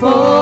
风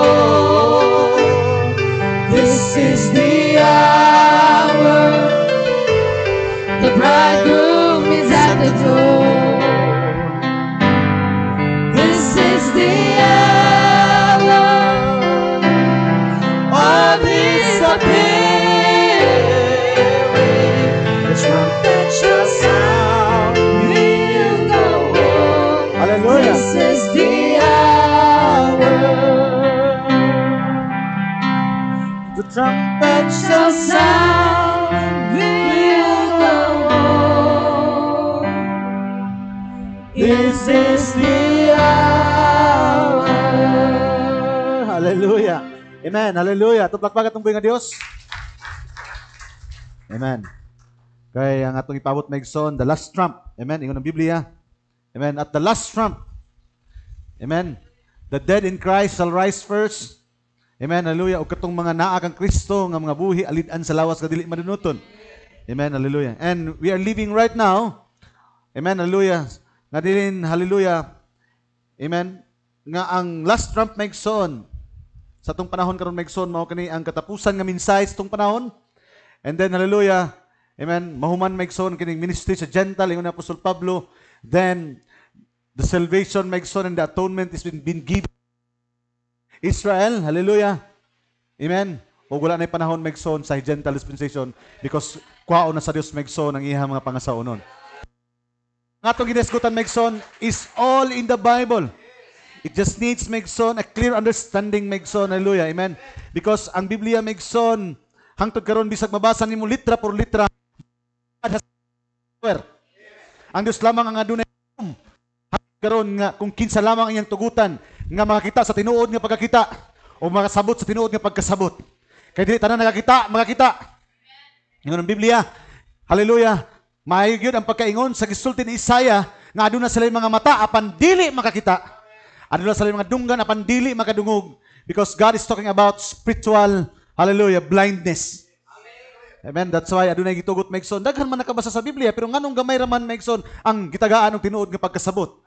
Amen. Hallelujah. Tuplakpag atong buhay nga Dios. Amen. Kay ang atong ipabot maigsoon, the last trump. Amen. Ingon ang Biblia. Amen. At the last trump. Amen. The dead in Christ shall rise first. Amen. Hallelujah. Ug katong mga naa kang Kristo nga mga buhi alid an sa lawas kadili madunuton. Amen. Hallelujah. And we are living right now. Amen. Hallelujah. Nga dilin, hallelujah. Amen. Nga ang last trump maigsoon, sa itong panahon karon Megson, mao kini ang katapusan nga minsay sa itong panahon. And then, hallelujah, amen, mahuman Megson, kining ministry sa Gentile, yung Apostle Pablo, then, the salvation Megson and the atonement is been, been given. Israel, hallelujah, amen, o wala na panahon Megson sa Gentile dispensation because kwao na sa Dios Megson ang iha mga pangasaunon. Nga itong ginesgutan Megson is all in the Bible. It just needs Megson, a clear understanding Megson. Hallelujah. Amen. Because ang Biblia Megson, hangtod karon bisag mabasa nimo litra por litra, God has power. Ang Dios lamang ang adunay karon nga kung kinsa lamang iyang tugutan nga makakita sa tinuod nga pagkakita o makasabot sa tinuod nga pagkasabot. Kay dili tanan nakakita, makakita. Ingon ang Biblia. Hallelujah. Maayo gyud ang pagkaingon sa gisulti ni Isaiah nga aduna sila mga mata apan dili makakita ano sa mga dunggan apan dili makadungog because God is talking about spiritual hallelujah blindness. Amen. That's why adunay gitugot Megson. Daghan man nakabasa sa Biblia pero nganong gamay ra man Megson ang gitagaan og tinuod nga pagkasabot.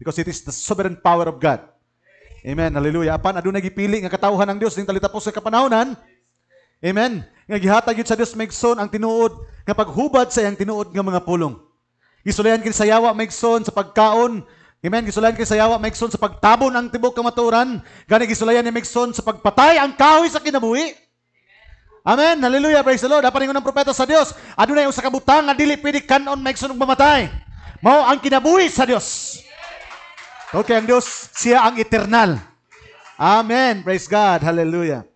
Because it is the sovereign power of God. Amen. Hallelujah. Apan adunay gipili nga katawhan ng Dios ning po sa kapanahonan. Amen. Nga gihatag gyud sa Dios Megson ang tinuod nga paghubad sa iyang tinuod nga mga pulong. Isulayan kini sa yawa Megson sa pagkaon Amen. Gisulayan kay sayawa maigsoon sa pagtabon ang tibok kamaturan. Gani gisulayan ni maigsoon sa pagpatay ang kahoy sa kinabuhi. Amen. Hallelujah. Praise the Lord. Dapat ng propeta sa Dios. Adunay usa ka butang nga dili pwede kanon maigsoon og mamatay. Mao ang kinabuhi sa Dios. Okay ang Dios, siya ang eternal. Amen. Praise God. Hallelujah.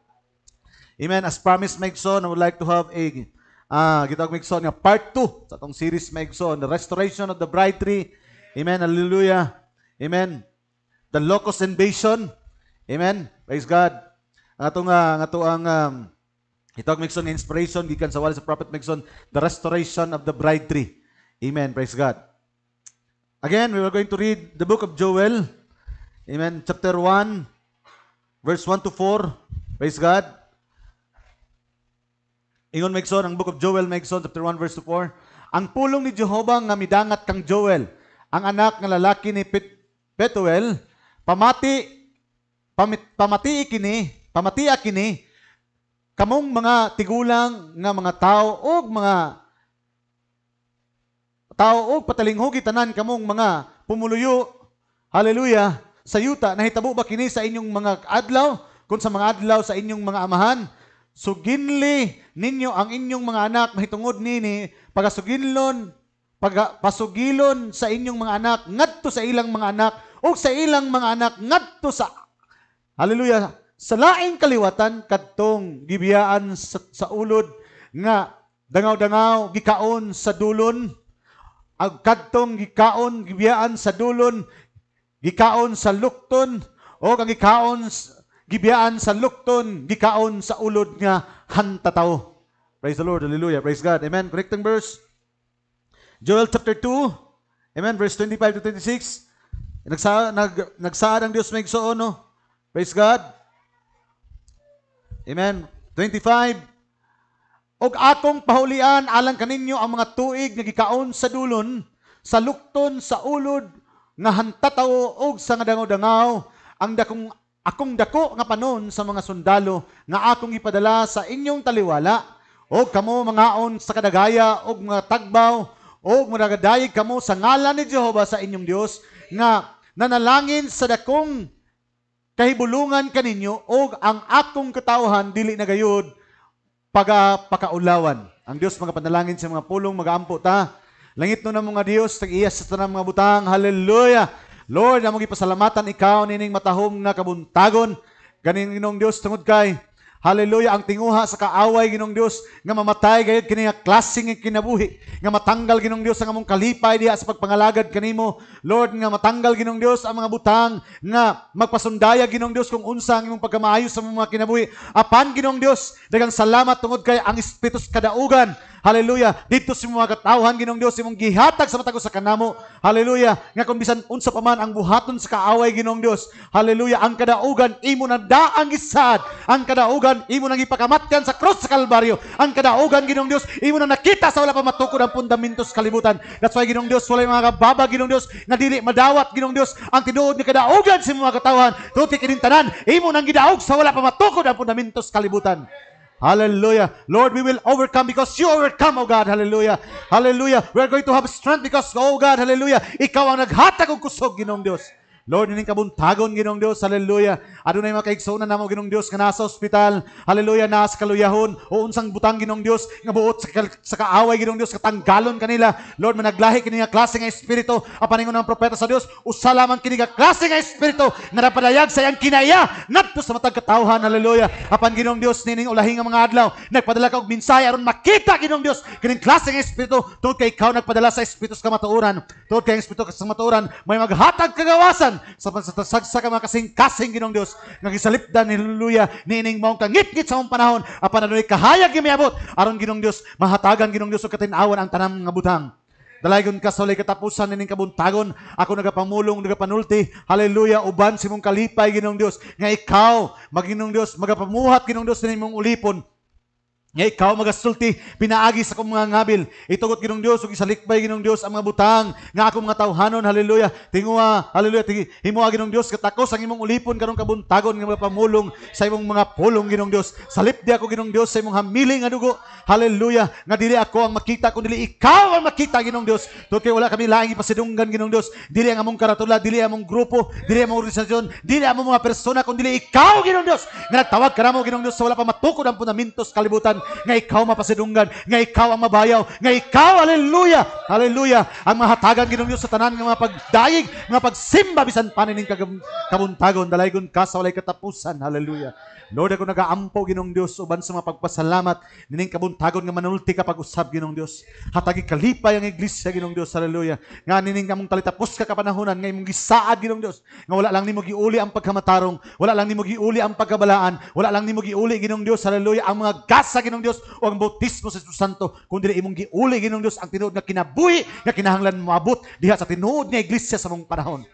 Amen. As promised, maigsoon, I would like to have a ah, uh, gitawag maigsoon nga part 2 sa atong series maigsoon, the restoration of the bride tree Amen. Hallelujah. Amen. The locust invasion. Amen. Praise God. Ang atong uh, ang atoang um, itog Mixon inspiration gikan sa wala sa Prophet Mixon, the restoration of the bride tree. Amen. Praise God. Again, we are going to read the book of Joel. Amen. Chapter 1 verse 1 to 4. Praise God. Ingon Mixon, ang book of Joel Mixon, chapter 1 verse 2 4. Ang pulong ni Jehovah nga midangat kang Joel ang anak ng lalaki ni Pet- Petuel, pamati, pamit, pamati ikini, pamati akini, kamong mga tigulang nga mga tao o mga tao o patalinghugi tanan kamong mga pumuluyo, hallelujah, sa yuta, nahitabo ba kini sa inyong mga adlaw, kung sa mga adlaw sa inyong mga amahan, suginli ninyo ang inyong mga anak mahitungod nini pagasuginlon pag, pasugilon sa inyong mga anak, ngadto sa ilang mga anak, o sa ilang mga anak, ngadto sa, hallelujah, sa laing kaliwatan, kadtong gibiyaan sa, sa ulod, nga, dangaw-dangaw, gikaon sa dulon, ang kadtong gikaon, gibiyaan sa dulon, gikaon sa lukton, o ang gikaon, gibiyaan sa lukton, gikaon sa ulod nga hantataw. Praise the Lord, hallelujah, praise God. Amen. Correcting verse. Joel chapter 2, amen, verse 25 to 26. Nagsa, nag, nagsaad ang Diyos may igsoon, no? Praise God. Amen. 25. Og akong pahulian alang kaninyo ang mga tuig nga gikaon sa dulon, sa lukton, sa ulod, nga hantataw og sa ngadangaw-dangaw, ang dakong akong dako nga panon sa mga sundalo nga akong ipadala sa inyong taliwala og kamo mangaon sa kadagaya og mga tagbaw o muragdayig kamo sa ngalan ni Jehova sa inyong Dios nga nanalangin sa dakong kahibulungan kaninyo o ang akong katauhan dili na gayud pagapakaulawan. Ang Dios mga panalangin sa mga pulong magampo ta. Langit no na mga Dios tag-iya sa tanang mga butang. Hallelujah. Lord, among gipasalamatan ikaw nining matahong nga kabuntagon. Ganing inong Dios tungod kay Hallelujah, ang tinguha sa kaaway ginong Dios nga mamatay gayud kini nga klase kinabuhi, nga matanggal ginong Dios ang among kalipay diha sa pagpangalagad kanimo. Lord, nga matanggal ginong Dios ang mga butang nga magpasundaya ginong Dios kung unsa ang imong pagkamaayo sa mga kinabuhi. Apan ginong Dios, daghang salamat tungod kay ang espiritus kadaugan Hallelujah. Dito si mga katawhan ginong Dios imong gihatag sa matag sa kanamo. Hallelujah. Nga kung bisan unsa pa man ang buhaton sa kaaway ginong Dios. Hallelujah. Ang kadaugan imo na daang gisad. Ang kadaugan pagpasag, imo nang ipakamatyan sa cross sa Kalbaryo. Ang kadaugan, ginong Dios, imo nang nakita sa wala pa matukod ang pundamento sa kalibutan. That's why, ginong Dios, wala mga baba ginong Dios, nga dili madawat, ginong Dios, ang tinuod ni kadaugan sa mga katawan. Tuti kinintanan, imo nang gidaog sa wala pa matukod ang pundamento sa kalibutan. Hallelujah. Lord, we will overcome because you overcome, oh God. Hallelujah. Hallelujah. We're going to have strength because, oh God, hallelujah, ikaw ang naghatag og kusog, ginong Dios. Lord, nining kabuntagon ginong Dios. Hallelujah. Adunay makaigsunan namo ginong Dios nga nasa ospital. Hallelujah Naas kaluyahon o unsang butang ginong Dios nga buot sa, sa kaaway ginong Dios katanggalon kanila. Lord, managlahi kini nga klase nga espiritu apaningon ng propeta sa Dios. Usa lamang kini nga klase nga espiritu nga napadayag sa iyang kinaya ngadto sa matag katawhan. Hallelujah. Apan ginong Dios nining ulahi nga mga adlaw nagpadala ka og mensahe aron makita ginong Dios kining klase nga espiritu tungod kay ikaw nagpadala sa espiritu sa kamatuoran. Tungod kay espiritu sa kamatuoran may maghatag kagawasan kapasan sa pansatagsag ka mga kasing-kasing ginong Dios nga gisalipdan ni Hallelujah niining maong kangit-ngit sa mong panahon apan adunay kahayag mayabot. aron ginong Dios mahatagan ginong Dios ug katin ang tanang mga butang Dalaygon ka sa ulay katapusan nining kabuntagon. Ako nagapamulong, nagapanulti. Hallelujah, uban si mong kalipay, ginong Dios. Nga ikaw, maginong Dios, magapamuhat, ginong Dios, nining mong ulipon. Nga ikaw magasulti, pinaagi sa kong mga ngabil. Itugot ginong Dios, ug isalikbay ginong Dios ang mga butang nga akong mga tawhanon. Haleluya. Tingwa, haleluya. Tingi, himuha ginong Dios katakos ang imong ulipon karong kabuntagon nga pamulong sa imong mga pulong ginong Dios. Salipdi ako ginong Dios sa imong hamiling nga dugo. Haleluya. Nga dili ako ang makita kun dili ikaw ang makita ginong Dios. Tut kay wala kami laing ipasidunggan ginong Dios. Dili ang among karatula, dili ang among grupo, dili ang among organisasyon, dili among mga persona kun dili ikaw ginong Dios. Nga nagtawag kanamo ginong Dios sa wala pa matukod ang pundamentos kalibutan nga ikaw mapasidunggan, nga ikaw ang mabayaw, nga ikaw, haleluya, haleluya, ang mahatagan ginong Diyos sa tanan ng mga pagdayig, mga pagsimba, bisan panining kabuntagon, dalaygon ka sa walay katapusan, haleluya. Lord, ako nagaampo ginong Dios uban sa mga pagpasalamat nining kabuntagon nga manulti ka pag usab ginong Dios. Hatagi kalipay ang iglesia ginong Dios. Hallelujah. Nga nining kamong talitapos ka kapanahonan nga imong gisaad ginong Dios. Nga wala lang nimo giuli ang pagkamatarong, wala lang nimo giuli ang pagkabalaan, wala lang nimo giuli ginong Dios. Hallelujah. Ang mga gasa Ginong Dios o ang bautismo sa Espiritu Santo kundi imong giuli Ginong Dios ang tinuod nga kinabuhi nga kinahanglan moabot diha sa tinuod nga iglesia sa mong panahon.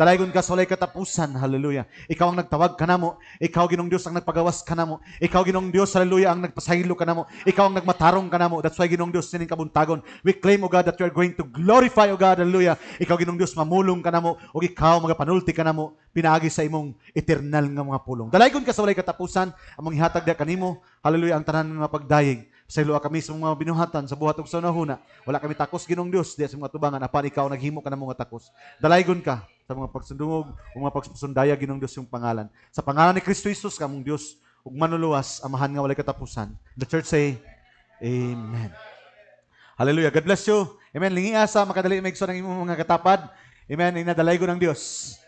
Dalaygon ka walay katapusan. Hallelujah. Ikaw ang nagtawag ka mo. Ikaw ginong Dios ang nagpagawas ka mo. Ikaw ginong Dios, hallelujah, ang nagpasahilo ka mo. Ikaw ang nagmatarong ka mo. That's why ginong Dios sining kabuntagon. We claim, O God, that you are going to glorify, O God, hallelujah. Ikaw ginong Dios mamulong ka mo. O ikaw magapanulti ka mo. Pinaagi sa imong eternal nga mga pulong. Dalaygon ka walay katapusan. Among ihatag da kanimo. Hallelujah ang tanan nga pagdayeg sa iluwa kami sa mga binuhatan, sa buhat ug sa nahuna, wala kami takos ginong Dios di sa mga tubangan apan ikaw naghimo ka ng mga takos. Dalaygon ka sa mga pagsundungog ug mga pagsundaya ginong Dios yung pangalan. Sa pangalan ni Kristo Jesus kamong Dios ug manuluwas amahan nga walay katapusan. The church say Amen. Hallelujah. God bless you. Amen. Lingi asa makadali maigso ng imong mga katapad. Amen. Inadalaygo ng Dios.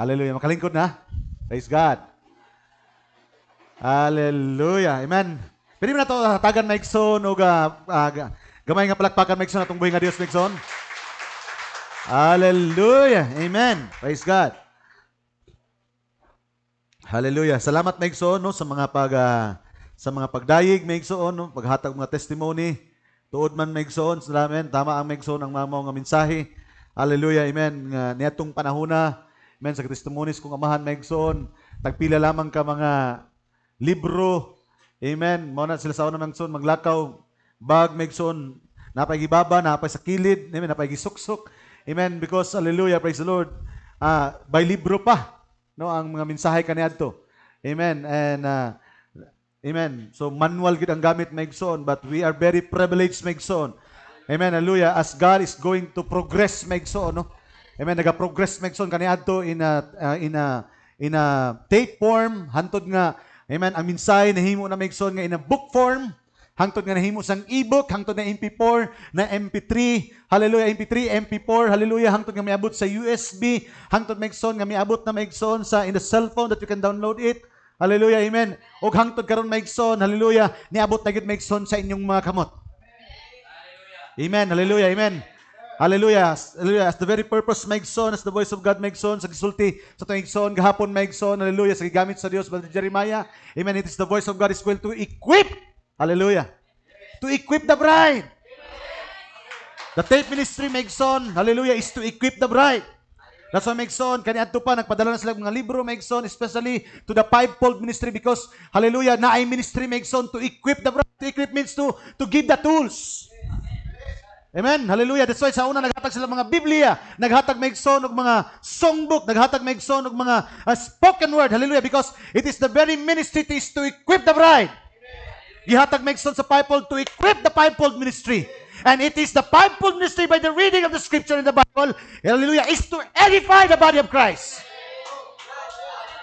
Hallelujah. Makalingkod na. Praise God. Hallelujah. Amen. Pwede mo na ito, ah, tagan Maikson, o ga, uh, gamay nga palakpakan Maikson, atong buhay nga Dios Maikson. Hallelujah. Amen. Praise God. Hallelujah. Salamat Maikson no, sa mga pag, uh, sa mga pagdayig Maikson, no, paghatag mga testimony. Tuod man Maikson, salamat. Tama ang Maikson ang mamaw nga mensahe. Hallelujah. Amen. Nga niatong panahuna, amen, sa testimonies kong amahan Maikson, tagpila lamang ka mga libro. Amen. Mao na sila sa unang mangson maglakaw bag megson napay gibaba, napay sa amen, napay Amen because hallelujah praise the Lord. Uh, by libro pa no ang mga mensahe kaniadto. Amen. And uh, Amen. So manual gid ang gamit maigsoon but we are very privileged maigsoon. Amen. Hallelujah. As God is going to progress maigsoon no. Amen. Naga-progress maigsoon kaniadto in a uh, in a in a tape form hantod nga Amen. Ang minsay nahimo na Megson nga in a book form, hangtod nga nahimo sang ebook, hangtod na MP4, na MP3, hallelujah, MP3, MP4, hallelujah, hangtod nga miabot sa USB, hangtod Megson nga miabot na Megson sa in the cellphone that you can download it. Hallelujah, amen. Og hangtod karon Megson, hallelujah, niabot na gid Megson sa inyong mga kamot. Amen. Hallelujah, amen. Hallelujah. Hallelujah. As the very purpose maigsoon, as the voice of God maigsoon, sa gisulti, sa tuwing igsoon, gahapon maigsoon, hallelujah, sa gigamit sa Dios, Brother Jeremiah, amen, it is the voice of God is going to equip, hallelujah, to equip the bride. The tape ministry makes maigsoon, hallelujah, is to equip the bride. That's why Megson, kaniadto pa, nagpadala na sila mga libro, Megson, especially to the fivefold ministry because, hallelujah, na ay ministry, Megson, to equip the bride. To equip means to, to give the tools. Amen? Hallelujah. That's why sa una naghatag sila mga Biblia, naghatag may maigsoon og mga songbook, naghatag may maigsoon og mga uh, spoken word. Hallelujah. Because it is the very ministry it is to equip the bride. Gihatag may maigsoon sa fivefold to equip the fivefold ministry. And it is the fivefold ministry by the reading of the scripture in the Bible. Hallelujah. Is to edify the body of Christ.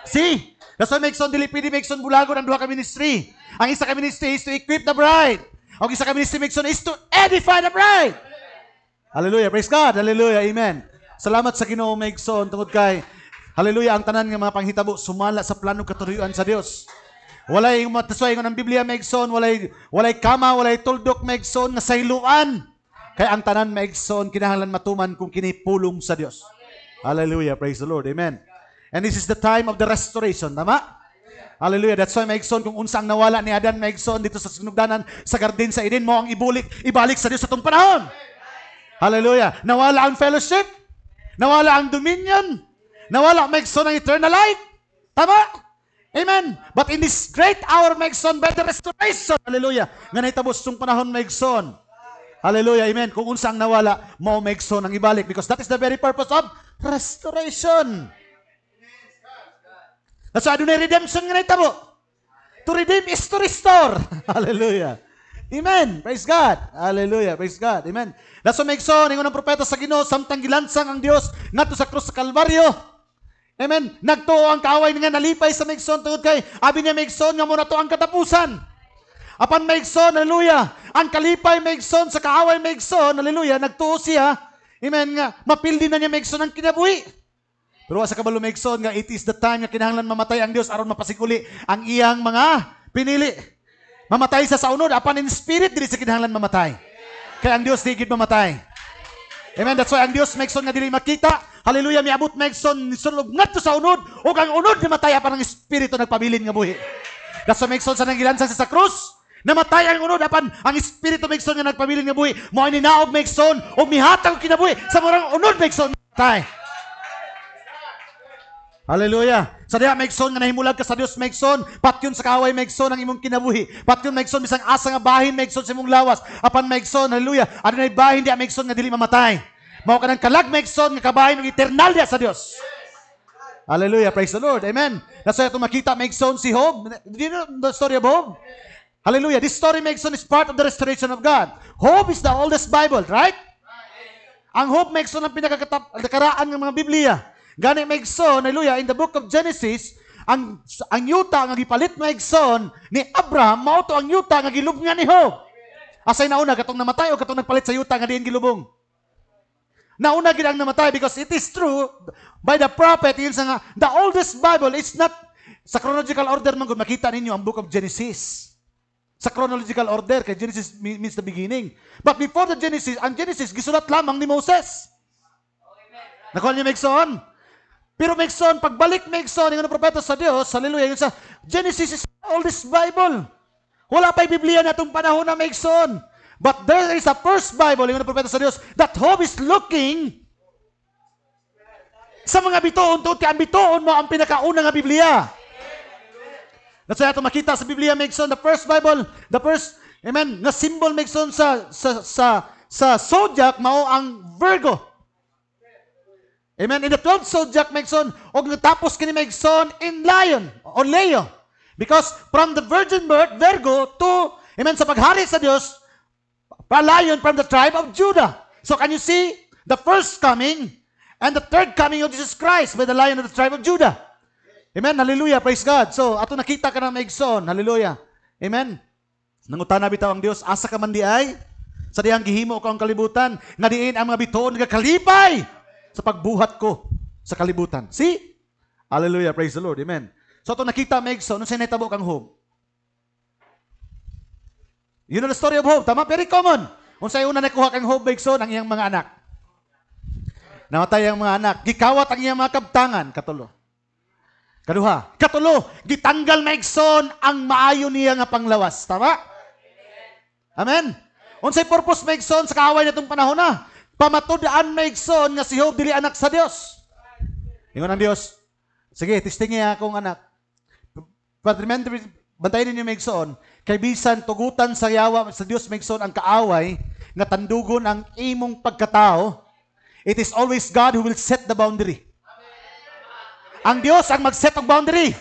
See? That's why maigsoon dili may maigsoon bulago ang duha ka ministry. Ang isa ka ministry is to equip the bride. Ang isa ka ministry mission is to edify the bride. Hallelujah. Praise God. Hallelujah. Amen. Salamat sa Ginoo Megson tungod kay Hallelujah ang tanan nga mga panghitabo sumala sa plano katuyuan sa Dios. Walay matasway ng Biblia Megson, walay walay kama, walay tuldok Megson nga sayluan. Kay ang tanan Megson kinahanglan matuman kung kini pulong sa Dios. Hallelujah. Praise the Lord. Amen. And this is the time of the restoration. Tama? Hallelujah. That's why maigsoon kung unsang nawala ni Adan maigsoon dito sa sinugdanan sa garden sa Eden mo ang ibulik, ibalik sa Dios sa tung panahon. Hallelujah. Nawala ang fellowship. Nawala ang dominion. Nawala maigsoon ang eternal life. Tama? Amen. But in this great hour, maigsoon, better restoration. Hallelujah. Nga tabos itong panahon, maigsoon. Hallelujah. Amen. Kung unsang nawala, mo maigsoon ang ibalik because that is the very purpose of restoration. That's why doon redemption nga po. To redeem is to restore. Hallelujah. Amen. Praise God. Hallelujah. Praise God. Amen. That's what makes so, ningon ng propeta sa Ginoo, samtang gilansang ang Dios ngadto sa krus sa Kalbaryo. Amen. Nagtuo ang kaaway nga nalipay sa Megson tungod kay abi niya Megson nga mo na to ang katapusan. Apan Megson, haleluya. Ang kalipay Megson sa kaaway Megson, haleluya, nagtuo siya. Amen nga mapildi na niya Megson ang kinabuhi. Pero sa kabalo maigsoon nga it is the time nga kinahanglan mamatay ang Dios aron mapasikuli ang iyang mga pinili. Mamatay sa saunod apan in spirit dili sa kinahanglan mamatay. Kaya ang Dios di mamatay. Amen. That's why ang Dios maigsoon nga dili makita. Hallelujah, miabot maigsoon ni sulog ngadto sa unod ug ang unod namatay apan ang espiritu nagpabilin nga buhi. That's why maigsoon sa nangilansang sa krus. Namatay ang unod apan ang espiritu maigsoon nga nagpabilin nga buhi. Mo ni naog maigsoon ug mihatag kinabuhi sa murang unod maigsoon namatay. Hallelujah. Sa Sadya, Megson, nga nahimulag ka sa Dios, Megson. Patyon sa kaway, Megson, ang imong kinabuhi. Patyon, Megson, bisang asa nga bahin, Megson, sa imong lawas. Apan, Megson, hallelujah. Ano na bahin, di, Megson, nga dili mamatay. Mao ka ng kalag, Megson, nga kabahin, ng eternal diya sa Dios. Hallelujah. Praise the Lord. Amen. That's why itong makita, Megson, si Job. Do you know the story of Job? Hallelujah. This story, Megson, is part of the restoration of God. Job is the oldest Bible, right? Ang Job, Megson, ang pinakakaraan ng mga Biblia. Gani maigsoon, hallelujah, in the book of Genesis, ang ang yuta nga gipalit maigsoon ni Abraham mao to ang yuta nga gilubngan niho. Asay nauna katong namatay o katong nagpalit sa yuta nga diin gilubong? Nauna gid ang namatay because it is true by the prophet yun sa nga the oldest Bible is not sa chronological order man makita ninyo ang book of Genesis sa chronological order kay Genesis means the beginning. But before the Genesis, ang Genesis gisulat lamang ni Moses. Nakuha niyo Megson? Pero Megson, pagbalik Megson, yung propeta sa Diyos, hallelujah, yun sa Genesis is all this Bible. Wala pa Biblia na itong panahon na Megson. But there is a first Bible, yung propeta sa Diyos, that hope is looking sa mga bitoon to, kaya ang bitoon mo ang pinakauna nga Biblia. That's why natin makita sa Biblia, Megson, the first Bible, the first, amen, nga symbol, Megson, sa, sa, sa, sa zodiac, mao ang Virgo. Amen. In the 12 zodiac, Megson, og natapos kini Megson in lion, or Leo. Because from the virgin birth, Virgo, to, amen, sa paghari sa Dios, a lion from the tribe of Judah. So can you see the first coming and the third coming of Jesus Christ by the lion of the tribe of Judah? Amen. Hallelujah. Praise God. So, ato nakita ka na Megson. Hallelujah. Amen. Nangutan na bitaw ang Dios, asa ka man di ay, sa diyang gihimo ko ang kalibutan, nga diin ang mga bituon nga kalipay sa pagbuhat ko sa kalibutan. See? Hallelujah. Praise the Lord. Amen. So ito nakita Megso nung sinetabo kang Hob. You know the story of Hob. Tama? Very common. Kung sa'yo una nakuha kang Hob Megso ng iyang mga anak. Namatay ang mga anak. Gikawat ang iyang mga kabtangan. Katulo. Kaduha. Katulo. Gitanggal Megson ang maayo niya nga panglawas. Tama? Amen? Amen. Unsay purpose Megson sa kaaway na itong panahon na? Ah? pamatudaan na igsoon nga si Job dili anak sa Dios. Ingon ang Dios. Sige, testing niya akong anak. But remember, bantayin ninyo maigsoon, kay bisan tugutan sa yawa sa Dios may maigsoon ang kaaway nga tandugon ang imong pagkatao. It is always God who will set the boundary. Amen. Ang Dios ang mag-set og boundary.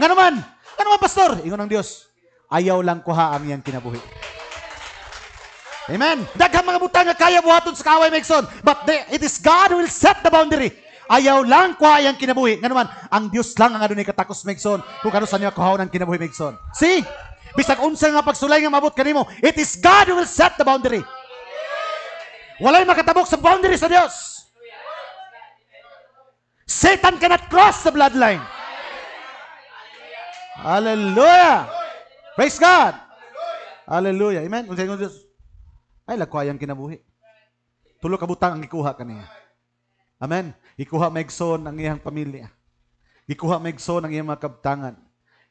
Nga naman, ano man pastor? Ingon ang Dios. Ayaw lang kuha ang iyang kinabuhi. Amen. Daghang mga butang nga kaya buhaton sa kaway Megson. But the, it is God who will set the boundary. Ayaw lang kwa ang kinabuhi. Nga naman, ang Dios lang ang adunay katakos Megson. Kung kano sa niya kuhaw ng kinabuhi Megson. See? Bisag unsa nga pagsulay nga mabot kanimo, it is God who will set the boundary. Walay makatabok sa boundary sa Dios. Satan cannot cross the bloodline. Hallelujah. Praise God. Hallelujah. Amen. Unsa Dios? Ay, lakwayan kinabuhi. Tulo kabutang ang ikuha kaniya. Amen. Ikuha megson ang iyang pamilya. Ikuha megson ang iyang mga kabtangan.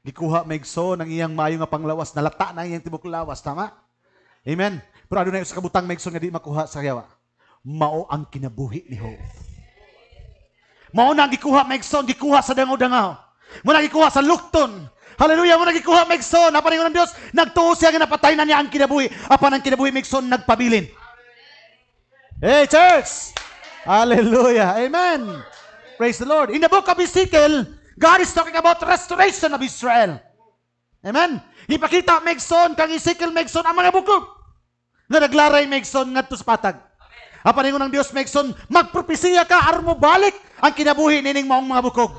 Ikuha megson ang iyang mayo nga panglawas. Nalata na iyang tibok lawas. Tama? Amen. Pero ano na sa kabutang maigsoon nga di makuha sa yawa? Mao ang kinabuhi ni Ho. Mao na ang gikuha maigsoon, gikuha sa dangaw-dangaw. Muna ikuha sa lukton, Hallelujah, mo nagikuha Megson, apaningon ng Dios, nagtuo siya nga napatay na niya ang kinabuhi, apan ang kinabuhi Megson nagpabilin. Hey church. Hallelujah. Amen. Praise the Lord. In the book of Ezekiel, God is talking about restoration of Israel. Amen. Ipakita Megson kang Ezekiel Megson ang mga bukog na naglaray Megson ngadto sa patag. Apaningon ng Dios Megson, magpropesiya ka aron mo balik ang kinabuhi nining maong mga bukog.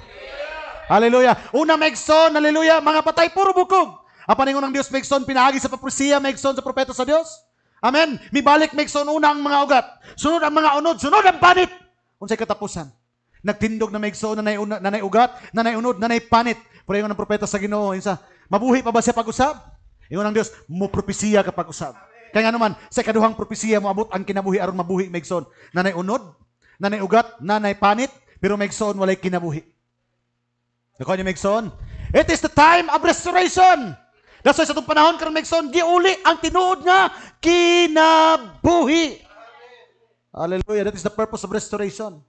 Hallelujah. Una megson, hallelujah. Mga patay, puro bukog. Ang paningon ng Diyos megson, pinahagi sa paprosiya, maigson sa propeta sa Diyos. Amen. Mibalik megson una ang mga ugat. Sunod ang mga unod, sunod ang panit. Unsay katapusan? Nagtindog na maigson, nanay, una, nanay ugat, nanay unod, nanay panit. Pero ingon ng propeta sa Ginoo, insa, mabuhi pa ba siya pag-usab? Ingon ng Diyos, mo propesiya ka pag-usab. Kaya nga naman, sa kaduhang propesiya mo abot ang kinabuhi aron mabuhi maigson. Nanay unod, nanay ugat, nanay panit, pero megson walay kinabuhi. Nakaw ni Megson? It is the time of restoration. That's why sa itong panahon, karon Megson, giuli ang tinuod nga kinabuhi. Hallelujah. That is the purpose of restoration.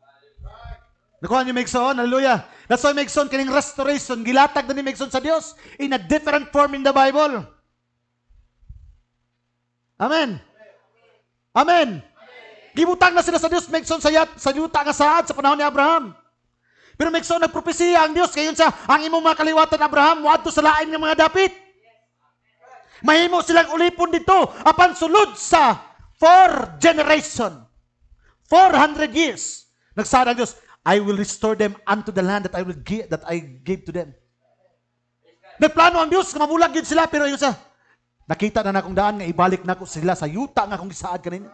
Nakuha niyo Megson, hallelujah. That's why Megson, kining restoration, gilatag na ni Megson sa Dios in a different form in the Bible. Amen. Amen. Amen. Gibutang na sila sa Dios Megson sa, yat, sa yuta nga saad sa panahon ni Abraham. Pero make so nagpropesiya ang Dios kayon sa ang imong mga kaliwatan Abraham moadto sa lain nga mga dapit. Mahimo silang ulipon dito apan sulod sa four generation. 400 years. Nagsad ang Dios, I will restore them unto the land that I will give, that I gave to them. Nagplano ang Dios nga mabulag sila pero yun sa nakita na nakong daan nga ibalik na nako sila sa yuta nga akong gisaad kanina.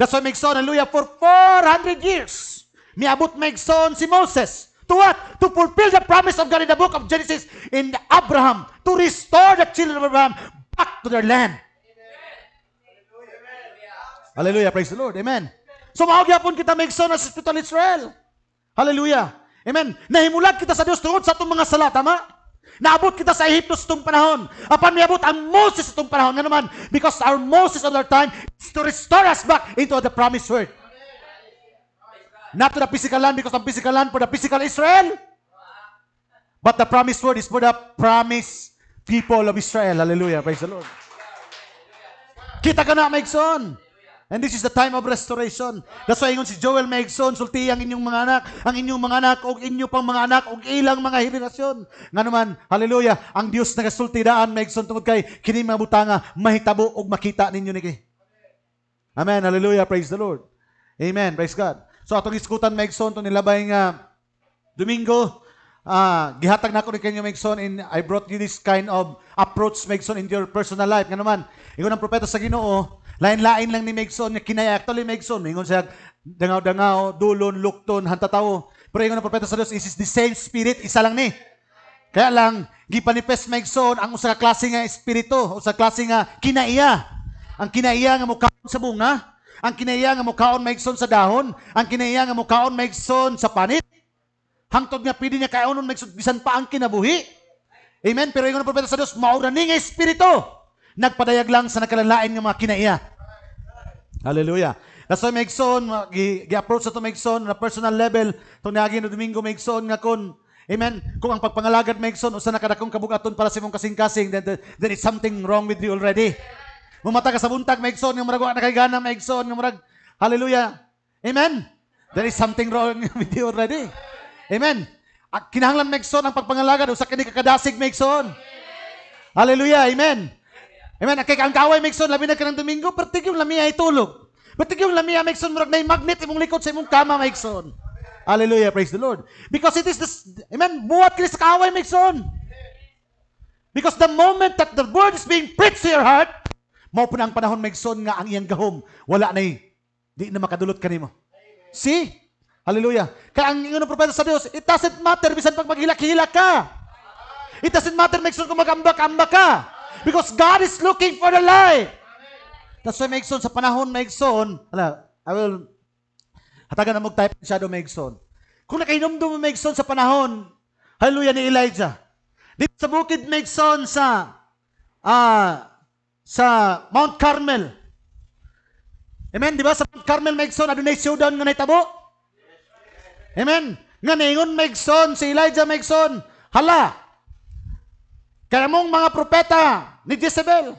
That's why make so hallelujah for 400 years. Miabot maigsoon si Moses. To what? To fulfill the promise of God in the book of Genesis in Abraham. To restore the children of Abraham back to their land. Amen. Hallelujah. Praise the Lord. Amen. So mahagyapon kita maigsoon as hospital Israel. Hallelujah. Amen. Nahimulag kita sa Dios tungod sa itong mga sala. Tama? Naabot kita sa Egypto sa itong panahon. Apan miabot ang Moses sa itong panahon. Nga naman, because our Moses of our time is to restore us back into the promised word. Not to the physical land because the physical land for the physical Israel. But the promised word is for the promised people of Israel. Hallelujah. Praise the Lord. Kita ka na, Megson. And this is the time of restoration. That's why ingon si Joel Megson, sulti ang inyong mga anak, ang inyong mga anak, o inyo pang mga anak, o ilang mga henerasyon. Nga naman, hallelujah, ang Dios na kasulti daan, Megson, tungod kay kinimang butanga, mahitabo o makita ninyo ni Amen, hallelujah, praise the Lord. Amen, praise God. So atong iskutan Megson to nilabay nga Domingo, Ah, gihatag na ko ni kanyo Megson in I brought you this kind of approach Megson in your personal life. Nga naman, ingon ng propeta sa Ginoo, lain-lain lang ni Megson nga kinay actually maigsoon. Ingon siya dangaw-dangaw, dulon, lukton, hantatawo. Pero ingon ng propeta sa Dios, is the same spirit, isa lang ni. Kaya lang gipanifest Megson ang usa ka klase nga espiritu, usa ka klase nga kinaiya. Ang kinaiya nga mukha sa bunga, ang kinaiya nga mukaon maigson sa dahon, ang kinaiya nga mukaon maigson sa panit. Hangtod nga pidi niya kaonon maigson, bisan pa ang kinabuhi. Amen. Pero yung ang propeta sa Dios, maura ning espiritu. Nagpadayag lang sa nakalalain nga mga kinaiya. Hallelujah. That's why maigsoon, gi-approach sa na to na personal level. Itong nagagin na Domingo maigson nga kun, Amen. Kung ang pagpangalagad maigson, usa na kadakong kabugaton para sa imong kasing-kasing, then, then it's something wrong with you already. Bumata ka sa buntag, maigsoon nga murag, nakaigana, maigsoon nga murag. Hallelujah. Amen? There is something wrong with you already. Amen? Kinahanglan maigsoon ang pagpangalagad, usa kini kakadasig maigsoon. Hallelujah. Amen? Amen. Kay ang kaway maigsoon, labi na ka ng Domingo, pertig yung lamia itulog. Pertig yung lamia maigsoon, murag na magnet imong likod sa imong kama maigsoon. Hallelujah. Praise the Lord. Because it is this, amen, buhat kini sa kaway maigsoon. Because the moment that the word is being preached to your heart, Mao po ang panahon maigsoon nga ang iyang gahom. Wala na eh. Di na makadulot kanimo. See? Hallelujah. Kaya ang ingon ng propeta sa Dios, it doesn't matter bisan pag maghilak-hilak ka. It doesn't matter make sure kung magambak-ambak ka. Because God is looking for the life. That's why maigsoon sa panahon maigsoon, ala, I will hatagan na mo type shadow maigsoon. Kung nakainom nakahinomdom mo maigsoon sa panahon, hallelujah ni Elijah. Dito sa bukid maigsoon sa ah uh, sa Mount Carmel. Amen? Di ba? Sa Mount Carmel, Megson, adunay siyudan nga naitabo? Amen? Nga naingon, Megson, si Elijah, Megson, hala, kaya mong mga propeta ni Jezebel,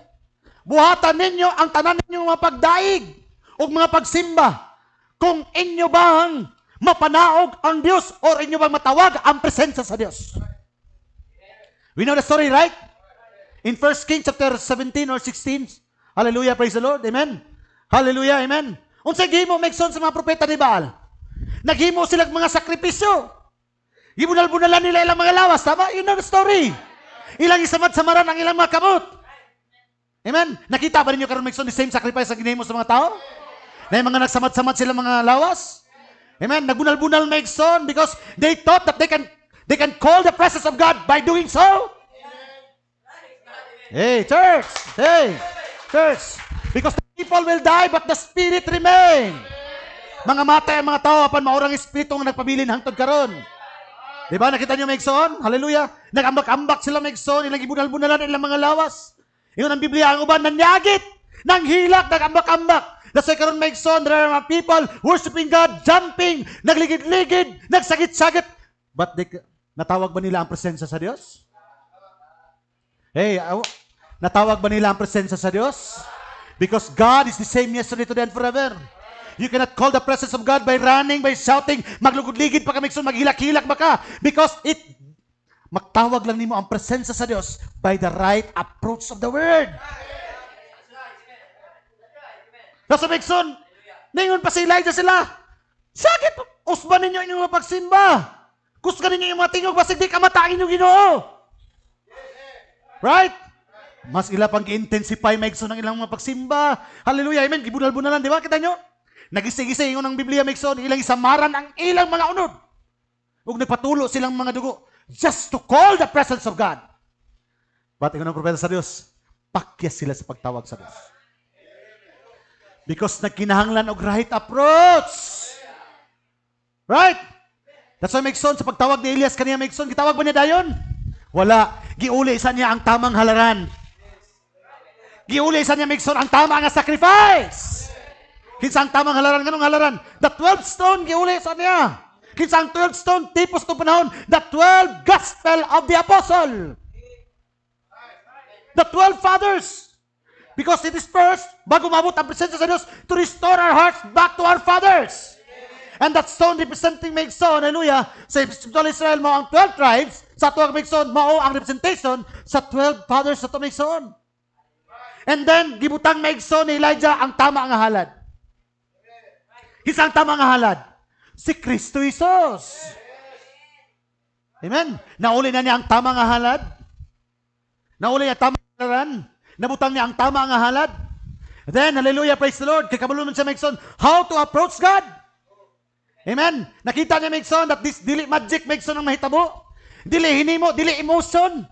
buhatan ninyo ang tanan ninyo mga pagdaig o mga pagsimba kung inyo bang mapanaog ang Diyos o inyo bang matawag ang presensya sa Diyos. We know the story, right? In 1 Kings chapter 17 or 16. Hallelujah, praise the Lord. Amen. Hallelujah, amen. Unsay gihimo make sa mga propeta ni Baal? Naghimo sila mga sakripisyo. Gibunal-bunalan nila ilang mga lawas. Tama? Yun ang story. Ilang isamad sa maran ang ilang mga kamot. Amen? Nakita ba ninyo karon make the same sacrifice sa ginahimo sa mga tao? Na yung mga nagsamad-samad sila mga lawas? Amen? Nagbunal-bunal make because they thought that they can they can call the presence of God by doing so. Hey, church! Hey, church! Because the people will die, but the spirit remain. Mga matay ang mga tao, apan maurang espiritu ang nagpabilin hangtod karon. Di ba? Nakita niyo may igsoon? Hallelujah. Nagambak-ambak sila may igsoon. Ilang eh, ibunal-bunalan ilang mga lawas. Iyon ang Biblia. Ang uban, nanyagit. Nanghilak. Nagambak-ambak. That's why karon may igsoon. There are people worshiping God, jumping, nagligid-ligid, nagsagit-sagit. But they, natawag ba nila ang presensya sa Diyos? Hey, natawag ba nila ang presensya sa Diyos? Because God is the same yesterday, today, and forever. You cannot call the presence of God by running, by shouting, maglugod-ligid pa kami, maghilak-hilak ba ka? Because it, magtawag lang nimo ang presensya sa Diyos by the right approach of the Word. Nasa Mixon, ningon pa si Elijah sila. Sakit, usba ninyo inyong mapagsimba. Kusga ninyo yung mga tingog, basta di kamatain matain yung ginoo. Right? Mas ila pang intensify maigso ng ilang mga pagsimba. Hallelujah, amen. Gibunal-bunalan, di ba? Kita nyo? Nagisig-isig ng Biblia maigso, ilang isamaran ang ilang mga unod. Ug nagpatulo silang mga dugo just to call the presence of God. Ba't ikaw ng propeta sa Dios? Pakyas sila sa pagtawag sa Dios. Because nagkinahanglan og right approach. Right? That's why makes sense sa pagtawag ni Elias kaniya makes sense. Gitawag ba niya dayon? Wala. Giuli sa niya ang tamang halaran. Giuli sa niya Mixon, ang tama nga sacrifice. Kinsa ang tamang halaran nganong halaran? The 12 stone giuli sa niya. Kinsa ang 12 stone tipos to panahon? The 12 gospel of the apostle. The 12 fathers. Because it is first, bago mabot ang presensya sa Diyos, to restore our hearts back to our fathers. And that stone representing makes so, hallelujah, sa Israel mo ang 12 tribes, sa 12 igsoon mao ang representation sa 12 fathers sa tuig And then gibutang na igsoon ni Elijah ang tama nga halad. Kisang tama nga halad? Si Kristo Jesus. Amen. Nauli na niya ang tama nga halad. Nauli niya tama nga halad. Nabutang niya ang tama nga halad. Then, hallelujah, praise the Lord. Kay kabulunan siya Megson, how to approach God. Amen. Nakita niya Megson that this dili magic Megson ang mahitabo. Dili hinimo, dili emotion.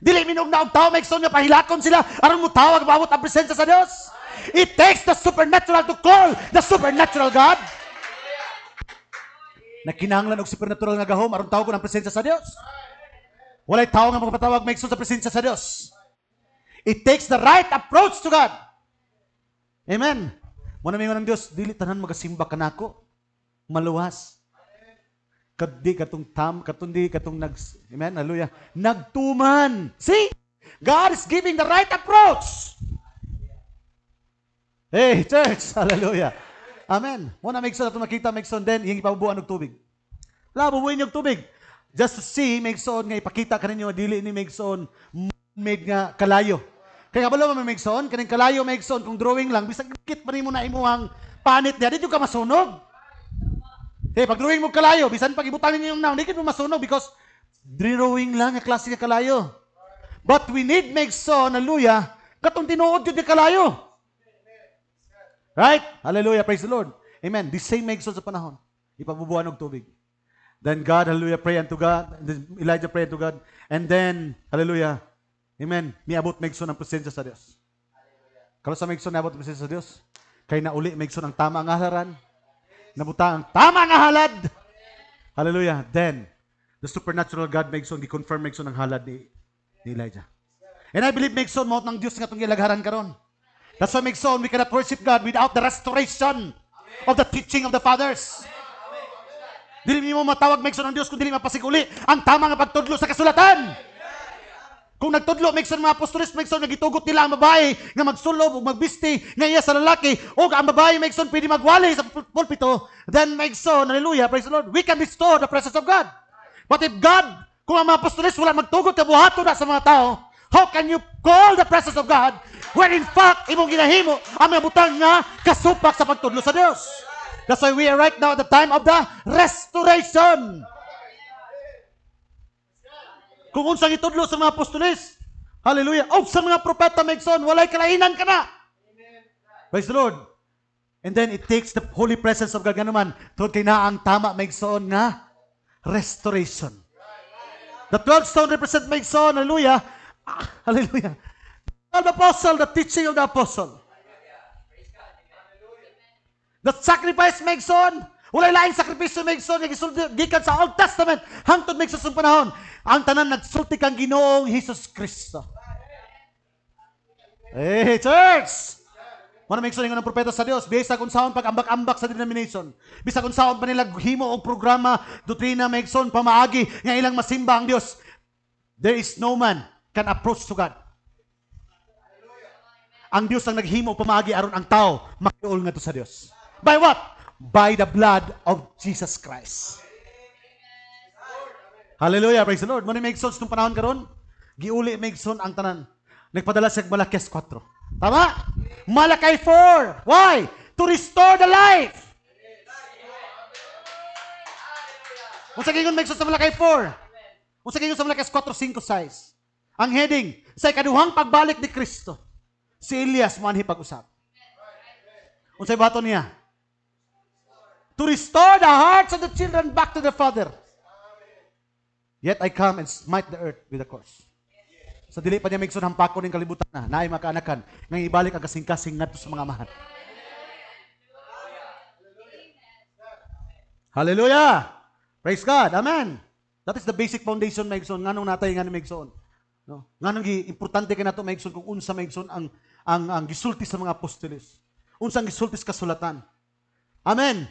Dili minog na og tao maigsoon nga pahilakon sila aron mo tawag bawat ang presensya sa Dios. It takes the supernatural to call the supernatural God. Nakinahanglan og supernatural nga gahom aron tawag ko ng presensya sa Dios. Walay tao nga magpatawag maigsoon sa presensya sa Dios. It takes the right approach to God. Amen. Muna mingon ng Dios, dili tanan magasimba kanako. Maluwas kaddi katong tam katundi katong nag amen hallelujah nagtuman see God is giving the right approach hey church hallelujah amen mo na make sure nato makita make sure then yung ipabubuan og tubig labo buin og tubig just to see make sure nga ipakita kaninyo dili ni make sure nga kalayo kaya kabalo man make sure kaning kalayo make sure kung drawing lang bisag pa man mo na imuhang panit niya dito ka masunog Hey, pag drawing mo kalayo, bisan pag ibutangin niyo yung noun, hindi mo masunog because drawing lang yung klase ng kalayo. But we need make so, hallelujah, katong tinuod yun kalayo. Right? Hallelujah, praise the Lord. Amen. The same make so sa panahon. Ipabubuhan og tubig. Then God, hallelujah, pray unto God. And Elijah pray to God. And then, hallelujah, amen, niabot megso ng presensya sa Dios. Kalo sa megso niabot presensya sa Dios, kay nauli megso ng tama ang aharan, Namuta ang tama nga halad. Hallelujah. Then, the supernatural God makes on, confirm makes on ang halad ni, ni Elijah. And I believe makes on, mawag ng Diyos nga itong ilagharan karon. That's why makes on, we cannot worship God without the restoration of the teaching of the fathers. Dili mo matawag makes on ang Diyos kung dili mapasikuli ang tama nga pagtudlo sa kasulatan. Amen. Kung nagtudlo, may sure mga apostolis, make sure nagitugot nila ang babae na magsulob o magbisti nga iya sa lalaki o ang babae, may sure pwede magwali sa pulpito, then may sure, hallelujah, praise the Lord, we can restore the presence of God. But if God, kung ang mga apostolis wala magtugot na buhato na sa mga tao, how can you call the presence of God when in fact, imong ginahimo ang mga butang nga kasupak sa pagtudlo sa Dios? That's why we are right now at the time of the restoration. Kung unsang itudlo sa mga apostoles. Hallelujah. O sa mga propeta Megson, walay kalainan ka na. Amen. Praise the Lord. And then it takes the holy presence of God ganuman na ang tama Megson nga restoration. The 12 stone represent Megson. Hallelujah. Ah, hallelujah. The apostle, the teaching of the apostle. The sacrifice Megson Walay lain sakripisyo may igsoon nga gisulti gikan sa Old Testament hangtod may susong Ang tanan nagsulti kang Ginoong Hesus Kristo. Hey, eh, church! Muna may ng ng propeta sa Dios, bisa kung saon pag-ambak-ambak sa denomination. Bisa kung saon pa nila himo og programa, doktrina may igsoon pamaagi nga ilang masimba ang Dios. There is no man can approach to God. Ang Dios ang naghimo pamaagi aron ang tao makiol nga to sa Dios. By what? by the blood of Jesus Christ. Hallelujah, praise the Lord. Muna make sense nung panahon karon, giuli make sense ang tanan. Nagpadala sa Malakias 4. Tama? Malakay 4. Why? To restore the life. Kung sa gingon make sense sa Malakay 4. Kung sa gingon sa Malakias 4, 5, 6. Ang heading, sa ikaduhang pagbalik ni Kristo, si Elias manhi pag-usap. Unsay bato niya? to restore the hearts of the children back to the father. Yet I come and smite the earth with a curse. Sa so, dili pa niya migsun hampako ning kalibutan na naay makaanakan ngay ibalik ang kasing-kasing ngadto sa mga amahan. Hallelujah. Praise God. Amen. That is the basic foundation maigsoon nganong natay nganong maigsoon. No? Nganong importante kay nato maigsoon kung unsa maigsoon ang ang ang gisulti sa mga apostoles. Unsang gisulti sa kasulatan. Amen.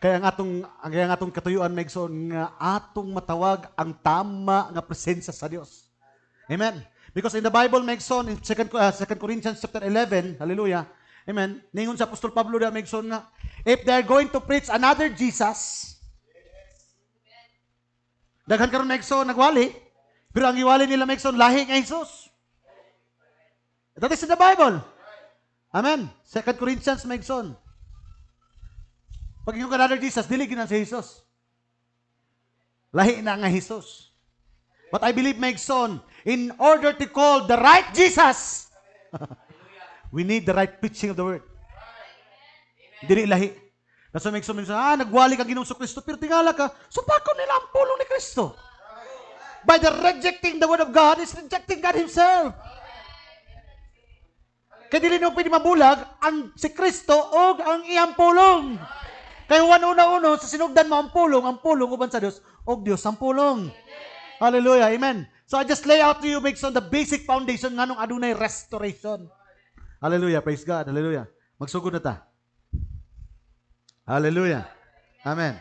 Kaya nga atong kaya nga atong katuyuan megson nga atong matawag ang tama nga presensya sa Dios. Amen. Because in the Bible megson in 2 uh, Corinthians chapter 11, hallelujah. Amen. Ningon sa Apostol Pablo da megson nga if they're going to preach another Jesus, Daghan karon megson nagwali, pero ang iwali nila megson lahi nga Jesus. That is in the Bible. Amen. 2 Corinthians megson pag yung kanado Jesus, dili ginan si Jesus. Lahi na nga Jesus. But I believe, my son, in order to call the right Jesus, we need the right preaching of the word. Dili lahi. Nasa may son, ah, nagwali ka ginong Kristo, pero tingala ka, supakon nila ang pulong ni Kristo. By the rejecting the word of God, is rejecting God Himself. Kaya dili nung pwede mabulag ang si Kristo o ang iyang pulong. Amen. Kay Juan una-uno, sa sinugdan mo ang pulong, ang pulong uban sa Dios, og Dios ang pulong. Amen. Hallelujah. Amen. So I just lay out to you based on the basic foundation nganong adunay restoration. Hallelujah. Praise God. Hallelujah. Magsugod na ta. Hallelujah. Amen.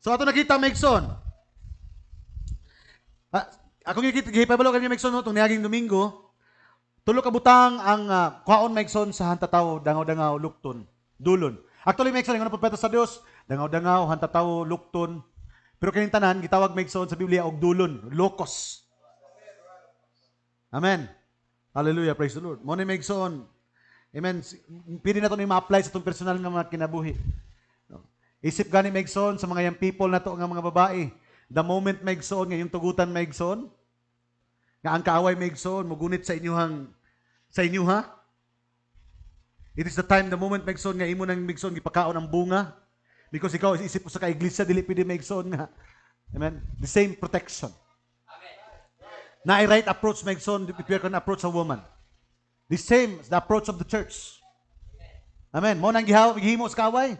So ato nakita Megson. Ah, ako gigit gihipabalo kami Megson no tong niaging Domingo. Tulo ka butang ang uh, kwaon Megson sa hantataw dangaw-dangaw lukton, dulon. Actually, Megson, ang propeta sa Dios, dangaw-dangaw, hantataw, lukton. Pero kining tanan, gitawag Megson sa Biblia, og dulon, lokos. Amen. Hallelujah, praise the Lord. Money ni Megson, amen, pili na to ni ma-apply sa itong personal nga mga kinabuhi. Isip gani Megson sa mga young people na to nga mga babae. The moment Megson, ngayong tugutan Megson, nga ang kaaway Megson, mugunit sa inyuhang, sa inyuha, It is the time, the moment, maigsoon nga, imo nang maigsoon, ipakaon ang bunga. Because ikaw, isip mo sa ka-iglesia, dili pwede maigsoon nga. Amen? The same protection. Amen. Na I right approach maigsoon if you can approach a woman. The same the approach of the church. Amen. Mo nang gihaw, gihimo sa kaway.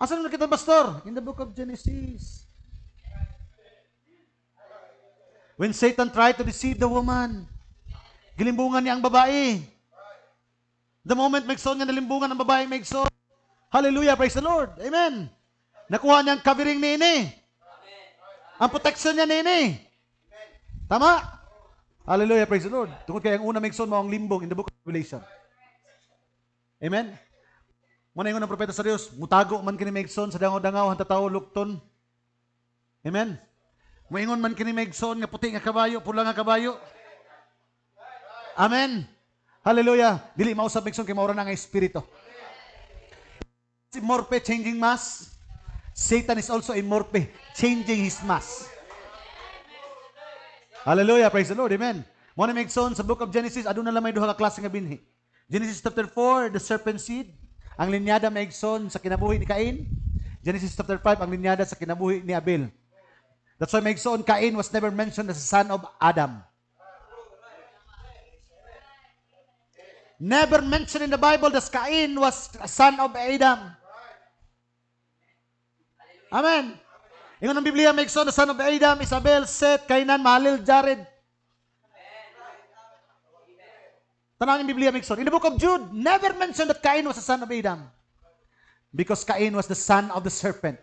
Asan na kita, Pastor? In the book of Genesis. When Satan tried to deceive the woman, gilimbungan niya ang babae. The moment Megson nga nalimbungan ng babae Megson. Hallelujah, praise the Lord. Amen. Nakuha niya ang covering ni ini. Ang protection niya ni ini. Tama? Hallelujah, praise the Lord. Tungkol kay ang una Megson mo ang limbong in the book of Revelation. Amen. Muna yung unang propeta sa mutago man kini Megson sa dangaw-dangaw, hantataw, lukton. Amen? Moingon man kini Megson, nga puti nga kabayo, pula nga kabayo. Amen? Hallelujah. Dili mao sa bigson kay mao na nga espiritu. Si morphe changing mass. Satan is also a morphe changing his mass. Hallelujah. Praise the Lord. Amen. Mo na migson sa book of Genesis aduna lang may duha ka klase nga binhi. Genesis chapter 4, the serpent seed. Ang linyada maigson sa kinabuhi ni Cain. Genesis chapter 5, ang linyada sa kinabuhi ni Abel. That's why maigsoon Cain was never mentioned as a son of Adam. Never mentioned in the Bible that Cain was a son of Adam. Amen. Ingon ang Biblia, make son, the son of Adam, Isabel, Seth, Kainan, Mahalil, Jared. Tanawin ang Biblia, make son. In the book of Jude, never mentioned that Cain was a son of Adam. Because Cain was the son of the serpent.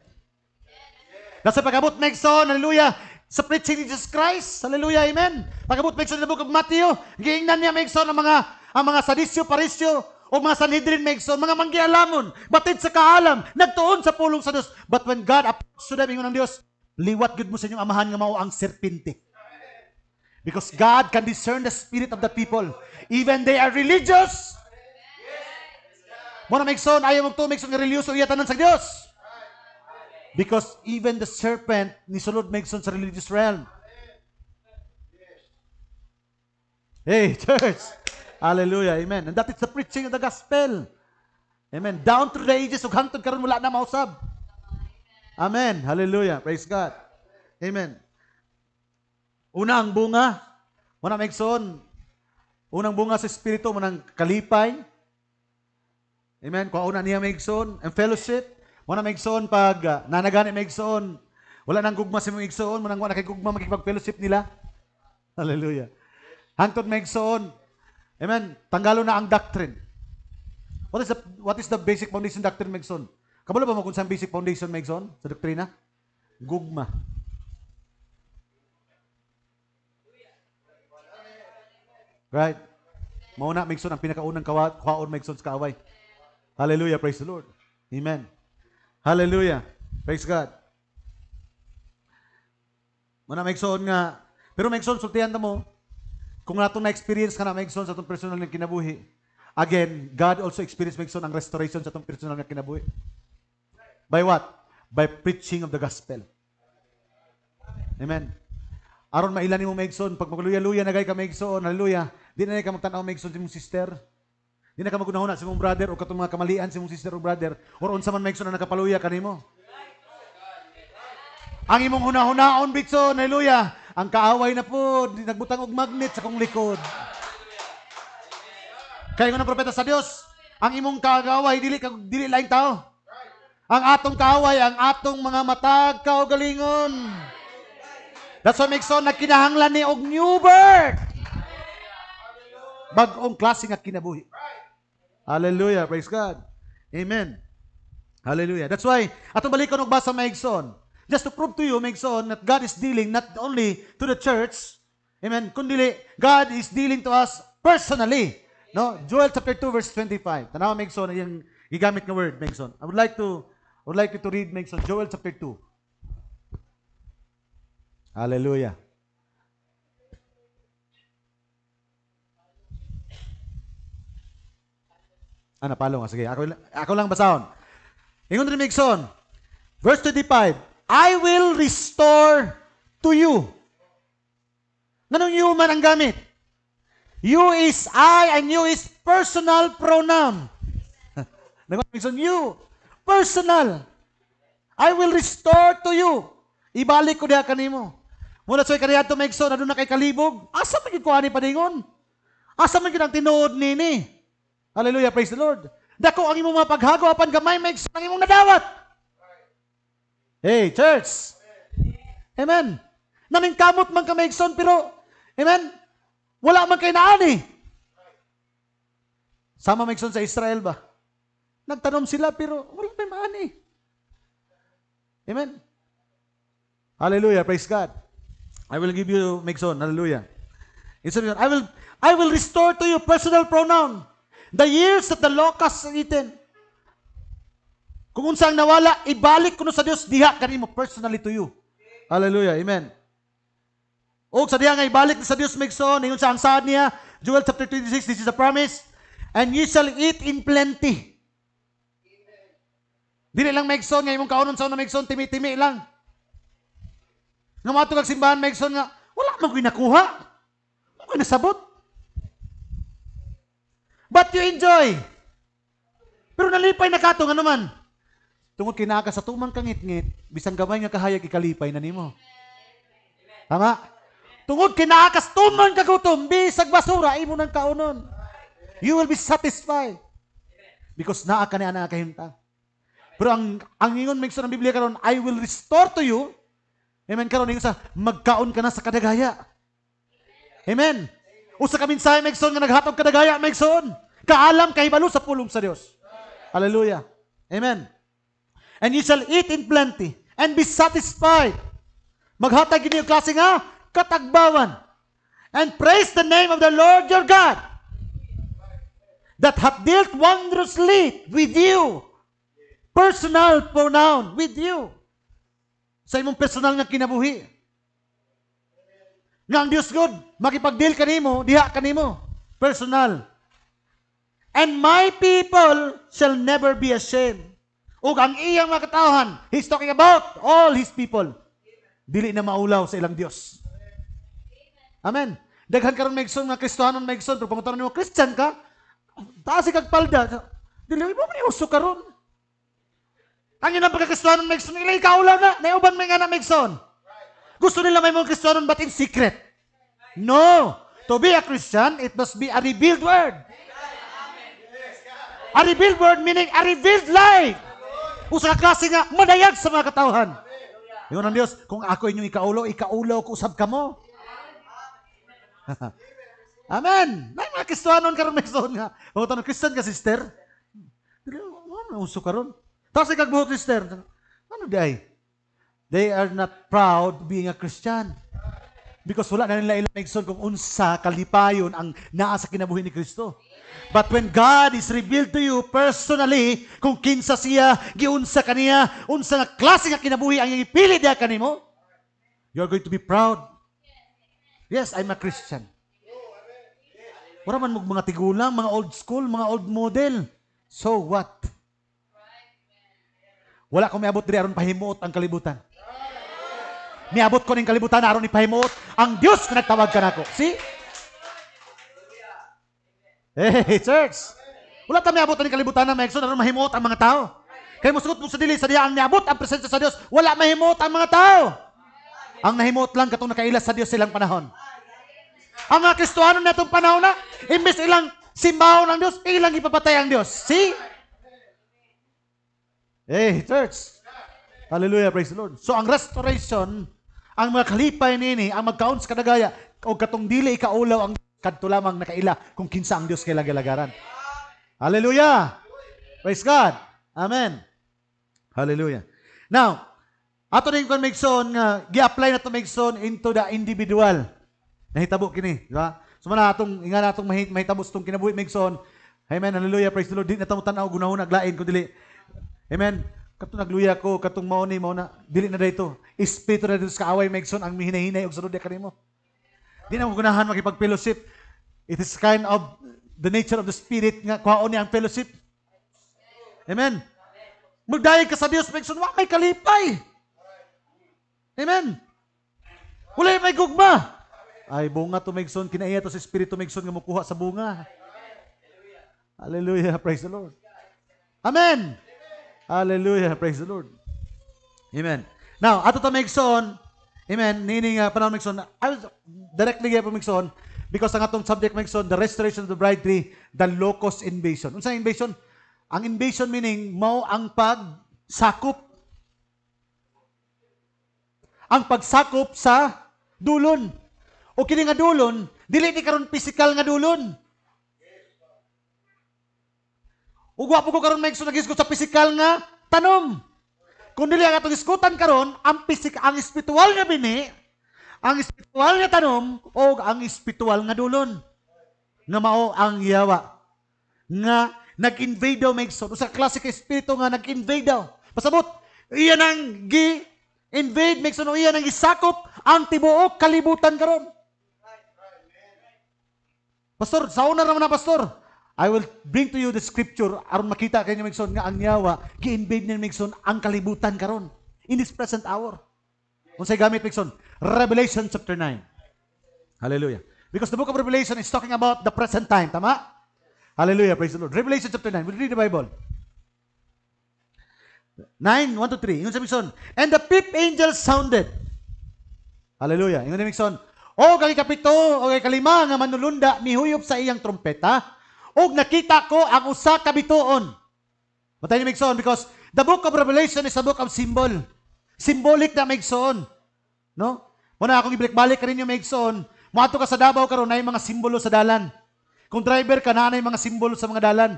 That's sa pagabot, make son, hallelujah, sa preaching Jesus Christ, hallelujah, amen. Pagabot, make son, in the book of Matthew, giingnan niya, make son, ang mga ang mga sadisyo, parisyo, o mga Sanhedrin Megson, mga manggialamon, batid sa kaalam, nagtuon sa pulong sa Dios. But when God approached to them, ingon ng Dios, liwat gud mo sa inyong amahan nga mao ang serpente. Because God can discern the spirit of the people. Even they are religious. Mo na Megson, ayaw mo to Megson nga religyoso, iya tanan sa Dios. Because even the serpent ni sulod Megson sa religious realm. Hey, church. Hallelujah. Amen. And that is the preaching of the gospel. Amen. Down to the ages, ug hangtod karon wala na mausab. Amen. Hallelujah. Praise God. Amen. Unang bunga, muna maigsoon. Unang bunga sa Espiritu, munang kalipay. Amen. Kung una niya maigsoon, and fellowship. Muna maigsoon pag uh, nanagani maigsoon. Wala nang gugma sa mga igsoon, munang wala kay gugma makipag-fellowship nila. Hallelujah. Hangtod maigsoon, Amen. Tanggalo na ang doctrine. What is the what is the basic foundation doctrine Megson? Kabalo ba mo kung saan basic foundation Megson sa doktrina? Gugma. Right? Mao na Megson ang pinakaunang kwaon Megson sa kaaway. Hallelujah, praise the Lord. Amen. Hallelujah. Praise God. na Megson nga pero Megson sultihan ta mo kung natong na-experience ka na Megson sa atong personal nga kinabuhi, again, God also experience Megson ang restoration sa atong personal nga kinabuhi. By what? By preaching of the gospel. Amen. Aron mailani mo Megson, pag magluya-luya na gay ka Megson, hallelujah, di na ka magtanaw Megson sa mong sister, di na ka magunahuna sa mong brother o katong mga kamalian sa mong sister o brother, or unsa man Megson na nakapaluya kanimo. Ang imong huna-hunaon, Bitson, hallelujah, ang kaaway na po, nagbutang og magnet sa kong likod. Kaya nga ng propeta sa Dios, ang imong kaaway dili dili lain tao. Ang atong kaaway, ang atong mga matag kaugalingon. That's what makes so na ni og new birth. Bagong klase nga kinabuhi. Hallelujah. Praise God. Amen. Hallelujah. That's why, atong balikon og basa maigson. Just to prove to you, make so that God is dealing not only to the church, amen, kundi God is dealing to us personally. No? Joel chapter 2 verse 25. Tanaw, make so yung gigamit ng word, make so. I would like to, I would like you to read, make so, Joel chapter 2. Hallelujah. Ah, napalo nga. Sige, ako, ako lang basahon. Ingon rin Mixon. Verse 25. I will restore to you. Ganun you man ang gamit. You is I and you is personal pronoun. Nagpapagsan you. Personal. I will restore to you. Ibalik ko diha kanimo. Mula sa kaniyato maigso, na na kay kalibog. Asa man yun ko ani padingon? Asa man yun ang tinuod nini? Hallelujah, praise the Lord. Dako ang imong paghago apan gamay maigso ang imong nadawat. Hey, church! Amen. kamot man ka maigson, pero, amen, wala man kay naani. Sama maigson sa Israel ba? Nagtanom sila, pero wala may maani. Amen. Hallelujah. Praise God. I will give you maigson. Hallelujah. I will, I will restore to you personal pronoun the years that the locusts have eaten kung unsang nawala, ibalik ko sa Dios diha kanimo personally to you. Hallelujah. Amen. O sa diha nga ibalik sa Dios migsoon ingon sa ang sad niya, Joel chapter 26, this is a promise. And ye shall eat in plenty. Amen. Dili lang migsoon nga imong kaonon sa una migsoon timi-timi lang. Nga mato kag simbahan migsoon nga wala man koy nakuha. Wala koy nasabot. But you enjoy. Pero nalipay na katong ano man. Tungod kay naa sa tumang kang ngit bisan gamay nga kahayag ikalipay na nimo. Tama? Tungod kay naa sa tumang ka gutom, bisag basura imo nang kaunon. You will be satisfied. Because naa ka ni ana kahimta. Pero ang ang ingon migsa ng Biblia karon, I will restore to you. Amen karon ingon sa magkaon ka na sa kadagaya. Amen. Usa ka mensahe migson nga naghatag kadagaya migson. Kaalam kahibalo sa pulong sa Dios. Hallelujah. Amen and you shall eat in plenty, and be satisfied. Maghatag niyo klase nga, katagbawan. And praise the name of the Lord your God, that hath dealt wondrously with you. Personal pronoun, with you. Sa imong personal nga kinabuhi. Nga ang Diyos God, makipag-deal ka nimo, diha ka nimo. Personal. And my people shall never be ashamed. Ug ang iyang mga katawhan, he's talking about all his people. Dili na maulaw sa ilang Dios. Amen. Daghan karon maigsoon nga Kristohanon maigsoon, pero pangutan nimo Christian ka, taas kag palda. Dili mo man uso karon. Ang inang pagkakristohanon maigsoon, ila ikaulaw na, naiuban may nga na maigsoon. Gusto nila may mga Kristohanon but in secret. No. To be a Christian, it must be a revealed word. A revealed word meaning a revealed life. Usa ka klase nga manayag sa mga katawhan. Ingon ang Dios, kung ako inyong ikaulo, ikaulo ko usab kamo. Amen. May mga Kristohanon karon may Kristohon nga. Mga tanong Kristiyan ka sister. Ano uso karon? Tapos ikagbuhot sister. Ano di They are not proud being a Christian. Because wala na nila ilang kung unsa kalipayon ang naa sa kinabuhi ni Kristo. But when God is revealed to you personally, kung kinsa siya, giunsa kaniya, unsa na klase nga kinabuhi ang ipili diya kanimo, you are going to be proud. Yes, I'm a Christian. Wala man mong mga tigulang, mga old school, mga old model. So what? Wala kong miabot diri aron pahimuot ang kalibutan. Miabot ko ning kalibutan aron ipahimuot ang Dios nga nagtawag kanako. See? Hey, church! Wala ta may abot ni kalibutan na maigsoon aron mahimot ang mga tao. Kay mosugot mo sa dili sa diyaan miabot ang presensya sa Dios, wala mahimot ang mga tao. Ang nahimot lang katong nakailas sa Dios silang panahon. Ang mga na natong panahon na imbes ilang simbaho ng Dios, ilang ipapatay ang Dios. See? Hey, church. Hallelujah, praise the Lord. So ang restoration, ang mga kalipay nini, ang magkaon sa kadagaya, o katong dili ikaulaw ang Kadto lamang nakaila kung kinsa ang Dios kay lagalagaran. Hallelujah! Praise God! Amen! Hallelujah! Now, ato rin kung maigsoon nga, uh, gi-apply na to maigsoon into the individual. Nahitabo kini, di ba? So man atong inga natong mahit mahitabos tong kinabuhi maigsoon. Amen. Hallelujah. Praise the Lord. Di na tamo tan-aw gunahon naglain ko dili. Amen. Katong nagluya ko, katong mao ni mao na dili na dayto. Espiritu na Dios kaaway maigsoon ang mihinay-hinay og sulod kanimo. Di na mo gunahan makipag-fellowship. It is kind of the nature of the Spirit nga kwaon niya ang fellowship. Amen. Magdayag ka sa Dios, may sunwa, may kalipay. Amen. Wala may gugma. Ay, bunga tumigson, kinaiya to sa Espiritu tumigson nga mukuha sa bunga. Hallelujah. Praise the Lord. Amen. Hallelujah. Praise the Lord. Amen. Now, ato ta make son, Amen. Nini nga panahon Mixon. I was directly gaya po Mixon because ang atong subject Mixon, the restoration of the bride tree, the locust invasion. Unsa invasion? Ang invasion meaning mao ang pagsakop. Ang pagsakop sa dulon. O kini nga dulon, dili ni karon physical nga dulon. Ugwa po ko karon Mixon nagis ko sa physical nga tanom. Kung dili ang atong iskutan karon ang pisik ang espiritual nga bini, ang espiritual nga tanom o ang espiritual nga dulon nga mao ang yawa nga nag-invade daw may so, sa klasik espiritu nga nag-invade daw. Pasabot, iya nang gi invade make no iyan ang isakop ang tibuok kalibutan karon. Pastor, sa ra naman na pastor. I will bring to you the scripture aron makita kay ni nga ang yawa gi-invade ni Migson ang kalibutan karon in this present hour. Unsay gamit Migson? Revelation chapter 9. Hallelujah. Because the book of Revelation is talking about the present time, tama? Hallelujah, praise the Lord. Revelation chapter 9. We'll read the Bible. 9, 1 to 3. Ingon sa Migson, And the fifth angel sounded. Hallelujah. Ingon ni Migson, O kay kapito, o kay kalima nga manulunda, mihuyop sa iyang trompeta, og nakita ko ang usa ka bituon. Matay ni Migson because the book of Revelation is a book of symbol. Symbolic na Migson. No? Muna akong ibalik-balik ka rin yung Migsoon. Muato ka sa Davao karon na mga simbolo sa dalan. Kung driver ka na, na mga simbolo sa mga dalan.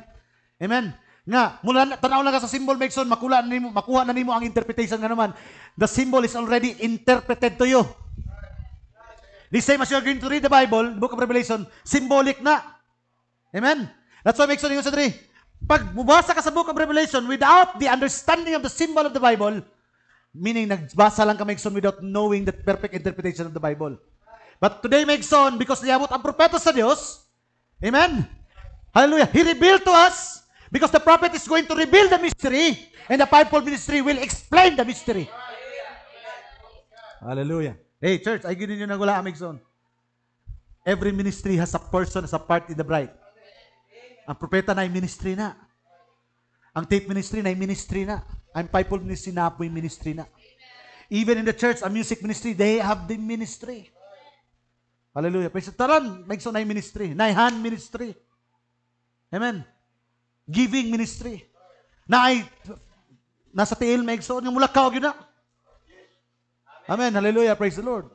Amen. Nga, mula tanaw lang ka sa symbol Megson, makula na nimo, makuha na nimo ang interpretation nga naman. The symbol is already interpreted to you. The same as you're going to read the Bible, the book of Revelation, symbolic na. Amen? That's why makes sense sa 3. Pag mubasa ka sa book of Revelation without the understanding of the symbol of the Bible, meaning nagbasa lang ka Megson without knowing the perfect interpretation of the Bible. But today Megson, because niyabot ang propeta sa Diyos, Amen? Hallelujah. He revealed to us because the prophet is going to reveal the mystery and the Bible ministry will explain the mystery. Hallelujah. Hey, church, ay ginin nyo na Amigson. Every ministry has a person, as a part in the bride. Ang propeta na ay ministry na. Ang tape ministry na ay ministry na. Ang Bible ministry na po ministry na. Even in the church, a music ministry, they have the ministry. Hallelujah. Praise Taran, nagso na ministry. Na hand ministry. Amen. Giving ministry. Na ay nasa tiil may igsoon mula mulakaw gyud na. Amen. Hallelujah. Praise the Lord.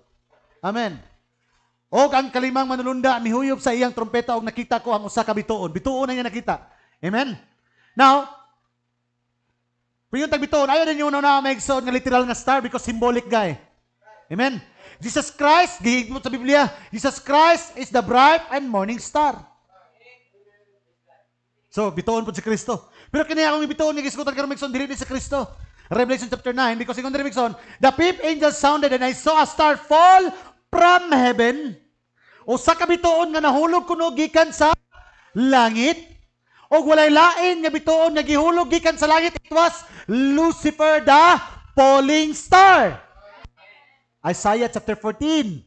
Amen. O ang kalimang manulunda, mihuyop sa iyang trompeta og nakita ko ang usa ka bituon. Bituon na niya nakita. Amen? Now, Puyong tagbitoon, ayaw ninyo na na exod nga literal nga star because symbolic guy. Eh. Amen? Jesus Christ, gihig mo sa Biblia, Jesus Christ is the bright and morning star. So, bituon po si Kristo. Pero kini akong bitoon nga gisgutan karon maigsoon dili si Kristo. Revelation chapter 9, because second Revelation, the fifth angel sounded and I saw a star fall from heaven o sa kabituon nga nahulog kuno gikan sa langit o walay lain nga bituon nga gihulog gikan sa langit it was Lucifer the falling star Isaiah chapter 14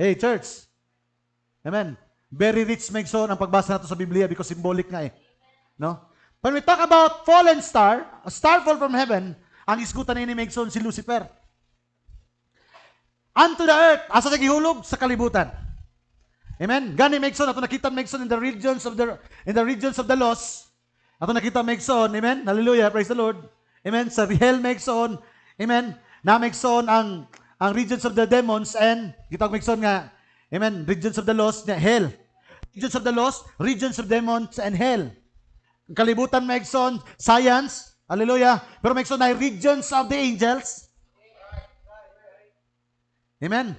Hey church Amen Very rich magson ang pagbasa nato sa Biblia because symbolic nga eh No When we talk about fallen star a star fall from heaven ang isgutan ni magson si Lucifer unto the earth. Asa na gihulog? Sa kalibutan. Amen? Gani Megson, ato nakita Megson in the regions of the in the regions of the lost. Ato nakita Megson, amen? Hallelujah, praise the Lord. Amen? Sa hell Megson, amen? Na Megson ang ang regions of the demons and kita Megson nga, amen? Regions of the lost, niya, hell. Regions of the lost, regions of demons and hell. Ang kalibutan Megson, science, hallelujah. Pero Megson ay regions of the angels, Amen?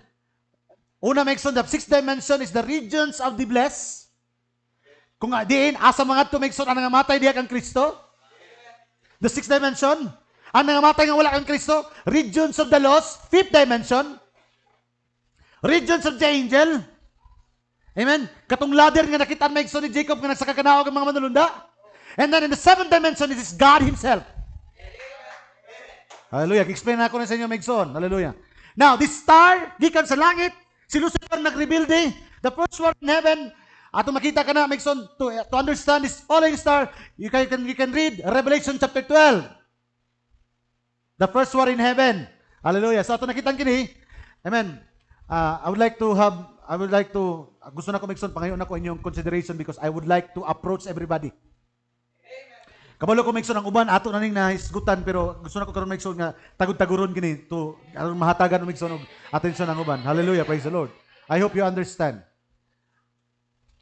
Una makes on the sixth dimension is the regions of the blessed. Kung ah, diin, asa mga to make sure ang nangamatay diya kang Kristo? The sixth dimension. Ang nangamatay nga wala kang Kristo? Regions of the lost. Fifth dimension. Regions of the angel. Amen? Katong ladder nga nakita ang maigso ni Jacob nga nagsakakanaog ang mga manulunda. And then in the seventh dimension, it is God Himself. Hallelujah. Explain na ako na sa inyo, Megson. Hallelujah. Now, this star, gikan sa langit, si Lucifer nag-rebuild eh. The first one in heaven, ato makita ka na, Mixon, to, eh, to understand this falling star, you can, you can read Revelation chapter 12. The first one in heaven. Hallelujah. So ato nakita kini. Amen. Uh, I would like to have, I would like to, gusto na ko, Mixon, pangayon na inyong consideration because I would like to approach everybody. Kabalo ko mixon ang uban, ato na ning nahisgutan, pero gusto na ko karon mixon nga tagud taguron kini to aron mahatagan mixon og atensyon ang uban. Hallelujah, praise the Lord. I hope you understand.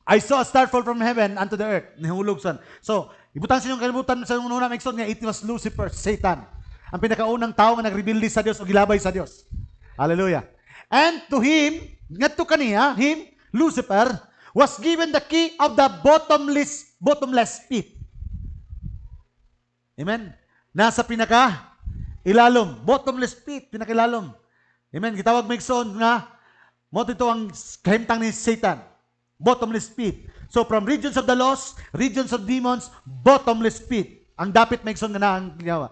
I saw a star fall from heaven unto the earth. Nihulog san. So, ibutan sa inyong kalibutan sa inyong unang maigsoon nga it was Lucifer, Satan. Ang pinakaunang tao nga nagrebuild sa Dios o gilabay sa Dios. Hallelujah. And to him, ngadto kaniya, him, Lucifer, was given the key of the bottomless bottomless pit. Amen? Nasa pinaka ilalim, bottomless pit, pinakailalim. Amen? Gitawag may son nga, mo ito ang kahimtang ni Satan. Bottomless pit. So from regions of the lost, regions of demons, bottomless pit. Ang dapat may son nga na ang ginawa.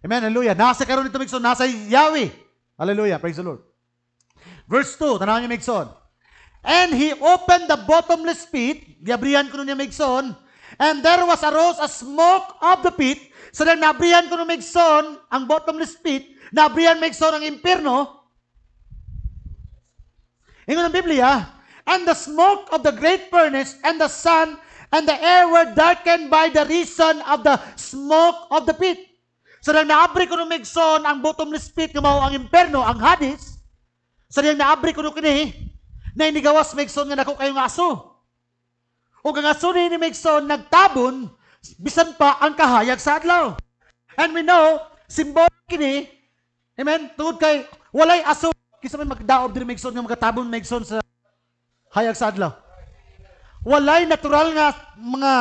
Amen? Hallelujah. Nasa karon ito may son, nasa Yahweh. Hallelujah. Praise the Lord. Verse 2, tanawin niya may son. And he opened the bottomless pit, giabrihan ko niya may son, And there was arose a smoke of the pit. So then nabrihan ko ng Megson, ang bottomless pit, nabrihan Megson ang impirno. Ingon ng Biblia, And the smoke of the great furnace and the sun and the air were darkened by the reason of the smoke of the pit. So nang naabri ko ng Megson, ang bottomless pit, mao ang impirno, ang hadis, so nang naabri ko ng kini, na inigawas Megson nga nako kayo nga aso o nga suni ni Mixon nagtabon, bisan pa ang kahayag sa adlaw. And we know, symbolic kini, amen, tungod kay walay aso, kisa may magdaob din Mixon, nga magatabon Mixon sa hayag sa adlaw. Walay natural nga mga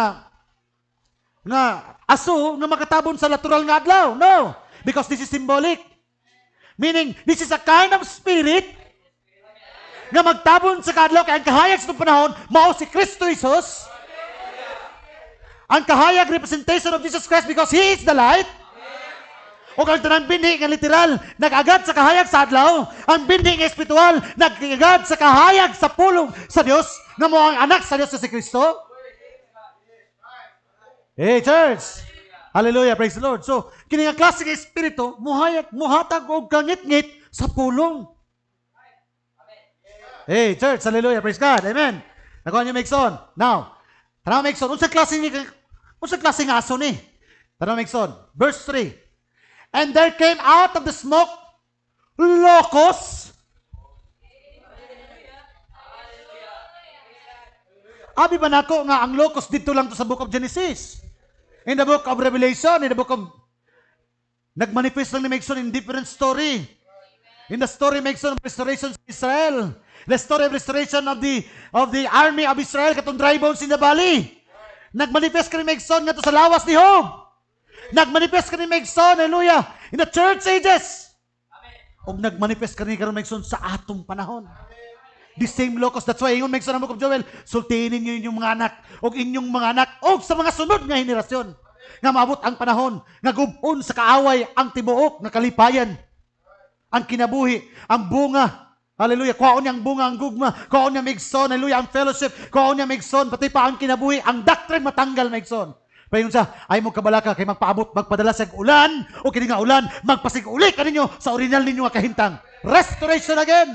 nga aso nga makatabon sa natural nga adlaw. No, because this is symbolic. Meaning, this is a kind of spirit nga magtabon sa kadlaw kay ang kahayag sa panahon mao si Kristo Jesus. Ang kahayag representation of Jesus Christ because He is the light. O ang tanan binhi nga literal, nagagad sa kahayag sa adlaw. Ang binhi nga espiritual, nagagad sa kahayag sa pulong sa Dios na mo ang anak sa Dios sa si Kristo. Hey, church! Hallelujah, praise the Lord. So, kini nga klase nga espiritu, muhayag, muhatag og kangit-ngit sa pulong. Hey, church, hallelujah, praise God, amen. Nakuha niyo Mixon. Now, tanaw Mixon, unsa ano klase ni unsa ano klase ng aso ni? Tanaw Mixon, verse 3. And there came out of the smoke locusts Abi ba nako nga ang locust dito lang to sa book of Genesis? In the book of Revelation, in the book of Nagmanifest lang ni Mixon in different story. In the story Mixon of restoration of Israel, the story of restoration of the of the army of Israel katong dry bones in the valley. Nagmanifest kini Megson nga to sa lawas ni Job. Nagmanifest kini Megson, hallelujah, in the church ages. Ug nagmanifest kini karon Megson sa atong panahon. The same locus. That's why, ingon, Megson na mo Joel, sultinin niyo inyong mga anak, o inyong mga anak, o sa mga sunod nga henerasyon, nga maabot ang panahon, nga gubon sa kaaway ang tibuok nga kalipayan, ang kinabuhi, ang bunga Hallelujah. Kwaon niyang bunga ang gugma. Kwaon niya migson. Hallelujah. Ang fellowship. Kwaon niya migson. Pati pa ang kinabuhi. Ang doctrine matanggal migson. Payon sa, ay mo kabalaka kay magpaabot, magpadala sa ulan, o kini nga ulan, magpasig uli ka ninyo sa original ninyo nga kahintang. Restoration again.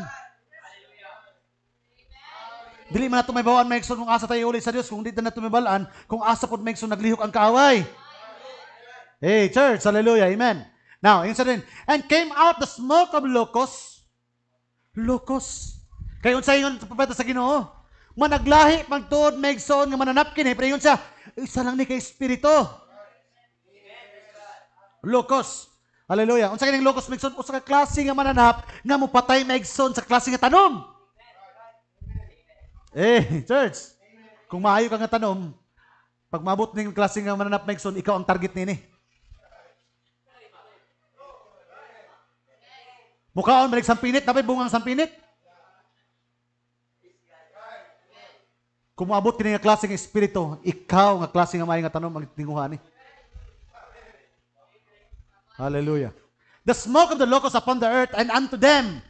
Dili man nato maybawan maigson kung asa tayo uli sa Dios kung di na tumibalaan kung asa pud maigson naglihok ang kaaway. Hey church, hallelujah, amen. Now, yun sa rin, and came out the smoke of locusts Lukos. Kayon sa ingon papata sa Ginoo. Managlahi magtuod megson, nga mananapkin eh. Pero sa isa lang ni kay espiritu. Lokos. Hallelujah. Unsa kining lokos megson? usa ka klase nga mananap nga mo patay megson sa klase nga tanom. Eh, church. Kung maayo ka nga tanom, pag mabot ning klase nga mananap megson, ikaw ang target nini. Mukaon, balik sampinit. Napay bungang sampinit. Kumuabot maabot kini nga klase ng espiritu, ikaw nga klase nga may nga tanong, magtinguhan ni. Hallelujah. The smoke of the locusts upon the earth and unto them.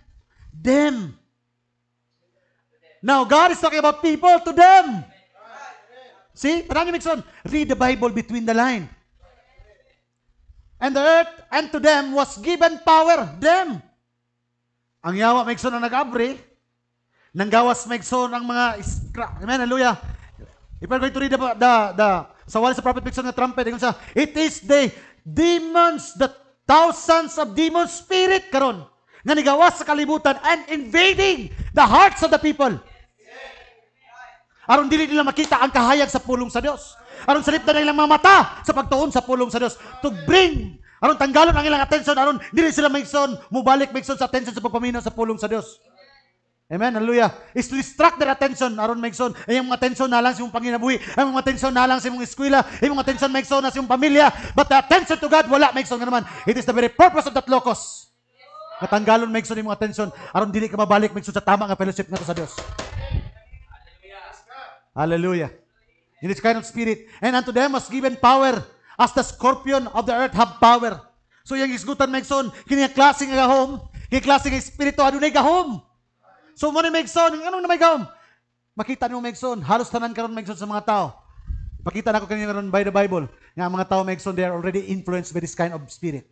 Them. Now, God is talking about people to them. See? Parang Mixon, read the Bible between the line. And the earth and to them was given power. Them. Ang yawa maigsoon ang nag-abre, nang gawas maigsoon ang mga iskra. Amen, hallelujah. If we're going to read the, the, the sa wala sa prophet maigsoon ng trumpet, sa, it is the demons, the thousands of demon spirit karon nga nigawas sa kalibutan and invading the hearts of the people. Aron dili nila makita ang kahayag sa pulong sa Dios. Aron salip na mga mata sa pagtuon sa pulong sa Dios to bring Aron tanggalon ang ilang attention aron dili sila maigsoon, mubalik maigsoon sa attention sa pagpaminaw sa pulong sa Dios. Amen. Hallelujah. Is to distract their attention aron maigsoon. Ay ang mga attention na lang sa imong panginabuhi, ay ang mga attention na lang sa imong eskwela, ay ang mga attention maigsoon na sa imong pamilya, but the attention to God wala maigsoon naman. It is the very purpose of that locus. Katanggalon maigsoon imong attention aron dili ka mabalik maigsoon sa tama nga fellowship nato sa Dios. Hallelujah. In this kind of spirit, and unto them was given power as the scorpion of the earth have power. So yung isgutan megson, kining klase nga gahom, kining klase nga espiritu adunay gahom. So mo ni megson, anong na may gahom? Makita niyo megson, halos tanan karon megson sa mga tao. Pakita nako ko kanina ron by the Bible, nga ang mga tao megson they are already influenced by this kind of spirit.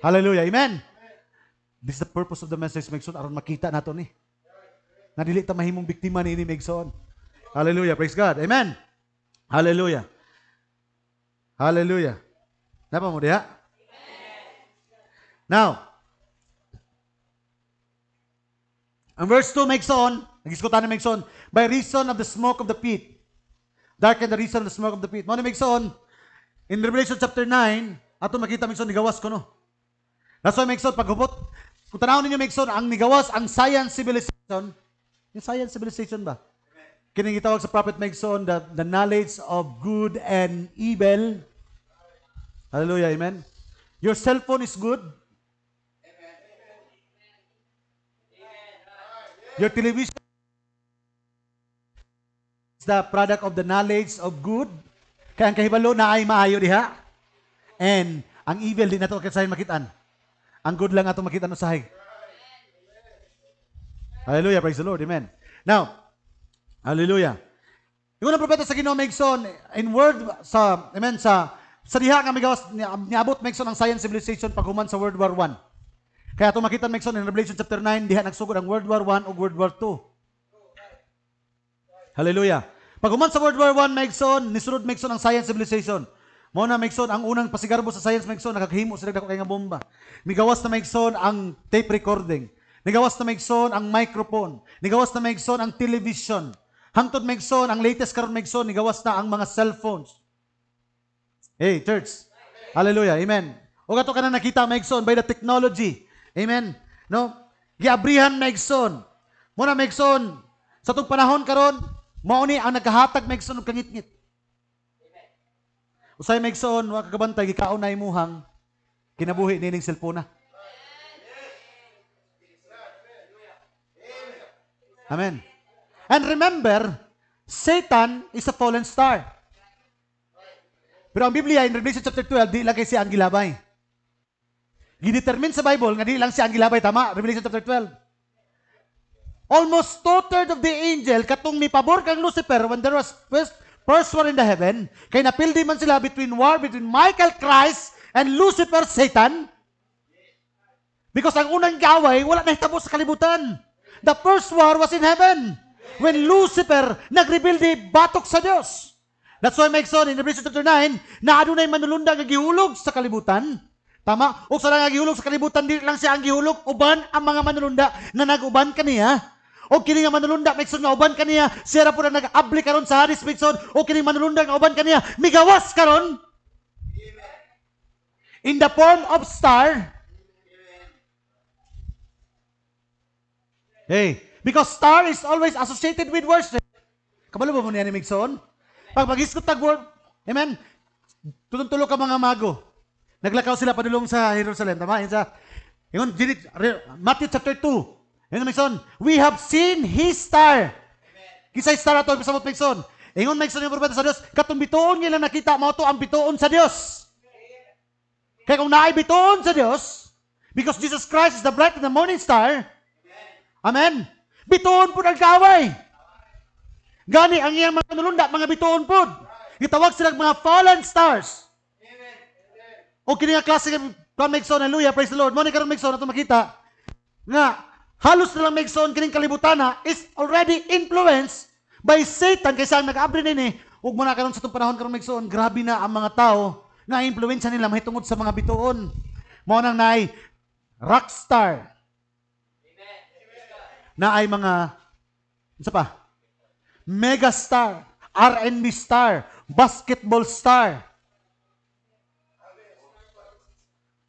Hallelujah. Amen. This is the purpose of the message megson aron makita nato ni. Eh. Na dili ta mahimong biktima ni ini megson. Hallelujah. Praise God. Amen. Hallelujah. Hallelujah. Napa mo diha? Now, and verse 2 makes on, nagiskutan na makes on, by reason of the smoke of the pit. Dark and the reason of the smoke of the pit. Mo makes on, in Revelation chapter 9, ato makita makes on, nigawas ko no. That's why makes on, paghubot, kung tanawin ninyo makes on, ang nigawas, ang science civilization, yung science civilization ba? Kinang itawag sa prophet makes on, the, the knowledge of good and evil, Hallelujah, amen? Your cell phone is good. Your television is the product of the knowledge of good. Kaya ang kahibalo na ay maayo diha. And ang evil din ato sa makitan. Ang good lang ato makitaan usahay. Hallelujah, praise the Lord, amen. Now, hallelujah. Yung unang propeta sa Ginoo Megson, in word sa amen sa sa diha nga migawas niabot Megson ang science civilization paghuman sa World War 1. Kaya to makita Megson in Revelation chapter 9 diha nagsugod ang World War 1 ug World War 2. Hallelujah. Paghuman sa World War 1 Megson nisurod Megson ang science civilization. Mao na Megson ang unang pasigarbo sa science Megson nakaghimo sila dako kay nga bomba. Migawas na Megson ang tape recording. Nigawas na Megson ang microphone. Nigawas na Megson ang television. Hangtod Megson ang latest karon Megson nigawas na ang mga cellphones. Hey, church. Hallelujah. Amen. O kato ka na nakita Megson, by the technology. Amen. No? Giabrihan maigsoon. Muna Megson, Sa itong panahon karon, mao ni ang nagkahatag Megson, ng kangitngit. Usay Megson, wa kagabantay gikaon na imuhang kinabuhi ni nining selpona. Amen. And remember, Satan is a fallen star. Pero ang Biblia, in Revelation chapter 12, di lang kay si ang gilabay. Gidetermine sa Bible nga di lang si ang gilabay. Tama, Revelation chapter 12. Almost two-thirds of the angel, katong ni pabor kang Lucifer, when there was first, first war in the heaven, kay napildi man sila between war between Michael Christ and Lucifer Satan. Because ang unang gaway, wala na hitabo sa kalibutan. The first war was in heaven. When Lucifer nagrebuild batok sa Diyos. That's why makes on in Revelation chapter 9, na adunay manulundag nga gihulog sa kalibutan. Tama? O sa nga gihulog sa kalibutan, dili lang siya ang gihulog, uban ang mga manulunda na naguban kaniya. O kini nga manulunda, makes on nga uban kaniya, siya ra po na nag-abli karon sa hadis, makes on, o kini manulunda nga uban kaniya, migawas karon in the form of star. Hey, because star is always associated with worship. Kabalo ba mo niya ni Migson? Pagpagis ko tagword. Amen? Tutulog ka mga mago. Naglakaw sila padulong sa Jerusalem. Tama? Yun sa, yun, Matthew chapter 2. Yun, Mixon. We have seen His star. Kisay star ato, sa Mixon. Ingon, Mixon yung propeta sa Dios. Katong bituon nila nakita mo to ang bituon sa Dios. Kaya kung naay bituon sa Dios, because Jesus Christ is the bright and the morning star, Amen? Bituon po ng kaway. Gani ang iyang mga nulunda, mga bituon pod. Gitawag sila mga fallen stars. O kini nga klase ka Megson, hallelujah, praise the Lord. Mo ni karon Megson ato makita nga halos na lang Megson kining kalibutana is already influenced by Satan kaysa ang nag-abri nini ug mo na karon sa tong panahon karon Megson, grabe na ang mga tao na impluwensya nila mahitungod sa mga bituon. Mo nang nay rockstar. Na ay mga unsa pa? megastar, R&B star, basketball star,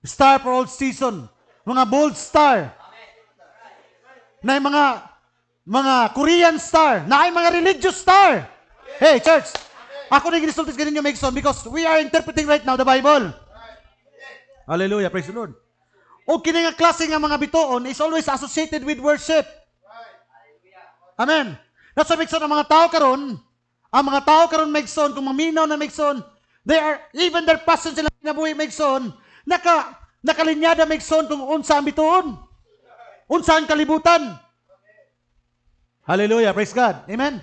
star for all season, mga bold star, na yung mga mga Korean star, na ay mga religious star. Hey, church, ako na ginisultis ka ninyo, Megson, because we are interpreting right now the Bible. Hallelujah, praise the Lord. O kini nga klase nga mga bitoon is always associated with worship. Amen. Nasa Migson ang mga tao karon, ang mga tao karon Migson, kung maminaw na Migson, they are, even their passion sila pinabuhi Migson, naka, nakalinyada Migson kung unsa ang bituon. Unsa ang kalibutan. Hallelujah, praise God. Amen.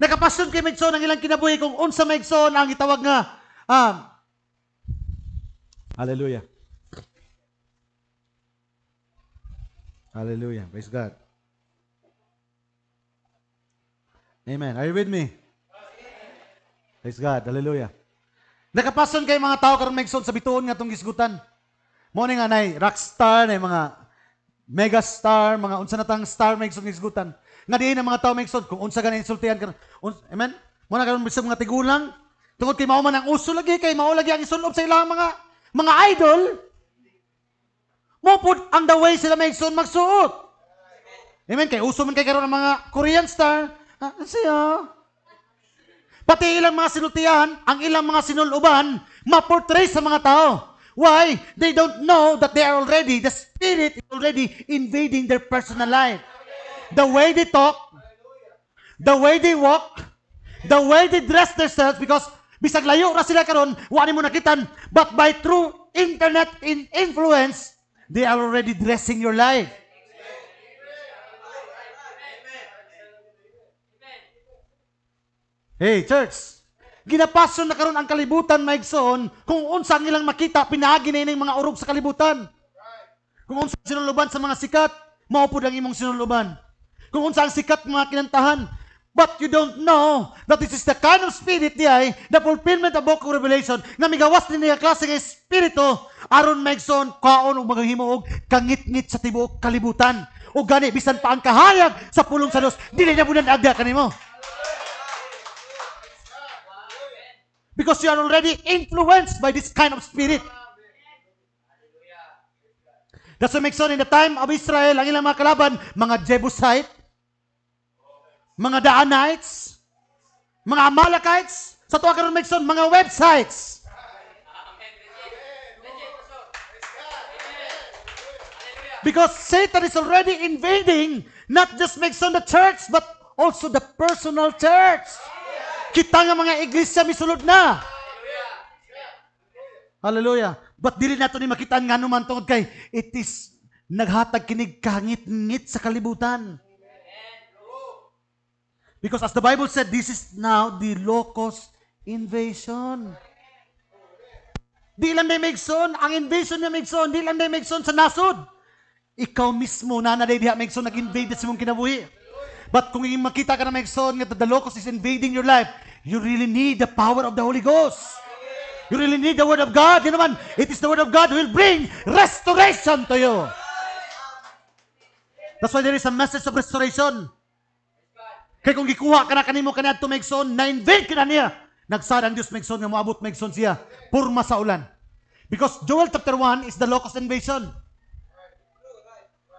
Nakapasyon kay Migson ang ilang kinabuhi kung unsa Migson ang itawag nga um, Hallelujah. Hallelujah. Praise God. Amen. Are you with me? Praise God. Hallelujah. Nakapason kay mga tao karon megson sa bituon nga tong gisgutan. Mo ni nga nay rockstar nay mga megastar, mga unsa na tang star megson gisgutan. Nga diin ang mga tao megson kung unsa ganang insultihan karon. Amen. Mo na karon bisag mga tigulang tungod kay mao man ang uso lagi kay mao lagi ang isulob sa ilang mga mga idol. Mo put ang the way sila megson magsuot. Amen kay uso man kay karon ang mga Korean star, Ah, siya. Pati ilang mga sinultian, ang ilang mga sinuluban, maportray sa mga tao. Why? They don't know that they are already, the Spirit is already invading their personal life. The way they talk, the way they walk, the way they dress themselves because bisag layo ra sila karon wani mo nakitan but by true internet in influence they are already dressing your life Hey, church! Ginapason na karon ang kalibutan Maigson, kung unsa ang ilang makita pinaagi na ining mga urog sa kalibutan. Kung unsa ang sinuluban sa mga sikat, maupod ang imong sinuluban. Kung unsa ang sikat mga kinantahan, But you don't know that this is the kind of spirit niya, eh, the fulfillment of book of Revelation, na migawas ni niya klase ng espiritu, aron Maigson, kaon o magahimuog, kangit-ngit sa tibuok kalibutan. O gani, bisan pa ang kahayag sa pulong sa Diyos, dili na bunan agda kanimo. mo. Because you are already influenced by this kind of spirit. That's what makes sense in the time of Israel, ang ilang mga kalaban, mga Jebusite, mga Daanites, mga Amalekites, sa tuwa karon makes sense, mga websites. Because Satan is already invading not just makes on the church, but also the personal church. Amen. Kita nga mga iglesia misulod na. Hallelujah. But dili nato ni makitaan nga naman tungod kay it is naghatag kinig kangit-ngit sa kalibutan. Because as the Bible said, this is now the locust invasion. Di lang may megson. Ang invasion niya megson. Di lang may megson sa nasod. Ikaw mismo na na diha megson nag-invade sa mong kinabuhi. But kung makita ka na may exon nga the locust is invading your life, you really need the power of the Holy Ghost. You really need the Word of God. Yun naman, it is the Word of God will bring restoration to you. That's why there is a message of restoration. Kaya kung gikuha ka na kanimo kaniya to make son, na-invade ka na niya. Nagsad ang Diyos make son, nga maabot make son siya. Purma sa ulan. Because Joel chapter 1 is the locust invasion.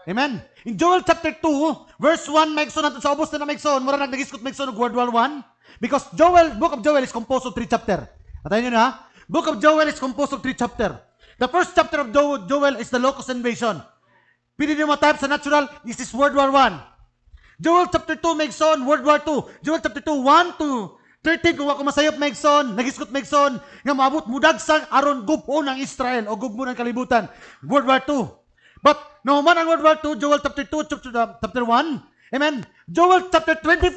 Amen. In Joel chapter 2, verse 1, maigsoon natin sa ubos na maigsoon. Mura nagnagiskot maigsoon ng World War 1. Because Joel, Book of Joel is composed of three chapter. Atayin nyo na. Book of Joel is composed of three chapter. The first chapter of Joel is the locust invasion. Pili nyo type sa natural, this is World War 1. Joel chapter 2, maigsoon, World War 2. Joel chapter 2, 1 to 13, kung ako masayop maigsoon, nagiskot maigsoon, nga maabot mudag sa aron gubon ang Israel o gubon ang kalibutan. World War 2. But no man ang World War II, Joel chapter 2, chapter, uh, chapter 1. Amen? Joel chapter 25,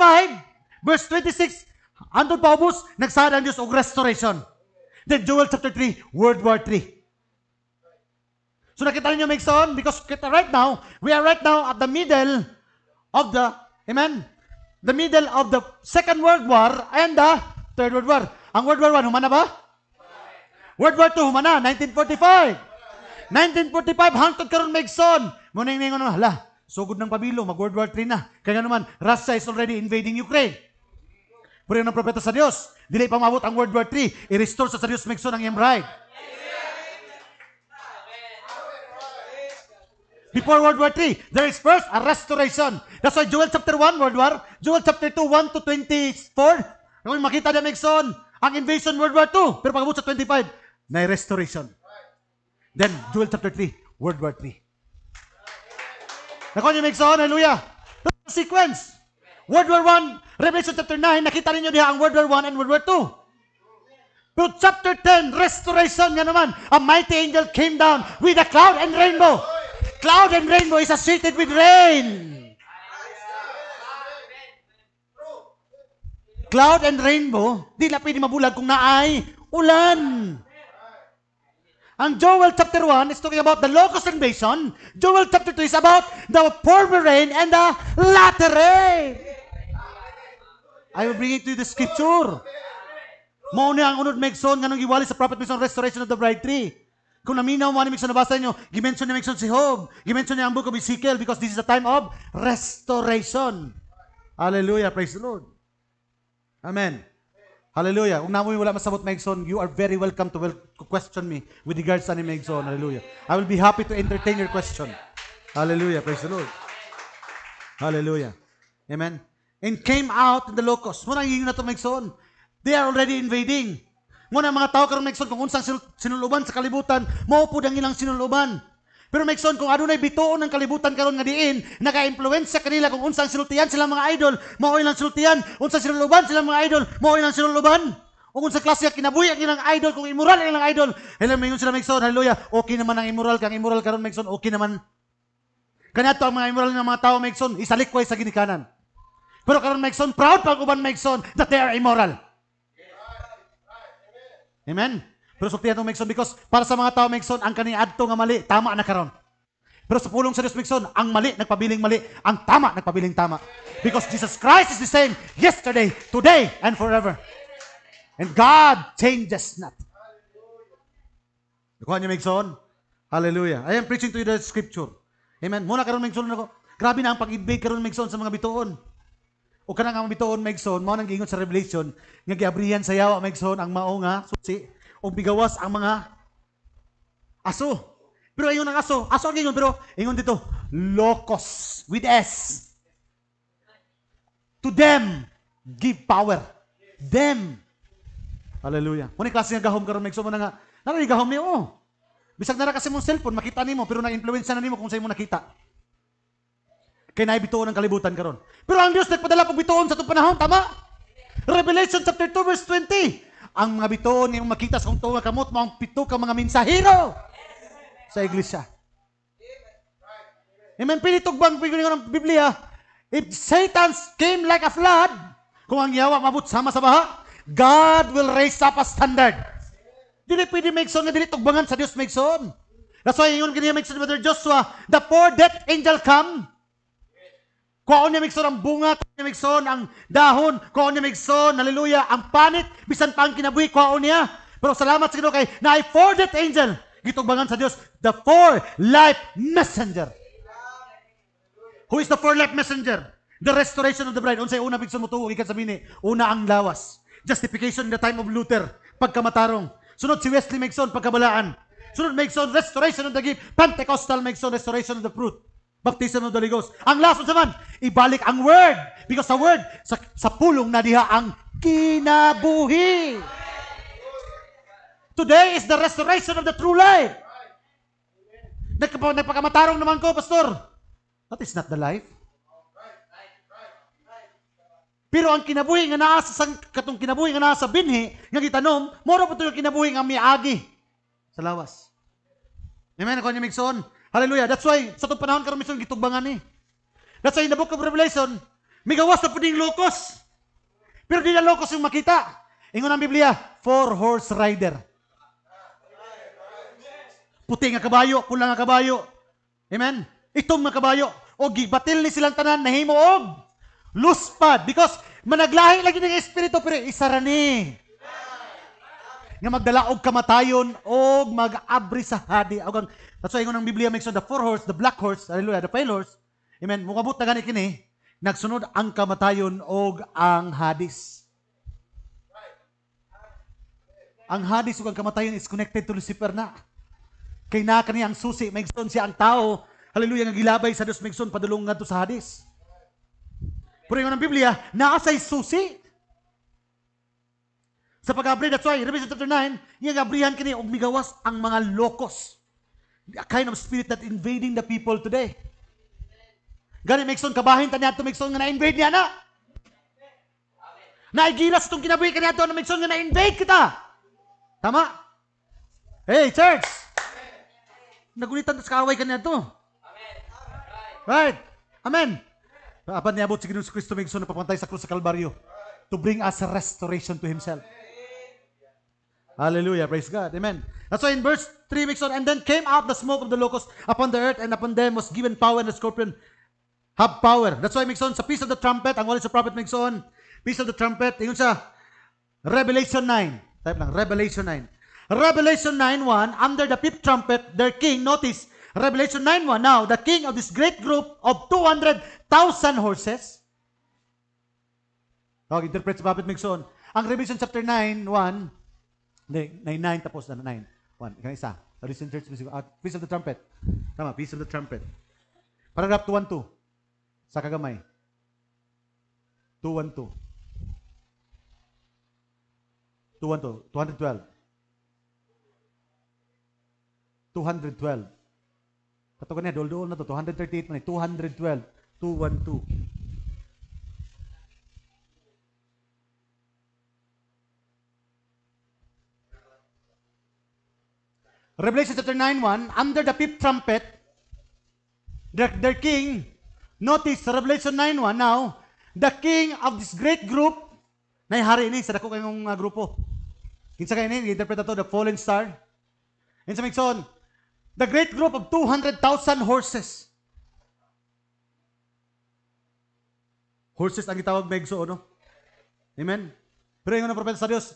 verse 26, andun paubos, nagsara ang Diyos og restoration. Then Joel chapter 3, World War 3. So nakita niyo mga son, because kita right now, we are right now at the middle of the, amen, the middle of the Second World War and the Third World War. Ang World War 1, humana ba? World War 2, humana, 1945. 1945, hangtod karon may igsoon. Muna yung ningon, hala, sugod ng pabilo, mag-World War III na. Kaya naman, Russia is already invading Ukraine. Pero yun ang propeta sa Dios, dili pa maabot ang World War III, i-restore sa, sa Dios Megson ang iyang bride. Before World War III, there is first a restoration. That's why Joel chapter 1, World War, Joel chapter 2, 1 to 24, kung makita niya Megson, ang invasion World War II, pero pag sa 25, na restoration. Then, Joel chapter 3, World War 3. Nako niyo make so, hallelujah. sequence. World War 1, Revelation chapter 9, nakita niyo diha ang World War 1 and World War 2. Pero chapter 10, restoration nga naman. A mighty angel came down with a cloud and rainbow. Cloud and rainbow is associated with rain. Cloud and rainbow, di na pwede mabulag kung naay ulan. Ang Joel chapter 1 is talking about the locust invasion. Joel chapter 2 is about the former rain and the latter rain. I will bring it to the scripture. Mao ang unod Megson nganong giwali sa prophet mission restoration of the bride tree. Kung naminaw mo ni Megson nabasa niyo, gimension ni Megson si Job. Gimension niya ang book of Ezekiel because this is the time of restoration. Hallelujah, praise the Lord. Amen. Hallelujah. Kung namoy wala masabot Megson, you are very welcome to question me with regards to ni Megson. Hallelujah. I will be happy to entertain your question. Hallelujah. Praise the Lord. Hallelujah. Amen. And came out in the locust. Muna yung na to Megson. They are already invading. Muna mga tao karong Megson kung unsang sinuluban sa kalibutan, maupo ang ilang sinuluban. Pero make sure kung adunay bituon ang kalibutan karon nga diin, naka-impluwensya kanila kung unsang silutian sila mga idol, mao ilang silutian, unsang sinuluban sila mga idol, mao ilang sinuluban. O kung sa klase kinabuhi ang ilang idol, kung immoral ang ilang idol, alam mo yun sila make sure, hallelujah, okay naman ang immoral, kang immoral karon make sure, okay naman. Kanya to ang mga immoral ng mga tao make sure, isalikway sa ginikanan. Pero karon make sure, proud pag uban make sure that they are immoral. Amen. Amen. Pero sa tiyatong Migson, because para sa mga tao Migson, ang kani adto nga mali, tama na karon. Pero sa pulong sa Dios Migson, ang mali, nagpabiling mali, ang tama, nagpabiling tama. Because Jesus Christ is the same yesterday, today, and forever. And God changes not. Nakuha niyo Migson? Hallelujah. I am preaching to you the scripture. Amen. Muna karon Migson nako. Grabe na ang pag-ibig karon Migson sa mga bituon. O kanang ang bituon Migson, mo nang giingon sa Revelation nga giabrihan sa yawa Migson ang mao nga susi o bigawas ang mga aso. Pero ayun ang aso. Aso ang ingon, pero ingon dito, locos, with S. To them, give power. Them. Hallelujah. Kung klase nga gahom karon magsumo na nga, naray gahom niyo, oh. Bisag na kasi mong cellphone, makita nimo pero na-influence na nimo kung sa'yo mo nakita. Kaya naibituon ang kalibutan karon. Pero ang Dios nagpadala pagbituon sa itong panahon, tama? Revelation chapter 2 verse 20 ang mga bituon niyong makita sa kung tuwa kamot mo ang pito ka mga mensahero sa iglesia. Amen. Pinitog bang pinulingon ng Biblia? If Satan came like a flood, kung ang yawa mabut sama sa baha, God will raise up a standard. Dili pwede make son dili tugbangan sa Dios make son. That's why yun ganyan make son Brother Joshua, the four death angel come Kuon ano niya migson ang bunga, niya ano mixon ang dahon, kuon ano niya migson, haleluya, ang panit, bisan pa ang kinabuhi, kuon niya. Pero salamat sa Ginoo kay na for that angel, gitugbangan sa Dios, the four life messenger. Who is the four life messenger? The restoration of the bride. Unsay una bigson mo tuo gikan sa mini? Una ang lawas. Justification in the time of Luther, pagkamatarong. Sunod si Wesley Megson, pagkabalaan. Sunod Megson, restoration of the gift. Pentecostal Megson, restoration of the fruit baptism of the Holy Ghost. Ang last naman, ibalik ang word. Because the word, sa, sa pulong na diha ang kinabuhi. Today is the restoration of the true life. Nagpaka, nagpakamatarong naman ko, Pastor. That is not the life. Pero ang kinabuhi nga naa sa katong kinabuhi nga naa sa binhi nga gitanom, moro pa tuyo kinabuhi nga miagi sa lawas. Amen ako niya migsoon. Hallelujah. That's why, sa itong panahon karon mismo gitugbangan ni. Eh. That's why in the book of Revelation, may gawas na pwedeng locos. Pero di na locos yung makita. Ingon ang Biblia, four horse rider. Puti nga kabayo, pula nga kabayo. Amen? Itong nga kabayo. O gibatil ni silang tanan, nahimo og pad. Because managlahi lagi ng espiritu, pero isa ra ni nga magdala og kamatayon og mag-abri sa hadi og ang that's why ang Biblia makes on the four horse the black horse hallelujah the pale horse amen mukabot na gani kini nagsunod ang kamatayon og ang hadis ang hadis ug ang kamatayon is connected to Lucifer na kay na kani ang susi maigsoon siya ang tao hallelujah nga gilabay sa Dios maigsoon padulong ngadto sa hadis pero ang ng Biblia naa say susi sa pag-abri, that's why, Revelation chapter 9, yung abrihan kini og migawas ang mga locos. A kind of spirit that invading the people today. Gani make son kabahin tanya to make son nga na-invade niya na. Naigilas tong kinabuhi kaniya to na make son nga na-invade kita. Tama? Hey, church! Nagulitan sa kaaway kaniya to. Right? Amen. Apan niya abot si Ginus Kristo make son na papantay sa krus sa Kalbaryo to bring us restoration to Himself. Hallelujah. Praise God. Amen. That's why in verse 3 makes on, and then came out the smoke of the locust upon the earth, and upon them was given power, and the scorpion have power. That's why makes sa piece of the trumpet, ang wala sa prophet makes piece of the trumpet, yun sa Revelation 9. Type lang, Revelation 9. Revelation 9.1, under the fifth trumpet, their king, notice, Revelation 9.1, now the king of this great group of 200,000 horses, Okay, interpret sa prophet Mixon. Ang Revelation chapter 9.1, hindi, 9-9 tapos na, 9. 1. Ikaw isa. A recent church music. Ah, piece of the trumpet. Tama, piece of the trumpet. Paragraph 212. Sa kagamay. 212. 212. 212. 212. Katakan niya, dol-dol na to. 238 man. 212. 212. Revelation chapter 9:1 under the fifth trumpet, the, the king, notice Revelation 9:1 now, the king of this great group, na hari ini, sa dako kayong uh, grupo. Kinsa kay ini, interpret to, the fallen star. in sa Mixon, the great group of 200,000 horses. Horses ang gitawag na igso, no? Amen? Pero yung ano, propeta sa Diyos,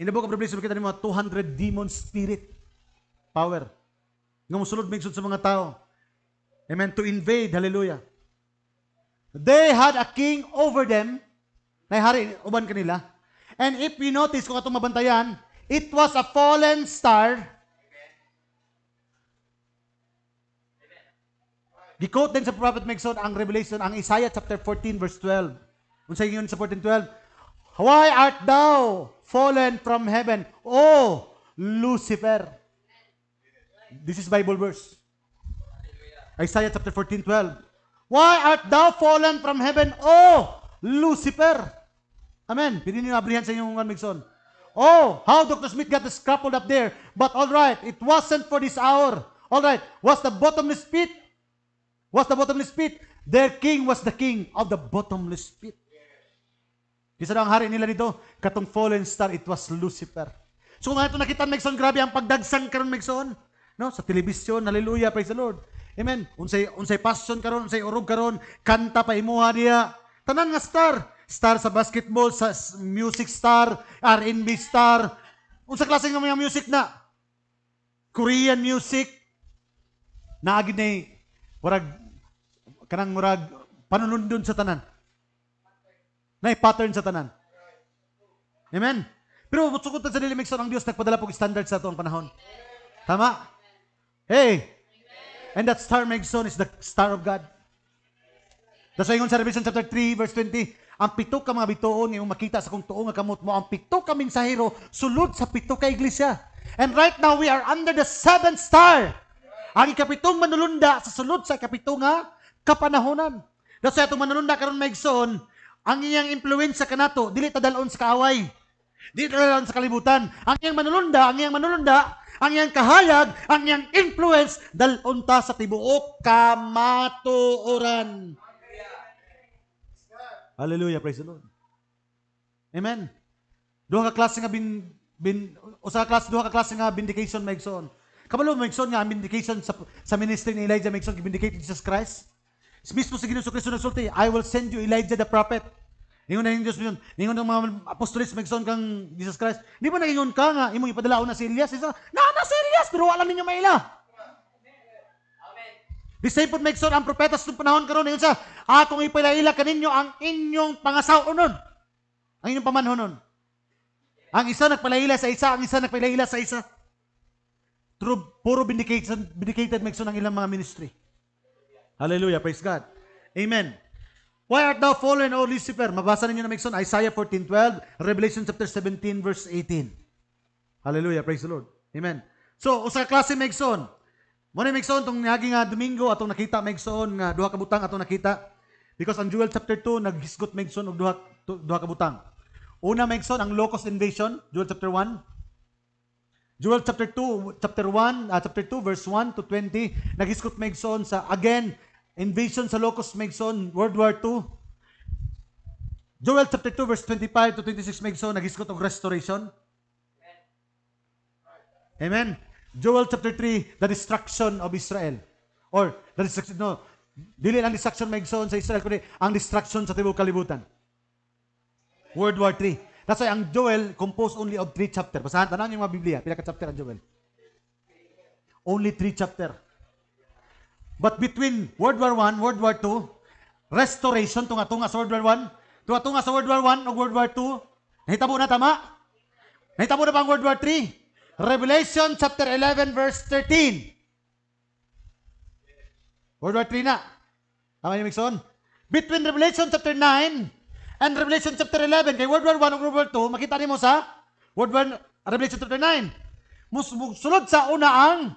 in the book of Revelation, makita niyo 200 demon spirit. Power. Nga musulod, migsud sa mga tao. Amen. To invade. Hallelujah. They had a king over them. May hari, uban kanila. And if you notice, kung atong mabantayan, it was a fallen star. Di-quote din sa Prophet Megson ang Revelation, ang Isaiah chapter 14 verse 12. Unsa yun sa 14:12? Why art thou fallen from heaven, O Lucifer? This is Bible verse. Isaiah chapter 14, 12. Why art thou fallen from heaven, O Lucifer? Amen. niyo abrihan sa inyong Migson. Oh, how Dr. Smith got the scaffold up there. But all right, it wasn't for this hour. All right, was the bottomless pit? Was the bottomless pit? Their king was the king of the bottomless pit. Isa daw ang hari nila dito, katong fallen star, it was Lucifer. So kung ito nakita, Megson, grabe ang pagdagsang karon Megson. No, sa television haleluya praise the Lord. Amen. Unsay unsay passion karon, unsay urog karon, kanta pa imuha diya. Tanan nga star, star sa basketball, sa music star, R&B star. Unsa klase nga mga music na? Korean music. Naagid na murag kanang murag panunundon sa tanan. Nay pattern sa tanan. Amen. Pero sukod sa dili migson ang Dios nagpadala pug standard sa atong panahon. Tama? Hey! Amen. And that star Megson is the star of God. That's why sa Revelation chapter 3 verse 20, ang pito ka mga bituon ngayong makita sa kung tuong kamot mo, ang pito ka mensahero sulod sa pito ka iglesia. And right now we are under the seventh star. Ang ikapitong manulunda sa sulod sa ikapito nga kapanahonan. That's why itong manulunda karon Megson, ang iyang sa kanato dili ta dalon sa kaaway. Dili ta dalon sa kalibutan. Ang iyang manulunda, ang iyang manulunda ang iyang kahayag, ang iyang influence, dalunta sa tibuok kamatuoran. Hallelujah, praise the Lord. Amen. Duha ka klase nga bin, bin usa ka klase duha ka klase nga vindication maigsoon. Kabalo maigsoon nga vindication sa sa ministry ni Elijah maigsoon gibindicate ni Jesus Christ. Mismo si Ginoong Kristo nagsulti, I will send you Elijah the prophet Ingon na yung Diyos yun. Ingon na mga apostolis, magsaon kang Jesus Christ. Di ba nagingon ka nga, imong ipadalaon na si Elias? Isa, na, na si Elias, pero wala ninyo maila. The same po make ang propetas sa panahon karon ingon sa atong ipilaila kaninyo ang inyong pangasaw nun. Ang inyong pamanhon nun. Ang isa nagpalaila sa isa, ang isa nagpalaila sa isa. True, puro vindicated, vindicated make ang ilang mga ministry. Hallelujah, praise God. Amen. Why art thou fallen, O Lucifer? Mabasa ninyo na Mixon, Isaiah 14.12, Revelation chapter 17, verse 18. Hallelujah, praise the Lord. Amen. So, usa klase Mixon. Muna Mixon, itong nagi nga Domingo, atong nakita Mixon, nga duha kabutang atong nakita. Because ang Joel chapter 2, naghisgot Mixon og duha, duha kabutang. Una Mixon, ang locust invasion, Joel chapter 1. Joel chapter 2, chapter 1, uh, ah, chapter 2 verse 1 to 20, naghisgot Megson sa again Invasion sa Locust Megson, World War II. Joel chapter 2 verse 25 to 26 Megson, nagiskot og restoration. Amen. Joel chapter 3, the destruction of Israel. Or, the destruction, no, dili lang destruction Megson sa Israel, kundi ang destruction sa tibuok kalibutan. World War 3. That's why ang Joel composed only of three chapter. Basahan, tanaw niyo mga Biblia. Pila ka chapter ang Joel? Only three chapter. But between World War I, World War II, restoration tunga tunga sa World War I, tunga tunga sa World War I o World War II, nahitabo na tama? Nahitabo na ang World War III? Revelation chapter 11 verse 13. World War III na. Tama niyo, Mixon? Between Revelation chapter 9 and Revelation chapter 11, kay World War I o World War II, makita niyo mo sa World War, Revelation chapter 9. Mus, sulod sa una ang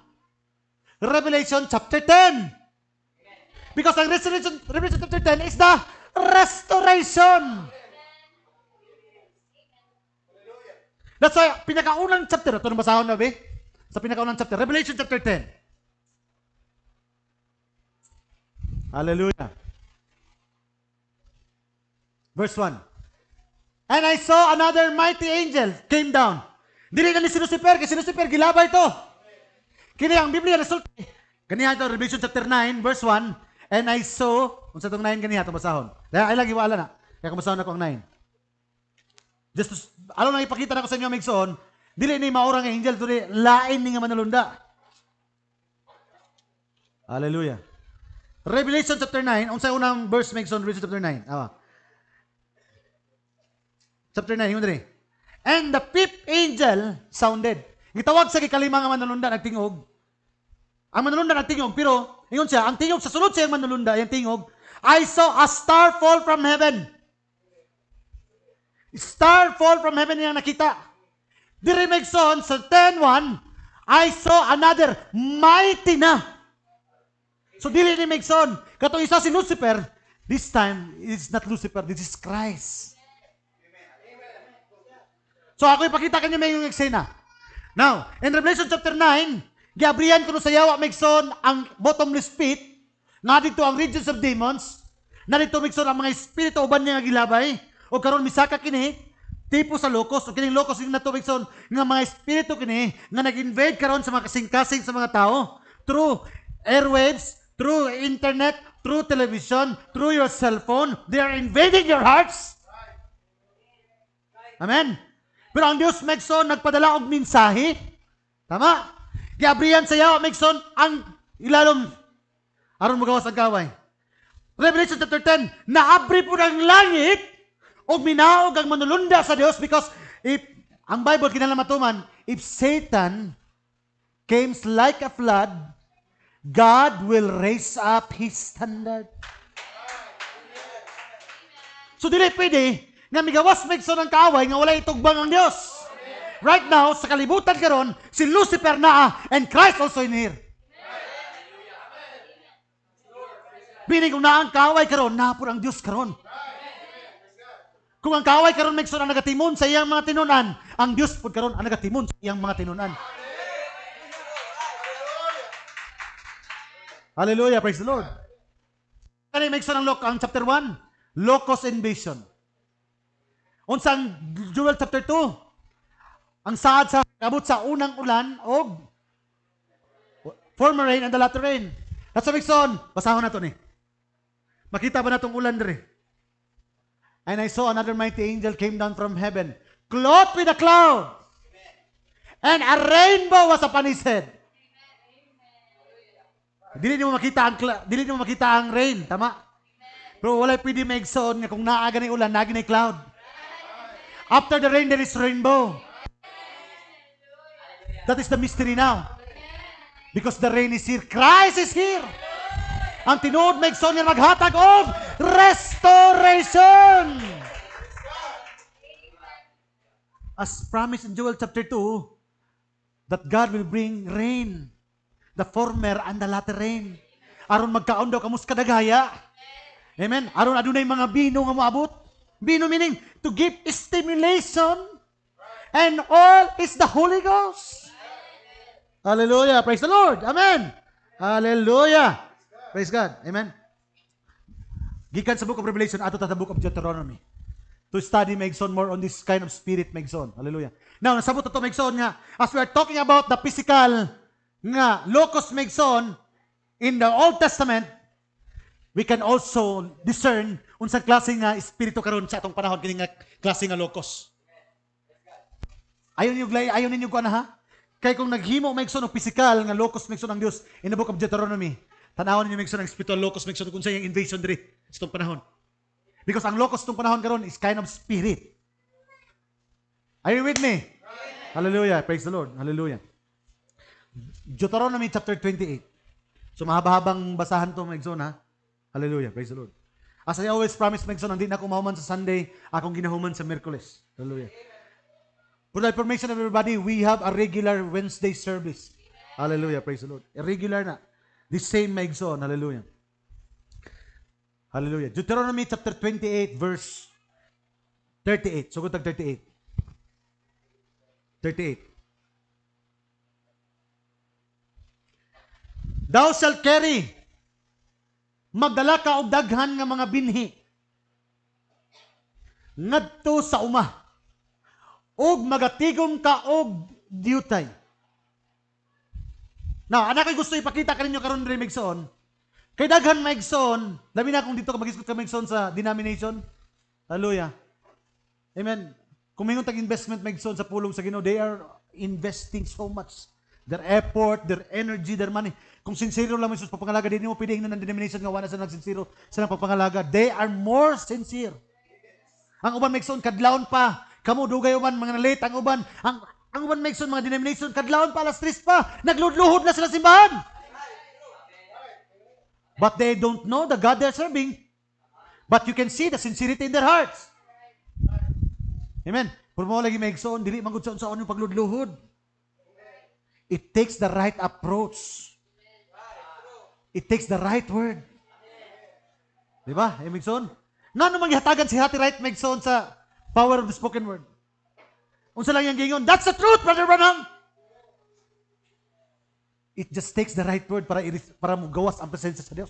Revelation chapter 10. Because ang resurrection, Revelation chapter 10 is the restoration. That's why, pinakaunang chapter, ito nang basahon na, be? Sa pinakaunang chapter, Revelation chapter 10. Hallelujah. Verse 1. And I saw another mighty angel came down. Dili na ni si Lucifer, kasi Lucifer, gilabay to. Kini ang Biblia result. Ganiha to Revelation chapter 9 verse 1, and I saw unsa tong 9 ganiha to basahon. Kaya ay lagi wala na. Kaya kumasahon ako ang 9. Just to, alam ipakita nako sa inyo Mixon. dili ni maura nga angel dili lain ni nga manalunda. Hallelujah. Revelation chapter 9, unsa unang verse migsoon Revelation chapter 9. Awa. Chapter 9, hindi. And the fifth angel sounded. Gitawag sa gikalima nga manulunda nagtingog. Ang manulunda nagtingog pero ingon siya ang tingog sa sulod siya ang manulunda yang tingog. I saw a star fall from heaven. Star fall from heaven yang nakita. Diri Megson sa 10:1 I saw another mighty na. So dili ni Megson. Katong isa si Lucifer, this time it's not Lucifer, this is Christ. So ako ipakita kanya may yung eksena. Now, in Revelation chapter 9, Gabriel kuno sa yawa Megson ang bottomless pit, nga dito ang regions of demons, na dito Megson ang mga espiritu uban niya nga gilabay, o karon misaka kini, tipo sa lokos, o kining lokos yung nato Megson, nga mga espiritu kini, nga nag-invade karon sa mga kasing-kasing sa mga tao, through airwaves, through internet, through television, through your cellphone, they are invading your hearts. Amen. Pero ang Dios Megson nagpadala og mensahe. Tama? Gabriel sa sayaw Megson ang ilalom aron magawas ang gaway. Revelation chapter 10, naabri po ng langit o minaog ang manulunda sa Dios because if ang Bible kinala matuman, if Satan came like a flood, God will raise up his standard. So dili pwede nga migawas migso ng kaaway nga wala itugbang ang Dios. Right now, sa kalibutan karon, si Lucifer naa ah, and Christ also in here. Binig na ang kaaway karon, napur ang Dios karon. Kung ang kaaway karon migso na nagatimon sa iyang mga tinunan, ang Dios pud karon ang nagatimon sa iyang mga tinunan. Hallelujah, praise the Lord. Kani migso ng Luke ang chapter 1, locust invasion. Unsang Joel chapter 2. Ang saad sa kabut sa unang ulan og former rain and the latter rain. That's a big son. Basahon na to ni. Makita ba natong ulan diri? And I saw another mighty angel came down from heaven, clothed with a cloud. And a rainbow was upon his head. Dili nimo makita ang dili nimo makita ang rain, tama? Pero wala pwede maigsoon nga kung naaga ni ulan, naa gani cloud. After the rain, there is rainbow. That is the mystery now. Because the rain is here. Christ is here. Ang tinuod may gusto niya maghatag of restoration. As promised in Joel chapter 2, that God will bring rain. The former and the latter rain. Aron magkaon daw kamus kadagaya. Amen. Aron adunay mga bino nga moabot. Bino meaning to give stimulation and all is the Holy Ghost. Hallelujah. Praise the Lord. Amen. Hallelujah. Praise God. Amen. Gikan sa book of Revelation, ato ta book of Deuteronomy. To study Megson more on this kind of spirit Megson. Hallelujah. Now, nasabot to Megson nga, as we are talking about the physical nga locus Megson in the Old Testament, we can also discern unsang klase nga espiritu karon sa atong panahon kini nga klase nga lokos. Ayon niyo glay, ayon ninyo ko ha? Kay kung naghimo maigsoon og physical nga lokos maigsoon ang Dios in the book of Deuteronomy, tanawon ninyo maigsoon ang spiritual locus, maigsoon kung sa yung invasion diri sa atong panahon. Because ang locus tong panahon karon is kind of spirit. Are you with me? Amen. Hallelujah. Praise the Lord. Hallelujah. Deuteronomy chapter 28. So mahaba-habang basahan to maigsoon ha. Hallelujah. Praise the Lord. As I always promise, Megson, hindi na ako mahuman sa Sunday, akong ginahuman sa Merkules. Hallelujah. For the information of everybody, we have a regular Wednesday service. Hallelujah. Praise the Lord. Irregular na. The same Megson. Hallelujah. Hallelujah. Deuteronomy chapter 28 verse 38. Sugod tag 38. 38. Thou shalt carry magdala ka og daghan nga mga binhi ngadto sa uma ug magatigom ka og diyutay. na anak ko gusto ipakita kaninyo karon diri Megson. Kay daghan Megson, labi na kung dito ka magiskot ka Megson sa denomination. Hallelujah. Amen. Kung mingon tag investment Megson sa pulong sa Ginoo, they are investing so much their effort, their energy, their money. Kung sincere lamang sa pagpangalaga, di mo pwede ng denomination nga wala sa nagsincere sa pagpangalaga. They are more sincere. Ang uban Mixon, kadlawon pa. Kamu dugay uban, mga nalit Ang uban, ang, ang uban Mixon, mga denomination, kadlawon pa, alas tres pa. Nagludluhod na sila simbahan. But they don't know the God they're serving. But you can see the sincerity in their hearts. Amen. Pero mo lagi maigsoon, dili magudsoon sa onyong pagludluhod. It takes the right approach. It takes the right word. Di ba, Emigson? Eh, na ano mangyatagan si Hati Right Megson sa power of the spoken word? Unsa lang yung gingon, that's the truth, Brother Branham! It just takes the right word para, para mo gawas ang presensya sa Dios.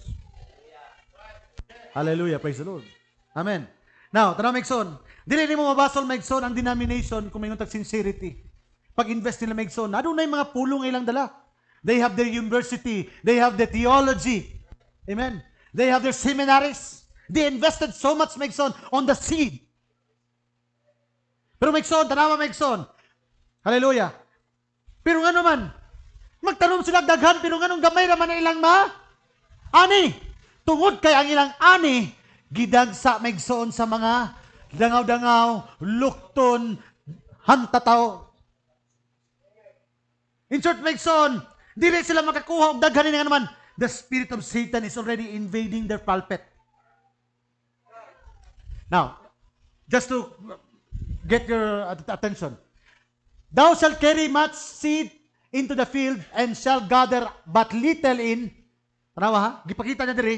Hallelujah, praise the Lord. Amen. Now, tanaw Megson, dili ni mo mabasol Megson ang denomination kung may untag sincerity. Pag-invest nila Megson, adunay mga pulong ilang dala. They have their university. They have the theology. Amen. They have their seminaries. They invested so much, Megson, on the seed. Pero Megson, tanawa Megson. Hallelujah. Pero nga naman, magtanong sila daghan, pero nga nung gamay naman ang ilang ma? Ani. Tungod kay ang ilang ani, gidagsa Megson sa mga dangaw-dangaw, lukton, hantataw. In short, Megson, Dili sila makakuha og daghan nga naman. The spirit of Satan is already invading their pulpit. Now, just to get your attention. Thou shalt carry much seed into the field and shall gather but little in. Tanawa ha? Gipakita niya diri.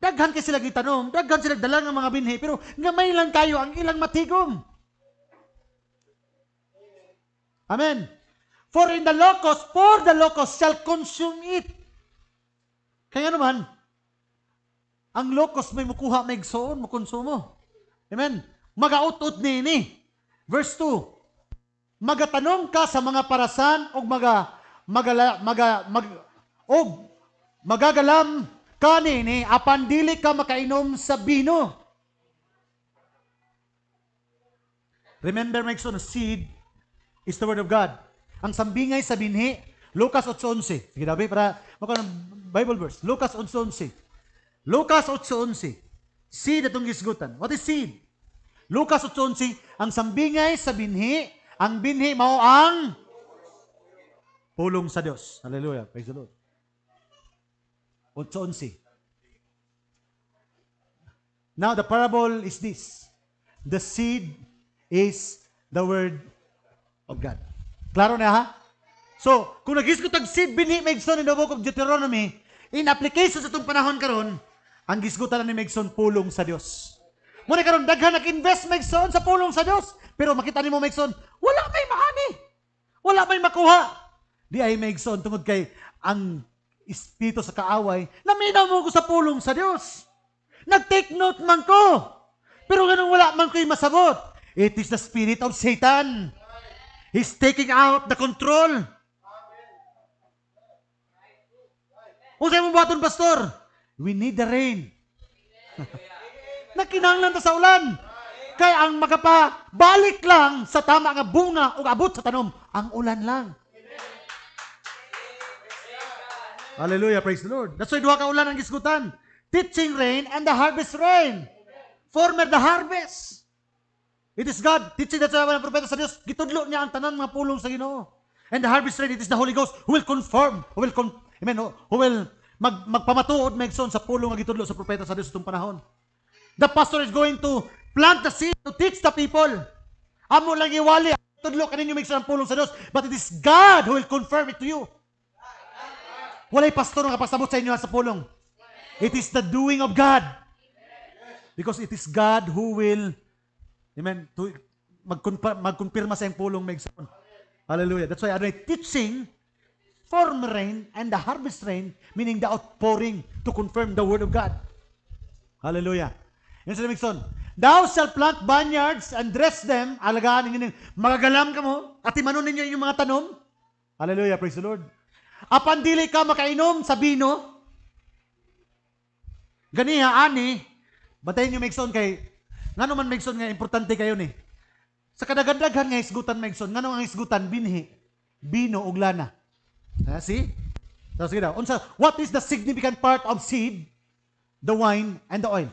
Daghan kay sila gitanong, daghan sila dalang ng mga binhi, pero gamay lang kayo ang ilang matigom. Amen. For in the locust, for the locust shall consume it. Kaya naman, ang locust may mukuha, may igsoon, mukonsumo. Amen? Magaut-ut nini. Verse 2, Magatanong ka sa mga parasan o maga, magala, maga, mag, o magagalam ka nini, apan dili ka makainom sa bino. Remember, my son, seed is the word of God ang sambingay sa binhi. Lucas 8.11. Sige dabi, para ng Bible verse. Lucas 8.11. Lucas 8.11. Seed atong gisgutan. What is seed? Lucas 8.11. Ang sambingay sa binhi, ang binhi mao ang pulong sa Dios. Hallelujah. Praise the Lord. 8.11. Now, the parable is this. The seed is the word of God. Klaro na ha? So, kung nagis ko tag seed bini Megson in the book of Deuteronomy, in application sa itong panahon karon, ang gisgutan ni Megson pulong sa Dios. Muna karon daghan nak invest Megson sa pulong sa Dios, pero makita nimo Megson, wala may maani. Wala may makuha. Di ay Megson tungod kay ang espiritu sa kaaway, naminaw mo ko sa pulong sa Dios. Nag-take note man ko. Pero ganun wala man ko'y masabot. It is the spirit of Satan He's taking out the control. Unsa mo buhaton pastor? We need the rain. Nakinanglan ta sa ulan. Kay ang makapa balik lang sa tama nga bunga ug abot sa tanom ang ulan lang. Hallelujah, praise the Lord. That's why duha ka ulan ang gisgutan. Teaching rain and the harvest rain. Former the harvest. It is God. Titsi na sa ng propeta sa Dios. Gitudlo niya ang tanan mga pulong sa Ginoo. And the harvest ready, it is the Holy Ghost who will confirm, who will, con- amen, who will mag, magpamatuod, megson sa pulong nga gitudlo sa propeta sa Dios itong panahon. The pastor is going to plant the seed to teach the people. Amo lang iwali, tudlo ka ninyo megson ang pulong sa Dios, but it is God who will confirm it to you. Walay pastor nga pasabot sa inyo sa pulong. It is the doing of God. Because it is God who will Amen. To, magkunpa, magkumpirma sa iyong pulong may son. Hallelujah. That's why Adonai teaching form rain and the harvest rain, meaning the outpouring to confirm the word of God. Hallelujah. Yan sa Mixon. Thou shall plant vineyards and dress them. Alagaan ninyo. Magagalam ka mo. At imanon ninyo yung mga tanom. Hallelujah. Praise the Lord. Apan dili ka makainom sa bino. Ganiha, ani. Batayin nyo Mixon kay nga naman, Megson, nga importante kayo ni. Sa kadagandaghan nga isgutan, Megson, nga naman ang isgutan, binhi, bino, ug lana. Ha, see? So, sige daw. Unsa, what is the significant part of seed, the wine, and the oil?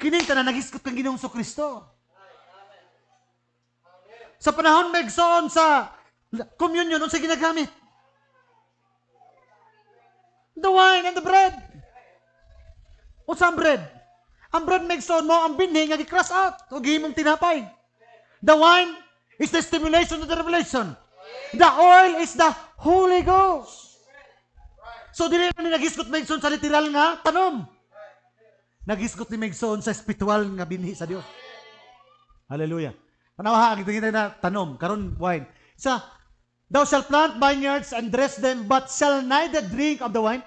Kinita na nagisgot kang Ginoong so Kristo. Sa panahon, Megson, sa communion, unsa ginagamit? The wine and the bread. Unsa ang bread? Ang bread makes mo, ang binhi nga gi-crush out. Kung gihimong tinapay. The wine is the stimulation of the revelation. The oil is the Holy Ghost. So, dili na ni nagisgot Megson sa literal nga tanom. Nagisgot ni Megson sa spiritual nga binhi sa Dios. Hallelujah. Panawaha, ang kita na tanom, karon wine. Sa, thou shalt plant vineyards and dress them, but shall neither drink of the wine.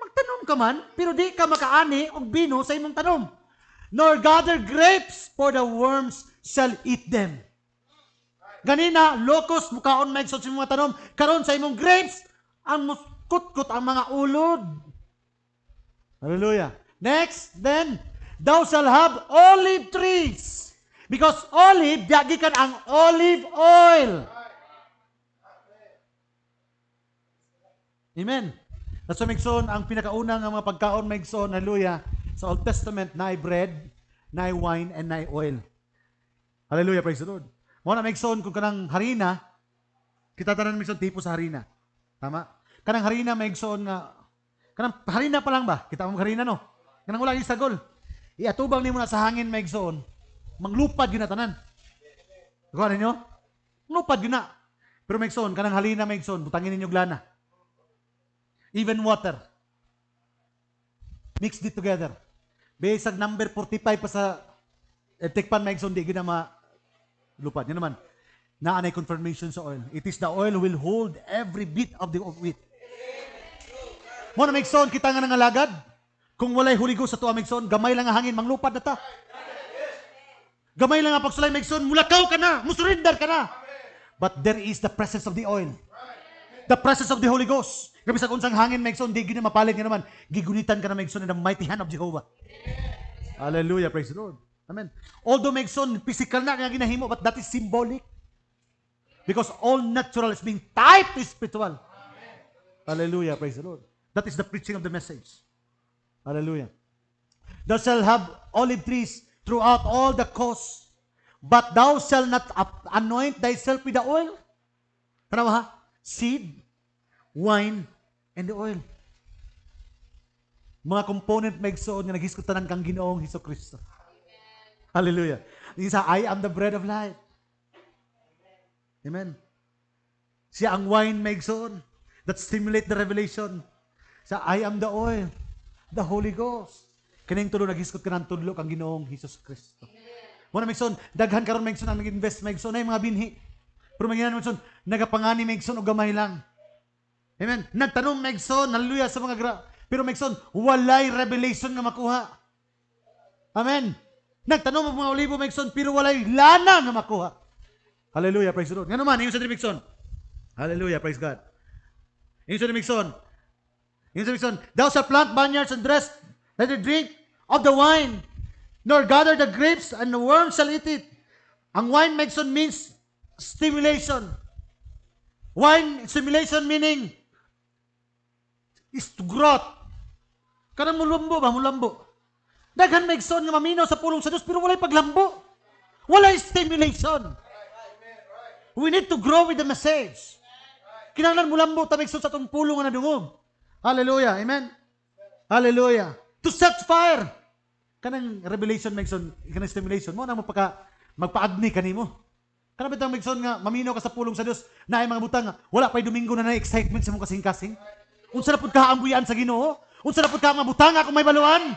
Magtanom ka man, pero di ka makaani og bino sa imong tanom nor gather grapes, for the worms shall eat them. Ganina, locust, mukaon may sa mga tanom, karon sa imong grapes, ang muskutkut ang mga ulod. Hallelujah. Next, then, thou shall have olive trees. Because olive, diagikan ang olive oil. Amen. Nasa Megson, ang pinakaunang mga pagkaon Megson, hallelujah, sa Old Testament, na'y bread, na'y wine, and na'y oil. Hallelujah, praise the Lord. Mo na maigsoon kung kanang harina, kita tanan maigsoon tipo sa harina. Tama? Kanang harina maigsoon nga kanang harina pa lang ba? Kita mo harina no. Kanang wala yung sagol. Iatubang nimo na sa hangin maigsoon, manglupad gyud na tanan. Kuha ninyo? Lupad gyud na. Pero maigsoon kanang harina maigsoon, butangin ninyo glana. Even water. Mix it together. Besag number 45 pa sa etikpan eh, tikpan may sundi gina ma lupad. Yan naman. Na anay confirmation sa oil. It is the oil will hold every bit of the of wheat. Mo na migson kita nga nangalagad. Kung walay huligo sa tuwa migson, gamay lang ang hangin manglupad na ta. Gamay lang ang pagsulay migson, mulakaw ka na, musurinder ka na. But there is the presence of the oil. The presence of the Holy Ghost. Kabisag unsang hangin maigsoon di gini mapalit nga naman. Gigunitan ka na maigsoon ng mighty hand of Jehovah. Hallelujah, praise the Lord. Amen. Although maigsoon physical na nga ginahimo but that is symbolic. Because all natural is being typed to spiritual. Amen. Hallelujah, praise the Lord. That is the preaching of the message. Hallelujah. Thou shalt have olive trees throughout all the coast, but thou shalt not anoint thyself with the oil. Tanawa ha? Seed, wine, and the oil. Mga component maigsoon nga naghisgot tanan kang Ginoong Hesus Kristo. Hallelujah. Isa, I am the bread of life. Amen. Siya ang wine maigsoon that stimulate the revelation. Sa I am the oil, the Holy Ghost. Kining tulo naghisgot kanang tudlo kang Ginoong Hesus Kristo. Muna maigsoon, daghan karon maigsoon ang nag-invest maigsoon ay mga binhi. Pero mangyanan maigsoon, nagapangani maigsoon og gamay lang. Amen. Nagtanong Megson, hallelujah sa mga gra- Pero Megson, walay revelation nga makuha. Amen. Nagtanong ang mga olibo Megson, pero walay lana nga makuha. Hallelujah, praise God. Lord. Nga naman, yung sa Megson. Hallelujah, praise God. Yung sa Megson. Yung sa Megson, thou shalt plant vineyards and dress, let it drink of the wine, nor gather the grapes, and the worm shall eat it. Ang wine Megson means stimulation. Wine stimulation meaning is to growth. Kanang mulambo ba? Mulambo. Daghan may igsoon nga maminaw sa pulong sa Dios pero walay paglambo. Walay stimulation. We need to grow with the message. Kinahanglan mulambo ta igsoon sa tong pulong nga nadungog. Hallelujah. Amen. Hallelujah. To set fire. Kanang revelation may igsoon, kanang stimulation mo na mo pagka magpaagni kanimo. Kanang bitang may igsoon nga maminaw ka sa pulong sa Dios na mga butang wala pay domingo na na excitement sa mong kasing-kasing. Unsa na pud ka ambuyan sa Ginoo? Unsa na pud ka mabutanga kung may baluan?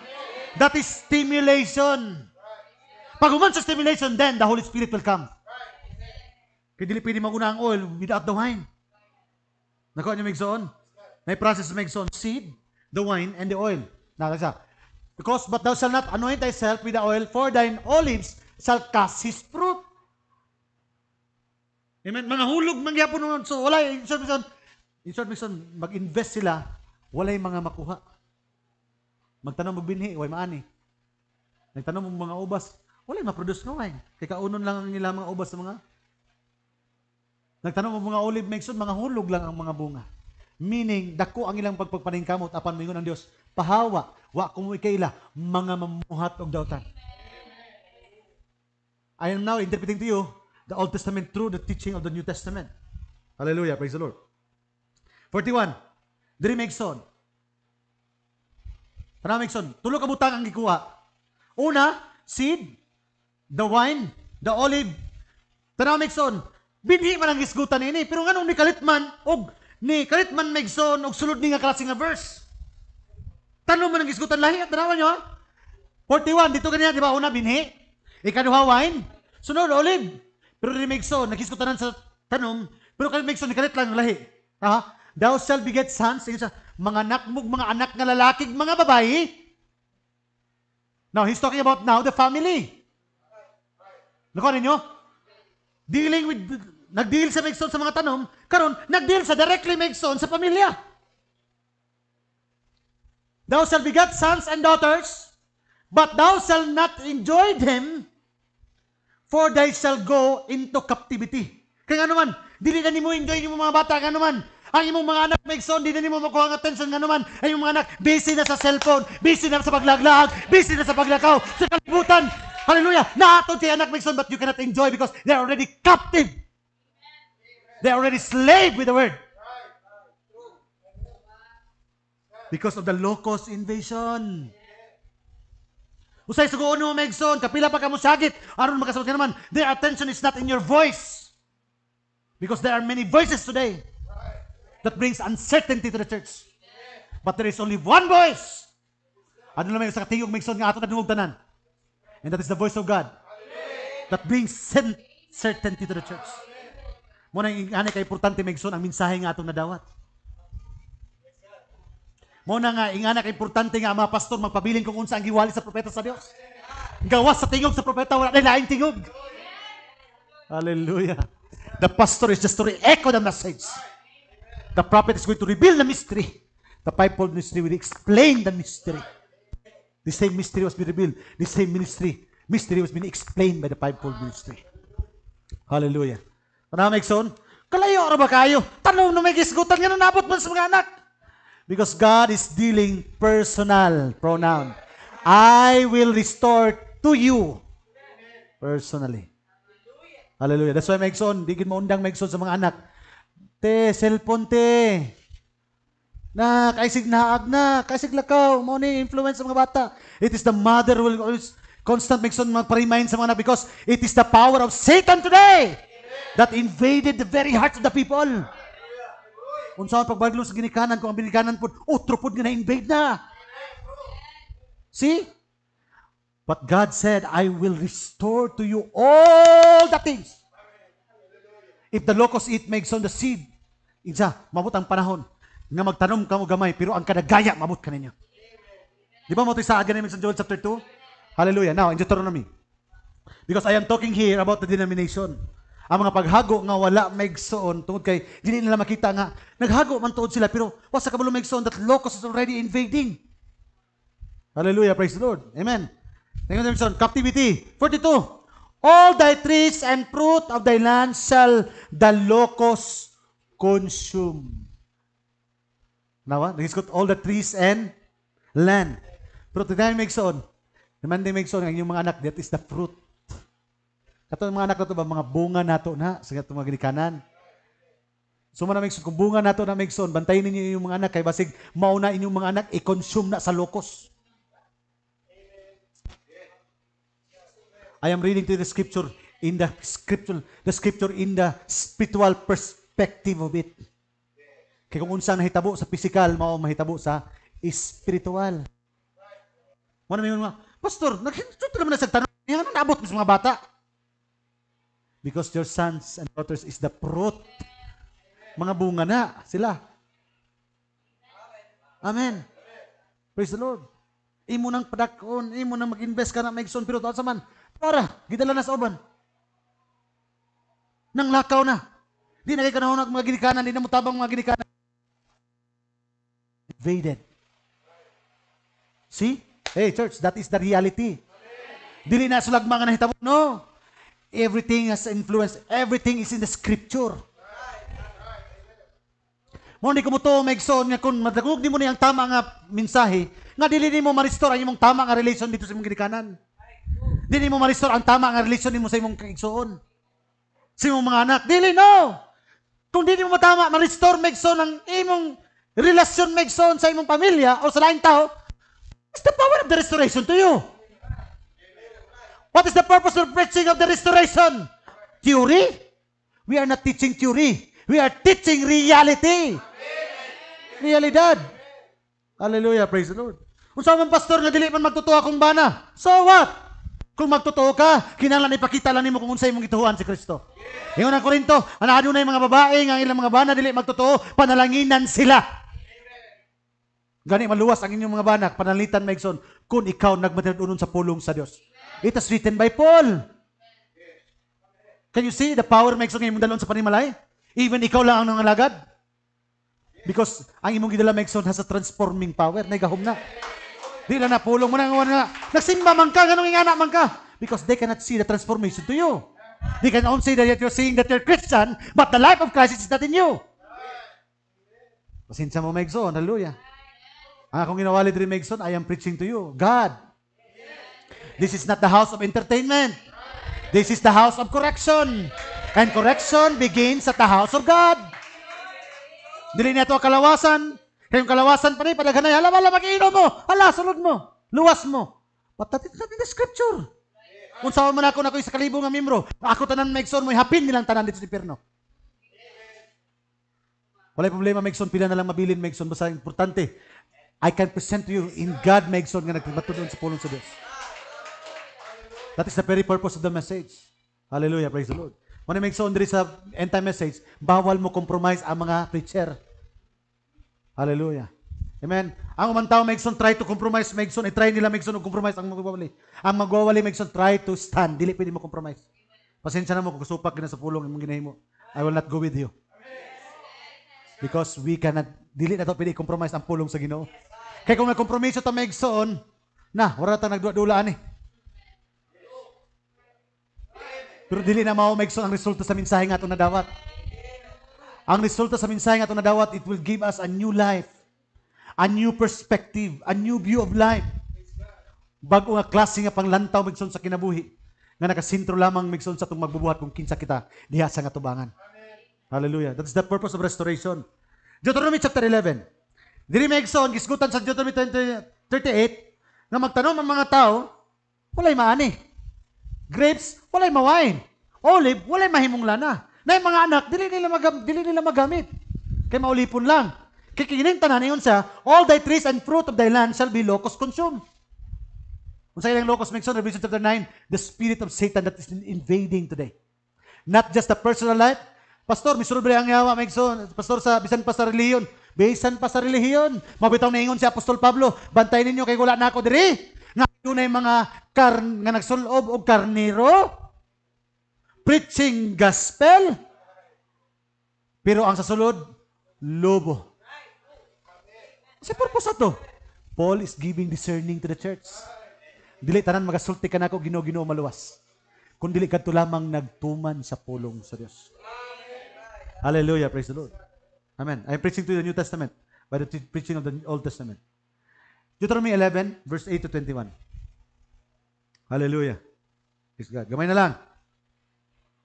That is stimulation. Pag human sa stimulation, then the Holy Spirit will come. Kaya dili pwede maguna ang oil without the wine. Nakuha niyo magsoon? May process na magsoon. Seed, the wine, and the oil. Nakasa. Because, but thou shalt not anoint thyself with the oil, for thine olives shall cast his fruit. Amen. Manahulog mangyapon nun. So, wala. Eh, so, In short, Mixon, mag-invest sila, walay mga makuha. Magtanong magbinhi, walay maani. Nagtanong mo mga ubas, walay maproduce produce no Kaya kaunon lang ang ilang mga ubas sa mga. Nagtanong mo mga olive Mixon, mga hulog lang ang mga bunga. Meaning, dako ang ilang pagpagpaningkamot, apan mingon ang Dios. Pahawa, wa kumuwi kaila, mga mamuhat og dautan. I am now interpreting to you the Old Testament through the teaching of the New Testament. Hallelujah. Praise the Lord. 41. Diri Megson. Tanang Megson, tulo ka butang ang gikuha. Una, seed, the wine, the olive. Tanang Megson, binhi man ang gisgutan ini pero nganong ni kalitman og ni kalitman Megson og sulod ni nga klase nga verse. Tanong man ang gisgutan lahi at ah, tanawan nyo ha. Ah. 41 dito kaniya di ba una binhi, ikaduha wine, sunod olive. Pero ni Megson nagisgutanan sa tanom pero kay Megson ni kalit lang lahi. Ha? Thou shalt beget sons. Mga anak mo, mga anak nga lalaki, mga babae. Now, he's talking about now the family. Nakuha ninyo? Dealing with, nag-deal sa Megson sa mga tanom, karon nag-deal sa directly Megson sa pamilya. Thou shalt beget sons and daughters, but thou shall not enjoy them, for they shall go into captivity. Kaya nga naman, dili na ni mo enjoy ni mo mga bata, nga naman, ang imong mga anak, may son, di na nimo makuha ang attention nga naman. Ang imong mga anak, busy na sa cellphone, busy na sa paglaglag, busy na sa paglakaw, sa kalibutan. Hallelujah. Naatod kay anak, may son, but you cannot enjoy because they're already captive. They're already slave with the word. Because of the locust invasion. Usay sugoon mo megson, kapila pa kamo sagit aron makasabot ka naman. Their attention is not in your voice. Because there are many voices today that brings uncertainty to the church. But there is only one voice. Ano naman sa katingog mingson nga ato na dumugtanan? And that is the voice of God that brings certainty to the church. Muna yung anay ka importante mingson ang mensahe nga atong nadawat. Muna nga, ingana ka importante nga mga pastor magpabiling kung unsa ang giwali sa propeta sa Dios. Gawas sa tingog sa propeta wala na laing tingog. Hallelujah. The pastor is just to re-echo the message. The prophet is going to reveal the mystery. The fivefold mystery will explain the mystery. The same mystery was being revealed. The same ministry, mystery was being explained by the fivefold ministry. Hallelujah. Tanaw na kalayo ra ba kayo? Tanong na may gisgutan nga nabot sa mga anak. Because God is dealing personal pronoun. I will restore to you personally. Hallelujah. That's why Megson, di mo undang Megson sa mga anak Te, cellphone te. Na, kaisig naag na, kaisig lakaw, mo ni influence sa mga bata. It is the mother will always constant make sure magpa-remind sa mga na because it is the power of Satan today that invaded the very hearts of the people. Kung saan pagbaglo sa ginikanan, kung ang binikanan po, utro po nga na-invade na. See? But God said, I will restore to you all the things. If the locust eat makes on the seed, Insa, mabot ang panahon nga magtanom ka mo gamay, pero ang kadagaya, mabot ka ninyo. Di ba mo ito sa again sa Joel chapter 2? Hallelujah. Now, in Deuteronomy. Because I am talking here about the denomination. Ang mga paghago nga wala maigsoon tungod kay dili nila makita nga naghago man tuod sila pero wasa kabulo maigsoon that locust is already invading. Hallelujah, praise the Lord. Amen. Tingnan natin son, captivity 42. All thy trees and fruit of thy land shall the locust consumed. Nawa, ah, he's got all the trees and land. Pero tinayin may iksoon. Naman din may iksoon, ang inyong mga anak, that is the fruit. Kato mga anak na ito ba, mga bunga nato na, sa itong mga ginikanan. So man amigson, kung bunga nato na amigson, bantayin ninyo inyong mga anak, kay basig mauna inyong mga anak, i-consume na sa lokos. I am reading to the scripture in the scripture, the scripture in the spiritual pers- perspective of it. Kaya kung unsa nahitabo sa physical, mao mahitabo sa spiritual. Mo na mga, Pastor, nagsinto naman na sa tanong, yan ang nabot sa mga bata. Because your sons and daughters is the fruit. Mga bunga na sila. Amen. Praise the Lord. Imo nang padakon, imo nang mag-invest ka na maigsoon, pero doon sa man, para, gidala na sa uban. Nang lakaw na, Di na kay kanahon at mga ginikanan, di na mutabang mga ginikanan. Invaded. See? Hey, church, that is the reality. Dili na sulag mga nahitabo. No. Everything has influence. Everything is in the scripture. Mo ni kumuto magson nga kun madagog mo ni ang tama nga mensahe nga dili nimo ma-restore ang imong tama nga relation dito sa imong ginikanan. Dili nimo ma-restore ang tama nga relation nimo sa imong kaigsoon. Sa imong mga anak, dili no. Kung di mo matama, ma-restore megson ang imong relasyon megson sa imong pamilya o sa lain tao, it's the power of the restoration to you. What is the purpose of preaching of the restoration? Theory? We are not teaching theory. We are teaching reality. Realidad. Hallelujah. Praise the Lord. Kung sa man pastor na dili man magtutuwa kong bana, so what? Kung magtotoo ka, kinahanglan ipakita lang nimo kung unsay imong gituhuan si Kristo. Yeah. Ingon ang Korinto, anaadyo na mga babae nga ilang mga bana dili magtotoo, panalanginan sila. Amen. Gani maluwas ang inyong mga banak, panalitan maigson kung ikaw nagmatinud-unon sa pulong sa Dios. It is written by Paul. Can you see the power maigson nga imong dalon sa panimalay? Even ikaw lang ang nangalagad. Because ang imong gidala maigson has a transforming power, nagahom na. Yeah. Di na napulong mo na nga na. Nagsimba man ka, ganun nga man ka. Because they cannot see the transformation to you. They can only say that you're seeing that you're Christian, but the life of Christ is not in you. Pasensya mo, Megson. Hallelujah. Ang akong ginawali rin, Megson, I am preaching to you. God. This is not the house of entertainment. This is the house of correction. And correction begins at the house of God. Dili na ito kalawasan. Kayong kalawasan pa rin, panaganay, hala, hala, mag mo, hala, sunod mo, luwas mo. Patatit natin the scripture. Kung saan na ako na ako sa kalibo nga mimro, ako tanan maigson mo, hapin nilang tanan dito sa perno. Wala problema, maigson, pila na lang mabilin, maigson, basta importante. I can present to you in God, maigson, nga nagbato sa pulong sa Diyos. That is the very purpose of the message. Hallelujah, praise the Lord. Muna maigson diri sa end time message, bawal mo compromise ang mga preacher. Hallelujah. Amen. Ang umang tao, Megson, try to compromise. Megson, i-try nila, may Megson, compromise. Ang magwawali. Ang magwawali, Megson, try to stand. Dili pwede mo compromise. Pasensya na mo, kung supak na sa pulong, imong ginahimo. I will not go with you. Because we cannot, dili na to, pwede compromise ang pulong sa ginoo. Kaya kung nagkompromiso ta Megson, na, wala ta nagdudulaan eh. Pero dili na mao Megson ang resulta sa mensahe nga itong nadawat. dapat. Ang resulta sa minsay nga na dawat, it will give us a new life, a new perspective, a new view of life. Bago nga klase nga panglantaw migson sa kinabuhi, nga nakasintro lamang migson sa itong magbubuhat kung kinsa kita diha sa nga tubangan. Hallelujah. That's the purpose of restoration. Deuteronomy chapter 11. Diri maigson, gisgutan sa Deuteronomy 38, na magtanong ang mga tao, walay maani. Grapes, walay mawine. Olive, walay mahimong lana. Na mga anak, dili nila, magam, dili nila magamit. Kay maulipon lang. Kikining tanan niyon sa, all thy trees and fruit of thy land shall be locust consumed. Kung sa ilang locust makes on Revelation chapter 9, the spirit of Satan that is invading today. Not just the personal life. Pastor, misurubre ang yawa makes on. Pastor, sa, bisan pa sa reliyon. Bisan pa sa relihiyon. Mabitaw na ingon si Apostol Pablo, bantayin ninyo kay wala na ako diri. Nga yun ay mga karn, nga nagsulob o karniro preaching gospel. Pero ang sasulod, lobo. Sa purpose to? Paul is giving discerning to the church. Dili tanan magasulti ka na nako Ginoo Ginoo maluwas. Kun dili ka to lamang nagtuman sa pulong sa Dios. Hallelujah, praise the Lord. Amen. I'm preaching to the New Testament by the preaching of the Old Testament. Deuteronomy 11 verse 8 to 21. Hallelujah. Praise God. Gamay na lang.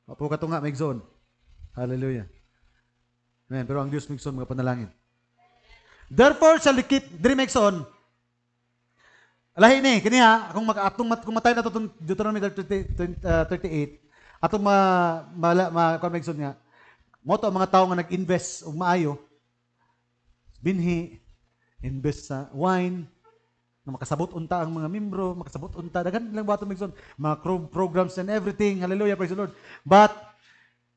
Apo ka nga, Megzon. Hallelujah. Amen. Pero ang Diyos, Megzon, mga panalangin. Therefore, shall keep diri Megzon. lahi ni, kaniya, kung mag atong mat kumatay na to Deuteronomy 38, uh, atong ma ma, ma Megzon nga, mo to mga tao nga nag-invest og maayo binhi invest sa wine, na makasabot unta ang mga membro, makasabot unta, daghan lang bato migson, mga programs and everything. Hallelujah, praise the Lord. But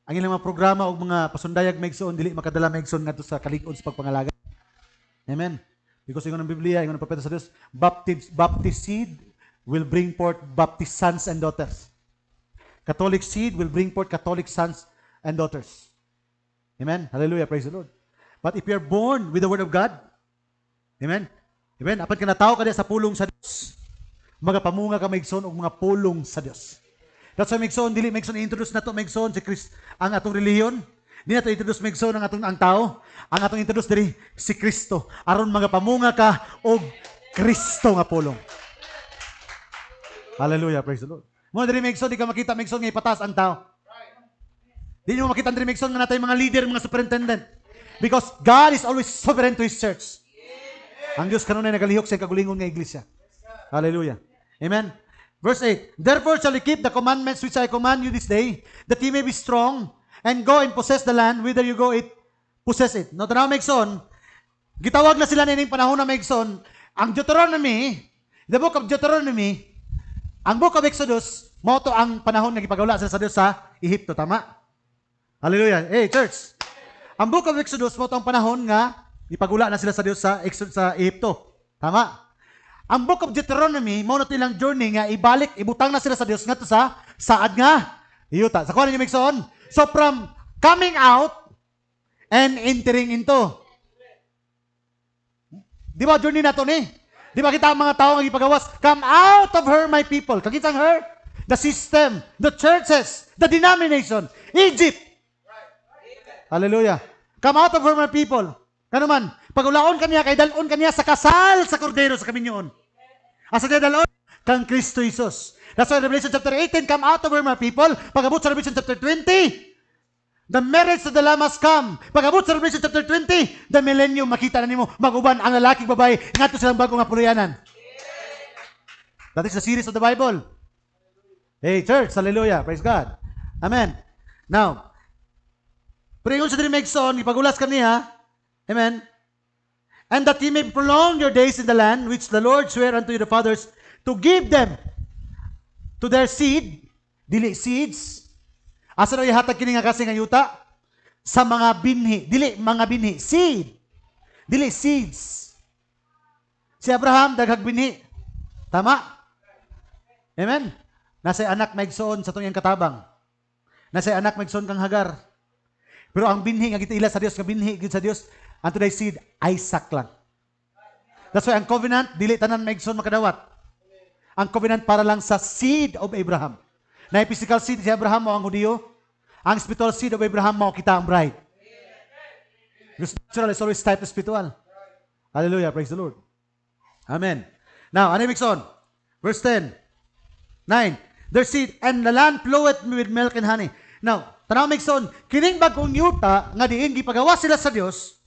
ang ilang mga programa o mga pasundayag migson dili makadala migson ngadto sa kalikod sa pagpangalaga. Amen. Because ingon ang Biblia, ingon ang propeta sa Dios, baptist baptist seed will bring forth baptist sons and daughters. Catholic seed will bring forth Catholic sons and daughters. Amen. Hallelujah, praise the Lord. But if you are born with the word of God, amen. Amen? Apat ka na tao ka sa pulong sa Dios. Mga pamunga ka maigsoon og mga pulong sa Dios. That's why maigsoon dili maigsoon introduce nato maigsoon si Christ ang atong reliyon. Di nato introduce maigsoon ang atong ang tao. Ang atong introduce diri si Kristo. Aron mga pamunga ka og Kristo nga pulong. Hallelujah, praise the Lord. Mo diri maigsoon di ka makita maigsoon nga ipatas ang tao. Di mo makita diri Remixon nga natay mga leader, mga superintendent. Because God is always sovereign to His church. Ang Diyos kanunay nagalihok sa kagulingon nga iglesia. Hallelujah. Amen. Verse 8, Therefore shall ye keep the commandments which I command you this day, that ye may be strong, and go and possess the land whither you go it, possess it. No, tanaw Megson, gitawag na sila nining panahon na Megson, ang Deuteronomy, the book of Deuteronomy, ang book of Exodus, mo to ang panahon na gipagawala sila sa Dios sa Ehipto, tama? Hallelujah. Hey, church. Ang book of Exodus, mo to ang panahon nga Ipagula na sila sa Dios sa sa Egypto. Tama? Ang Book of Deuteronomy, mao na ilang journey nga ibalik, ibutang na sila sa Dios ngadto sa saad nga yuta. Sa kuha niyo migsoon. So from coming out and entering into. Di ba journey to ni? Di ba kita ang mga tao nga gipagawas, come out of her my people. Kagitsang her, the system, the churches, the denomination, Egypt. Hallelujah. Come out of her my people. Kanuman, pag ulaon kaniya, kay dalon kaniya sa kasal sa kordero sa kaminyoon. Asa niya dalon? Kang Kristo Jesus. That's why Revelation chapter 18, come out of her, my people. Pagabot sa Revelation chapter 20, the marriage of the Lamb has come. Pagabot sa Revelation chapter 20, the millennium, makita na nimo, maguban ang lalaki babae, ngato silang bagong apuluyanan. That is the series of the Bible. Hey, church, hallelujah, praise God. Amen. Now, Pero yung sa din son, ipagulas ka niya, Amen? And that ye may prolong your days in the land which the Lord sware unto your fathers to give them to their seed, dili seeds. Asa na ihatag kini nga kasing yuta, Sa mga binhi, dili mga binhi, seed. Dili seeds. Si Abraham daghag binhi. Tama? Amen. Nasa anak maigsoon sa tuyang katabang. Nasa anak maigsoon kang hagar. Pero ang binhi nga kita ila sa Dios nga binhi gid sa Dios ang today seed, Isaac lang. That's why ang covenant, dili tanan maigsoon makadawat. Ang covenant para lang sa seed of Abraham. Na physical seed si Abraham mo ang hudiyo. Ang spiritual seed of Abraham mo kita ang bride. Because natural is always type spiritual. Hallelujah. Praise the Lord. Amen. Now, ano ibig son? Verse 10. 9. Their seed, and the land floweth with milk and honey. Now, tanaw mig kining bagong yuta, nga diin, gipagawa sila sa Dios,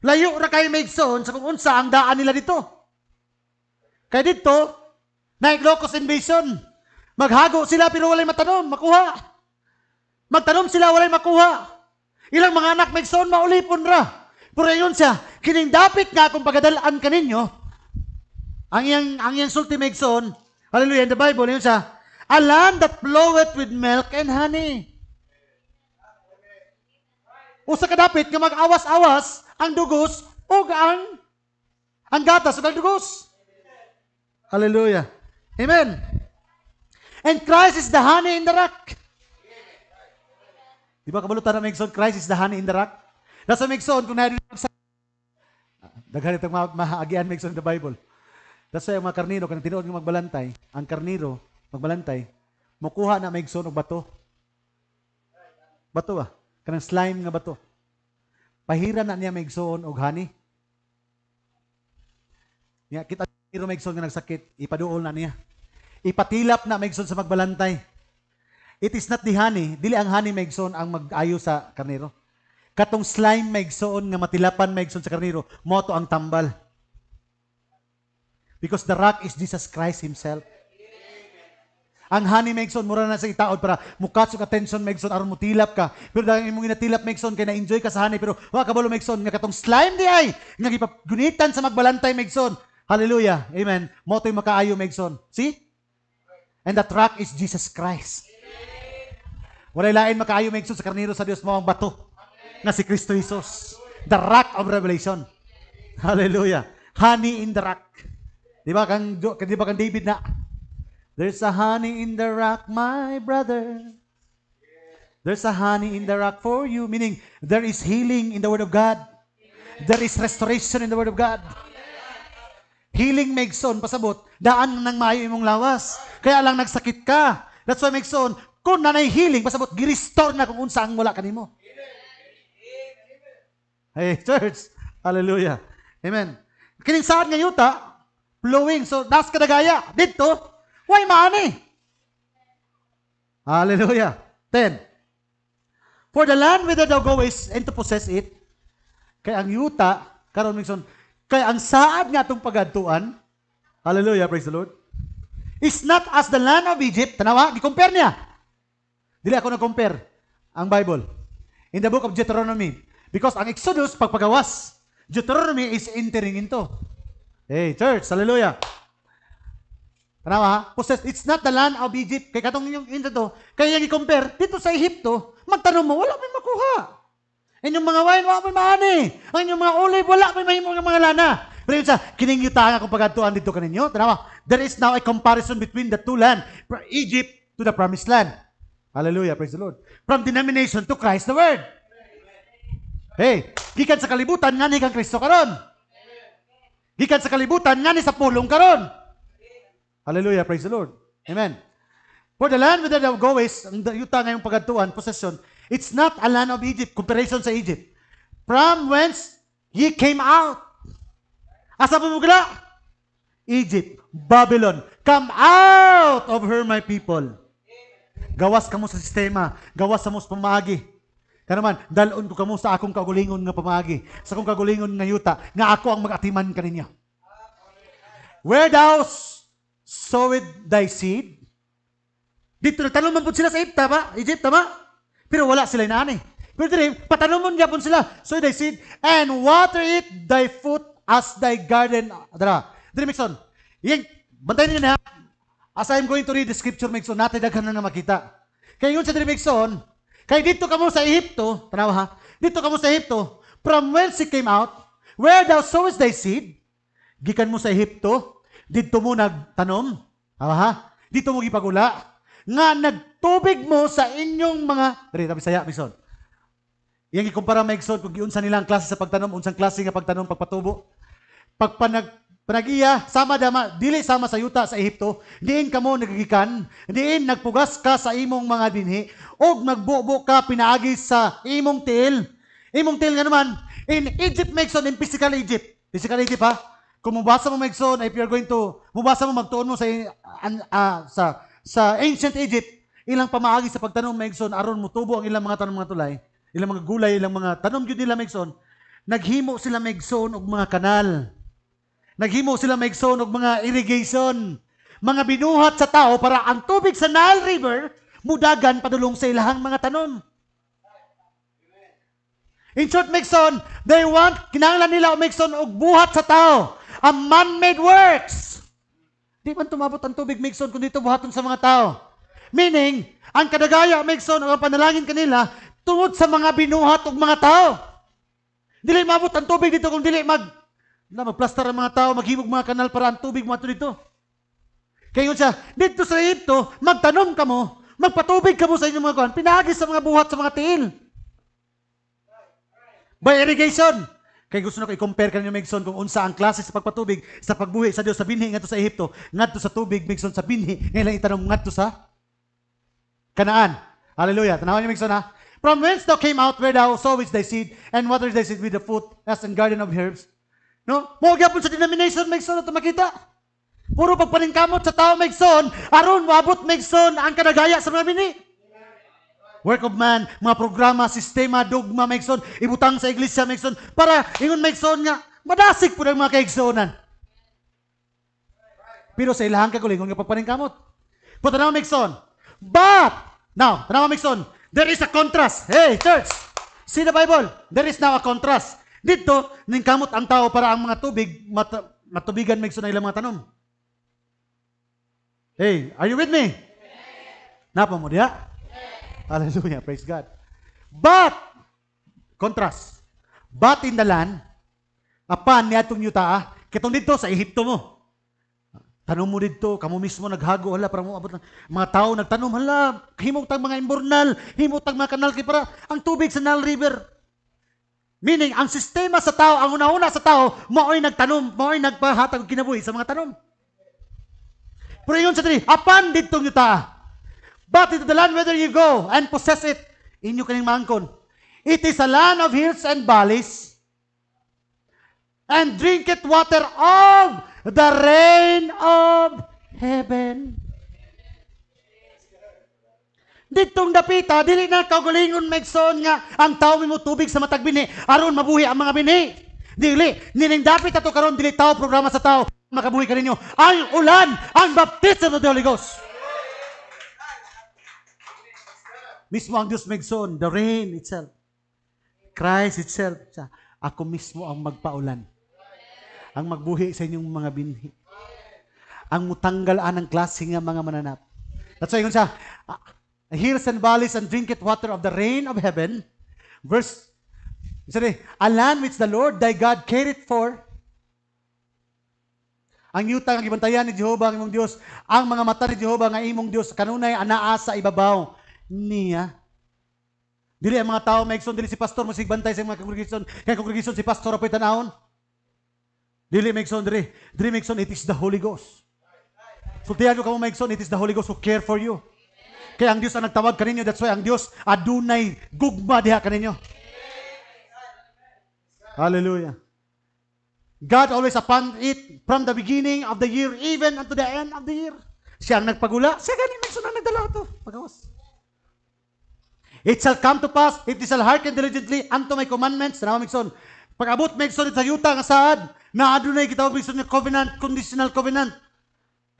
Layo ra kay Maidson sa kung unsa ang daan nila dito. Kay dito, naiglokos invasion. Maghago sila pero walay matanom, makuha. Magtanom sila, walay makuha. Ilang mga anak Maidson, maulipon ra. Pero yun siya, kining dapit nga kung pagadalaan kaninyo, ang iyang, ang iyang sulti Maidson, hallelujah, in the Bible, yun siya, a land that floweth with milk and honey. Usa ka dapit nga mag-awas-awas ang dugos o ang ang gatas ang dugos. Hallelujah. Amen. And Christ is the honey in the rock. Di ba kabalutan na Megson? Christ is the honey in the rock. Nasa Megson, kung nahirin sa... Daghan itong ma- mahaagian Megson in the Bible. That's why mga karnero, kung tinuod ng magbalantay, ang karnero, magbalantay, mukuha na Megson o bato. Bato ba? Kanang slime nga bato. Pahira na niya maigsoon og hani. Niya kita pero maigsoon nga nagsakit, ipaduol na niya. Ipatilap na maigsoon sa magbalantay. It is not the honey, dili ang honey maigsoon ang mag-ayo sa karnero. Katong slime maigsoon nga matilapan maigsoon sa karnero, moto ang tambal. Because the rock is Jesus Christ himself. Ang honey megson mura na sa itaod para mukatso ka tension megson aron mutilap ka. Pero dahil imong ginatilap megson kay na-enjoy ka sa honey pero wa ka balo megson nga katong slime di ay nga gipagunitan sa magbalantay megson. Hallelujah. Amen. Motoy makaayo megson. See? And the track is Jesus Christ. Walay lain makaayo megson sa karnero sa Dios mao ang bato na si Kristo Jesus. The rock of revelation. Hallelujah. Honey in the rock. Di ba kang di ba kang David na There's a honey in the rock, my brother. There's a honey in the rock for you. Meaning, there is healing in the Word of God. There is restoration in the Word of God. Healing makes on, pasabot, daan ng maayo imong lawas. Kaya lang nagsakit ka. That's why makes on, kung nanay healing, pasabot, girestore na kung unsa ang wala kanimo. Hey, church. Hallelujah. Amen. Kining saan nga yuta, flowing. So, nas kadagaya. Dito, Why money? Hallelujah. 10. For the land whither thou goest and to possess it, kay ang yuta, karon mingson, kay ang saad nga itong pagadtuan, hallelujah, praise the Lord, is not as the land of Egypt, tanawa, di compare niya. Dili ako na-compare ang Bible. In the book of Deuteronomy, because ang Exodus, pagpagawas, Deuteronomy is entering into. Hey, church, hallelujah. Tama? Possessed. It's not the land of Egypt. Kaya katong yung Egypt to, kaya yung i-compare, dito sa Egypto, magtanong mo, wala may makuha. Inyong mga wine, wala may maani. Ang inyong mga olive, wala may mahimong mga, mga lana. Pero yun sa, kiningyuta nga kung pagkantuan dito kaninyo. Tama? There is now a comparison between the two land, from Egypt to the promised land. Hallelujah, praise the Lord. From denomination to Christ the Word. Hey, gikan sa kalibutan, nga ni kang Kristo karon. Gikan sa kalibutan, nga ni sa pulong karon. Hallelujah, praise the Lord. Amen. For the land whither thou goest, ang yuta ngayong pagatuan, possession, it's not a land of Egypt, comparison sa Egypt. From whence ye came out. Asa pumugla? Egypt, Babylon. Come out of her, my people. Gawas kamo sa sistema. Gawas kamo sa pamagi. Kanaman, dalon ko kamo sa akong kagulingon nga pamagi, sa akong kagulingon nga yuta, nga ako ang magatiman kaninya. Where thou sowed thy seed. Dito, tanong man po sila sa Egypt, tama? Egypt, tama? Pero wala sila ani. Pero dire, patanong man gyapon sila, sow thy seed, and water it thy foot as thy garden. Dara. Dire, Mixon, yung, bantayin niyo na, as I'm going to read the scripture, Mixon, natin daghan na makita. Kaya yun sa dire, Mixon, kaya dito ka mo sa Egypto, tanaw ha, dito ka mo sa Egypto, from whence he came out, where thou sowest thy seed, gikan mo sa Egypto, dito mo nagtanom? Ha? Dito mo gipagula, Nga nagtubig mo sa inyong mga... Dari, tabi saya, Bison. Yang ikumpara may exod, kung giunsa nilang klase sa pagtanom, unsang klase nga pagtanom, pagpatubo. Pagpanag, panagiya, sama dama, dili sama sa yuta sa Ehipto, diin ka mo nagagikan, diin nagpugas ka sa imong mga dinhi, o nagbubo ka pinaagi sa imong til. Imong til nga naman, in Egypt makes on in physical Egypt. Physical Egypt ha? Kung mabasa mo Megson, if you're going to, mabasa mo magtuon mo sa, uh, sa, sa ancient Egypt, ilang pamaagi sa pagtanom Megson, aron mo tubo ang ilang mga tanom mga tulay, ilang mga gulay, ilang mga tanom yun nila Megson, naghimo sila Megson og mga kanal. Naghimo sila Megson og mga irrigation. Mga binuhat sa tao para ang tubig sa Nile River mudagan padulong sa ilahang mga tanom. In short, Mixon, they want, kinanglan nila o Mixon, og buhat sa tao ang man-made works. Di man tumabot ang tubig, Migson, kundi buhaton sa mga tao. Meaning, ang kadagaya, Migson, ang panalangin kanila, tungod sa mga binuhat og mga tao. Dili mabot ang tubig dito kung dili mag na magplaster ang mga tao, maghimog mga kanal para ang tubig mo dito. Kaya siya, dito sa Egypto, magtanom ka mo, magpatubig ka mo sa inyong mga kuhan, pinagis sa mga buhat sa mga tiil. By irrigation. Kaya gusto nako i-compare kanino Megson kung unsa ang klase sa pagpatubig sa pagbuhi sa Dios sa binhi ngadto sa Ehipto, ngadto sa tubig Megson sa binhi, ngayon lang itanom ngadto sa Kanaan. Hallelujah. Tanawon niyo Megson ha. From whence thou came out where thou sowest thy seed and watered thy seed with the foot as in garden of herbs. No? Mo gyapon sa denomination Megson ato makita. Puro pagpaningkamot sa tao Megson, aron maabot Megson ang kadagaya sa mga binhi work of man, mga programa, sistema, dogma, maigsoon, ibutang sa iglesia, maigsoon, para ingon maigsoon nga, madasik po ng mga kaigsonan. Pero sa ilahang kagulingon nga pagpaning kamot. Pero tanawa maigsoon. But, now, tanama, maigsoon, there is a contrast. Hey, church! See the Bible? There is now a contrast. Dito, kamot ang tao para ang mga tubig, mat- matubigan maigsoon ang ilang mga tanom. Hey, are you with me? Napa mo diya? Hallelujah. Praise God. But, contrast. But in the land, apan ni atong yuta, ah, kitong dito sa Ehipto mo. Tanong mo dito, kamo mismo naghago, hala, para mo abot ng mga tao nagtanong, hala, himog tag mga imbornal, himog tag mga kanal, para ang tubig sa Nile River. Meaning, ang sistema sa tao, ang una-una sa tao, maoy nagtanom, maoy nagpahatag kinabuhi sa mga tanom. Pero yun sa tiri, apan dito yuta, ah. But into the land whether you go and possess it, inyo kaning mangkon. It is a land of hills and valleys, and drink it water of the rain of heaven. Ditong dapita, dili na kagulingon megson nga ang tao mo tubig sa matag bini aron mabuhi ang mga bini. Dili, nining dapit ato karon dili tao programa sa tao makabuhi kaninyo. Ang ulan, ang baptism of the Holy Ghost. Mismo ang Diyos magsoon, the rain itself. Christ itself. Ako mismo ang magpaulan. Ang magbuhi sa inyong mga binhi. Ang mutanggalaan ng klase ng mga mananap. That's why kung sa, uh, hills and valleys and drinketh water of the rain of heaven. Verse, sorry, a land which the Lord thy God cared for. Ang yutang ang gibantayan ni Jehovah ang imong Dios, ang mga mata ni Jehovah nga imong Dios kanunay anaa sa ibabaw niya. Dili ang mga tao maigsoon dili si pastor mo sigbantay sa mga congregation kay congregation si pastor apoy tanawon. Dili maigsoon diri. Dili maigsoon it is the Holy Ghost. Sultihan so, ko kamo maigsoon it is the Holy Ghost who care for you. Kaya ang Dios ang nagtawag kaninyo that's why ang Dios adunay gugma diha kaninyo. Hallelujah. God always upon it from the beginning of the year even unto the end of the year. Siya ang nagpagula. Siya galing maigsoon ang nagdala ito. Pagawas. It shall come to pass, if they shall hearken diligently unto my commandments, na mamigson. Pag abot migson, it's a yuta nga saad, na adunay kitawag migson nga covenant, conditional covenant.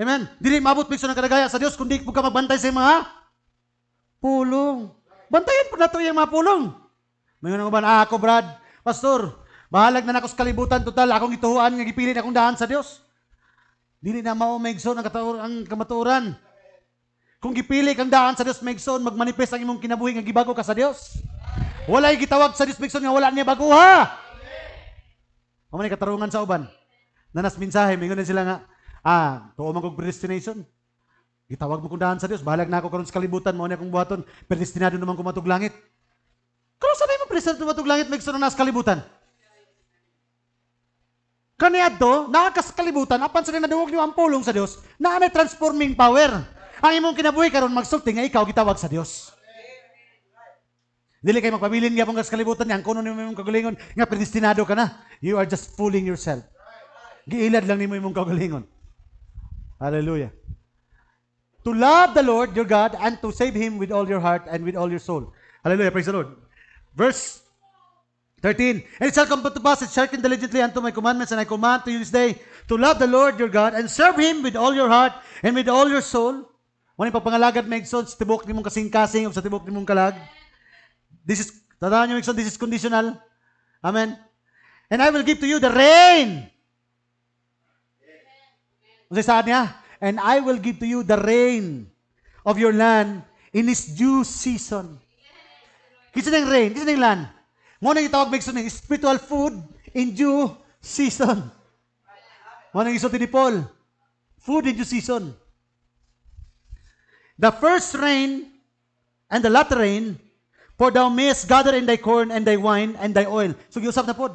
Amen? Dili mabot mixon ang kadagaya sa Dios, kundi po magbantay sa mga pulong. Bantayan po nato yung mga pulong. May nga ba, ah, ako Brad, Pastor, bahalag na nako kalibutan total, akong ituhuan nga gipilit akong daan sa Dios. Dili na mao migson ang, ang kamaturan. Kung gipili kang daan sa Dios Megson, magmanifest ang imong kinabuhi nga gibago ka sa Dios. Walay gitawag sa Dios Megson nga wala niya baguha. Mao man katarungan sa uban. Nanas mensahe mingon sila nga ah, tuo man kog predestination. Gitawag mo kong daan sa Dios, balag na ako karon sa kalibutan mao na akong buhaton, predestinado naman ko matug langit. Karon sa mo predestinado matug langit Megson na sa kalibutan. Kaniadto, sa kalibutan apan sa naduwag niyo ang pulong sa Dios, naa may transforming power. Ang imong kinabuhi karon magsulti nga ikaw gitawag sa Dios. Dili kay magpabilin gyapon sa kalibutan niya ang kuno nimo imong kagalingon nga predestinado ka na. You are just fooling yourself. Giilad lang nimo imong kagalingon. Hallelujah. To love the Lord your God and to save him with all your heart and with all your soul. Hallelujah. Praise the Lord. Verse 13. And it shall come to pass it that hearken diligently unto my commandments, and I command to you this day to love the Lord your God and serve him with all your heart and with all your soul, Wani pagpangalagad may exod sa tibok ni mong kasing-kasing o sa tibok ni mong kalag. This is, tandaan niyo exod, this is conditional. Amen. And I will give to you the rain. Kasi ano saan niya? And I will give to you the rain of your land in its due season. Kinsa ng rain, kinsa ng land. Muna itawag may ng spiritual food in due season. Mo yung iso ni Paul. Food in due season. The first rain and the latter rain, for thou mayest gather in thy corn and thy wine and thy oil. So, giusap na po.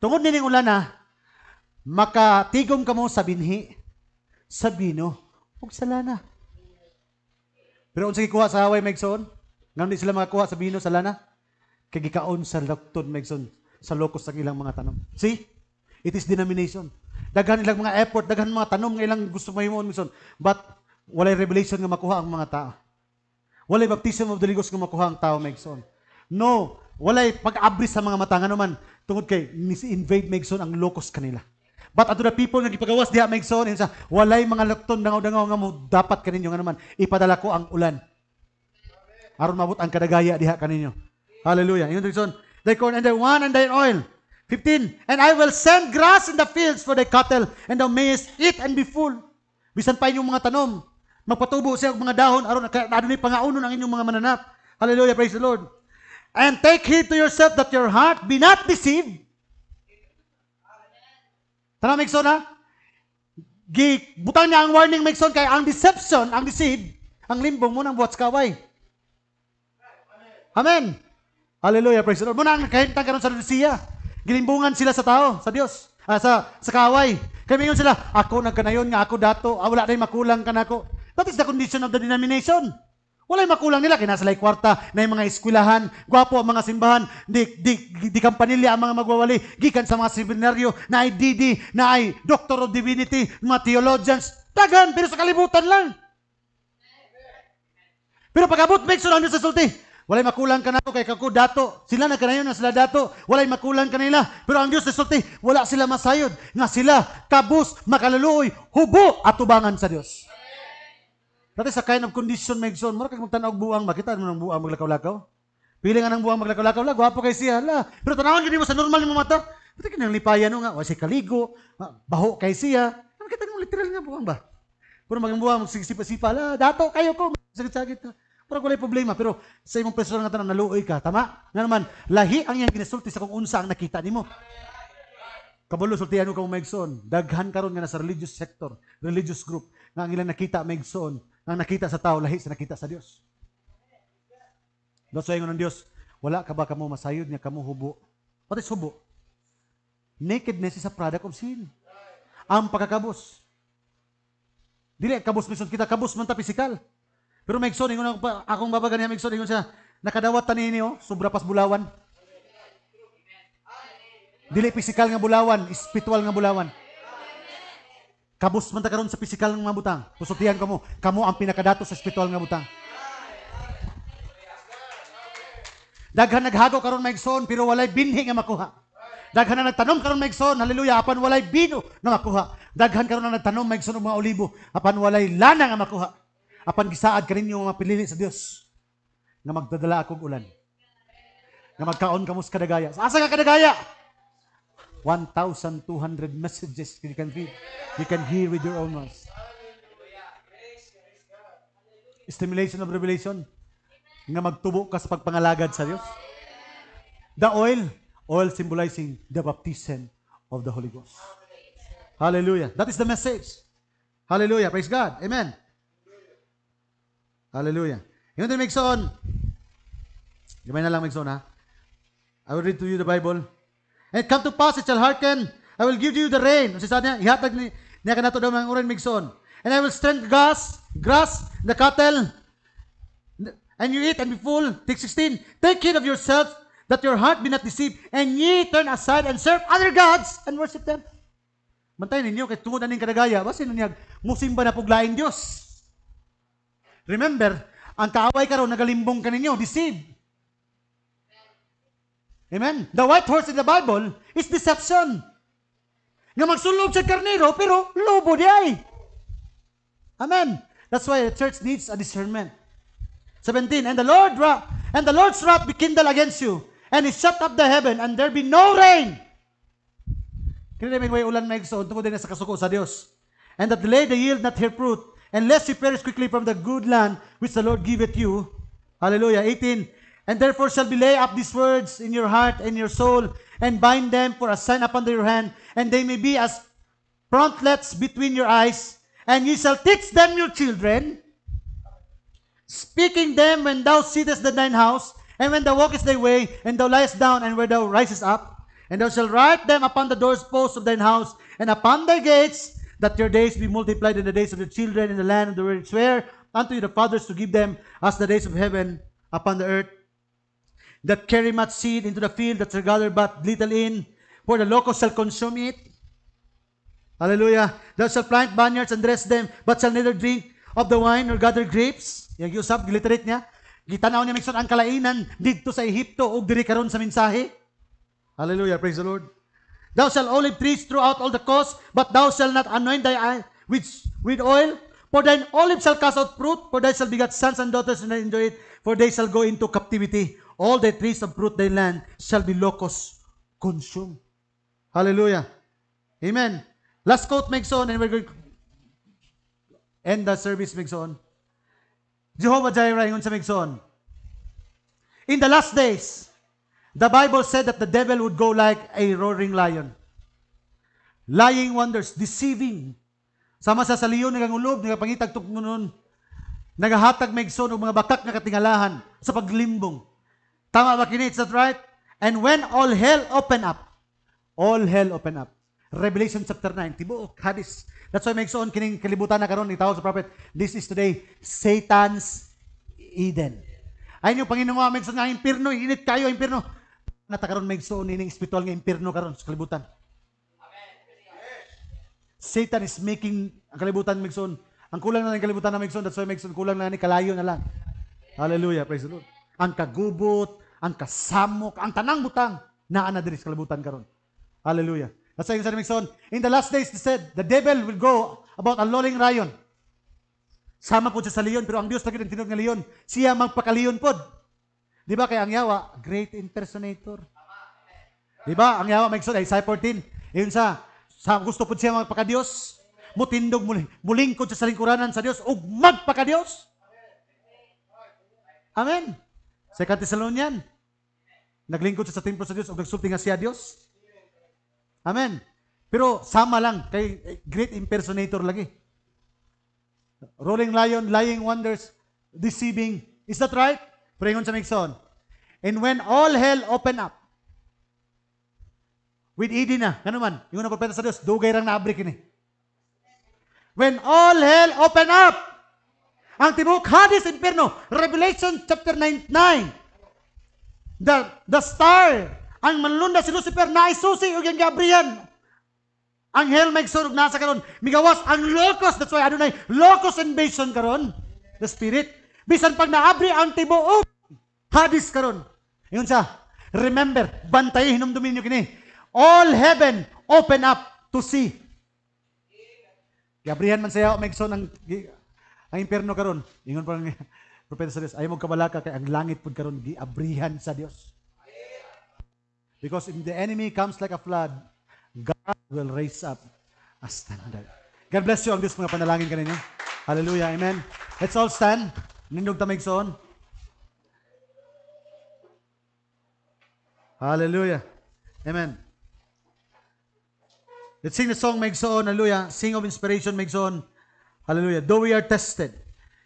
Tungod nining ulan na, ah, makatigom ka mo sa binhi, sa bino, ug sa lana. Pero unsa gikuha sa away Megson, nganong sila makakuha sa bino sa lana? Kay gikaon sa lakton, Megson sa lokos ng ilang mga tanom. See? It is denomination. Daghan ilang mga effort, daghan mga tanom nga ilang gusto mahimo Megson. But Walay revelation nga makuha ang mga tao. Walay baptism of the Holy Ghost nga makuha ang tao, Megson. No, walay pag-abri sa mga mata. Nga naman, tungod kay, ni-invade Megson ang locos kanila. But ato the people nga gipagawas diha Megson, sa walay mga lakton dangaw-dangaw nga mo dapat kaninyo nga naman, ipadala ko ang ulan. Aron mabot ang kadagaya diha kaninyo. Hallelujah. Yun reason, they corn and they wine and they oil. 15. And I will send grass in the fields for the cattle and the maize eat and be full. Bisan pa inyong mga tanom, Magpatubo siya og mga dahon aron adunay pangaunon ang inyong mga mananap. Hallelujah, praise the Lord. And take heed to yourself that your heart be not deceived. Tara, Mixon, ha? Gi, butang niya ang warning, Mixon, kay ang deception, ang deceive, ang limbong mo nang buhat's kaway. Amen. Hallelujah, praise the Lord. Muna ang kahintang karon sa Lucia. Gilimbungan sila sa tao, sa Dios ah, sa, sa kaaway. Kaya mingon sila, ako nagkanayon nga ako dato, ah, wala tayong makulang ka na ako. That is the condition of the denomination. Walay makulang nila, kaya nasa kwarta, na yung mga eskwelahan, gwapo ang mga simbahan, di, di, di, di kampanilya ang mga magwawali, gikan sa mga seminaryo, na ay DD, na ay Doctor of Divinity, mga theologians, tagan, pero sa kalibutan lang. Pero pag abot, make sure ang sa sulti, Walay makulang kanato kay kako dato. Sila na kanayon na sila dato. Walay makulang kanila. Pero ang Dios resulti, wala sila masayod nga sila kabus makalaluoy hubo at tubangan sa Dios. Dati sa kind of condition may zone, mura kag magtanaw buwang, makita mo ng buwang maglakaw-lakaw. Pili nga ng buang maglakaw-lakaw, la gwapo kay siya la. Pero tanawon gid mo sa normal nga mata. Dati kinang lipayan nga, wa si kaligo, baho kay siya. Ano kita mo literal nga buwang ba? Pero magang buang magsigsipasipa la, dato kayo ko, sagit-sagit. Pero wala problema. Pero sa imong personal nga tanan, naluoy ka. Tama? Nga naman, lahi ang iyang ginisulti sa kung unsa ang nakita nimo. Kabalo, sultihan mo ka maigsoon. Daghan karon nga nasa religious sector, religious group, nga ang ilang nakita maigsoon, nga nakita sa tao, lahi sa nakita sa Dios. That's why ng Dios, wala ka ba kamo masayod niya kamo hubo? What is hubo? Nakedness is a product of sin. Ang pagkakabos. Dili, kabos mismo kita, kabos man ta physical. Pero may exon, ako, akong baba niya, may exon, ingon siya, nakadawat tani niyo, oh, sobra pas bulawan. Dili physical nga bulawan, spiritual nga bulawan. Kabus man ta sa physical nga butang. Pusutian ko mo, kamo ang pinakadato sa spiritual nga butang. Daghan naghago karon maigsoon pero walay binhi nga makuha. Daghan na nagtanom karon maigsoon, haleluya, apan walay bino nga makuha. Daghan karon na nagtanom maigsoon og mga olibo, apan walay lana nga makuha. Apan gisaad kaninyo mga pinili sa Dios na magdadala akong ulan. Na magkaon kamo sa kadagaya. Asa ka kadagaya? 1,200 messages you can read. You can hear with your own mouth. Stimulation of revelation. Nga magtubo ka sa pagpangalagad sa Dios. The oil, oil symbolizing the baptism of the Holy Ghost. Hallelujah. That is the message. Hallelujah. Praise God. Amen. Hallelujah. You want to make Gamay na lang make ha? I will read to you the Bible. And come to pass, it shall hearken. I will give you the rain. Kasi sa niya, ihatag ni, niya ka na to daw mga uran migson. And I will strength grass, grass, the cattle, and you eat and be full. Take 16. Take heed of yourself, that your heart be not deceived, and ye turn aside and serve other gods and worship them. Mantayin ninyo, kay tungod aning kadagaya, basin niya, musimba na puglaing Diyos. Remember, ang kaaway karon nagalimbong kaninyo, deceived. Amen? The white horse in the Bible is deception. Nga magsulob sa karnero, pero lobo di ay. Amen. That's why the church needs a discernment. 17, And the Lord ra- and the Lord's wrath be kindled against you, and He shut up the heaven, and there be no rain. Kaya namin way ulan na igsoon, tungkol din sa kasuko sa Dios. And that delay the yield not her fruit, and lest you perish quickly from the good land which the Lord giveth you. Hallelujah. 18. And therefore shall be lay up these words in your heart and your soul, and bind them for a sign upon your hand, and they may be as frontlets between your eyes, and ye shall teach them your children, speaking them when thou sittest in thine house, and when thou walkest thy way, and thou liest down, and when thou risest up, and thou shalt write them upon the doors of thine house, and upon thy gates, that your days be multiplied in the days of the children in the land of where it swear unto you the fathers to give them as the days of heaven upon the earth, that carry much seed into the field that shall gather but little in, for the locusts shall consume it. Hallelujah. Thou shalt plant vineyards and dress them, but shall neither drink of the wine nor gather grapes. Yung usap, giliterate niya. Gitanaw niya nagsun ang kalainan dito sa Ehipto og diri karon sa mensahe. Hallelujah. Praise the Lord. Thou shalt olive trees throughout all the coast, but thou shalt not anoint thy with, with oil. For thine olive shall cast out fruit, for they shall begat sons and daughters and enjoy it, for they shall go into captivity. All the trees of fruit they land shall be locusts consumed. Hallelujah. Amen. Last quote makes on, and we're going to end the service makes on. Jehovah Jireh, yun makes on. In the last days, The Bible said that the devil would go like a roaring lion. Lying wonders, deceiving. Sama sa saliyo, nagangulob, pangitag tukmunon, nagahatag megson o mga bakak na katingalahan sa paglimbong. Tama ba kini? Is that right? And when all hell open up, all hell open up. Revelation chapter 9, tibuok, hadis. That's why megson kining kalibutan na karon ni tawag sa prophet, this is today Satan's Eden. Ayun yung Panginoon mga megson nga impirno, init kayo impirno na karon may igsuon ining spiritual nga impierno karon sa kalibutan. Amen. Satan is making ang kalibutan magsuon. Ang kulang na ng kalibutan na magsuon, that's why magsuon kulang na ni kalayo na lang. Hallelujah, praise the Lord. Ang kagubot, ang kasamok, ang tanang butang naa na diri sa kalibutan karon. Hallelujah. That's why sa magsuon, in the last days he said, the devil will go about a lolling lion. Sama po siya sa leon, pero ang Dios lagi ang tinud ng leon, siya magpakaliyon pod. Di ba kaya ang yawa, great impersonator. Di ba? Ang yawa, may sunay, Isaiah 14. Yun sa, sa gusto po siya magpaka magpakadiyos, mutindog muli, mulingkod sa salingkuranan sa Dios, magpaka magpakadiyos. Amen. Sa Thessalonian. Naglingkod siya sa templo sa Dios ug nagsulti nga siya Dios. Amen. Pero sama lang kay eh, great impersonator lagi. Rolling lion, lying wonders, deceiving. Is that right? Pringon sa Mixon. And when all hell open up, with ED na, kanuman, yung na propeta sa Dios, dugay rang naabri ini. When all hell open up, ang tibuok hadis impierno, Revelation chapter 99, The, the star, ang manlunda si Lucifer na isusi ug ang Gabriel. Ang hell may surog nasa karon. Migawas ang locust, that's why adunay locust invasion karon. The spirit. Bisan pag naabri ang tibuok, Hadis karon. Ingon sa, remember, bantay hinumdumin niyo kini. All heaven open up to see. Gabrihan man sayo megson ang ang impierno karon. Ingon pa lang Propeta Sarius, ayaw mong kabalaka kay ang langit pud karon giabrihan sa Dios. Because if the enemy comes like a flood, God will raise up a standard. God bless you ang Dios mga panalangin kaninyo. Hallelujah. Amen. Let's all stand. Nindog tamigson. Hallelujah. Amen. Let's sing the song, Megsoon. Hallelujah. Sing of inspiration, Megsoon. Hallelujah. Though we are tested.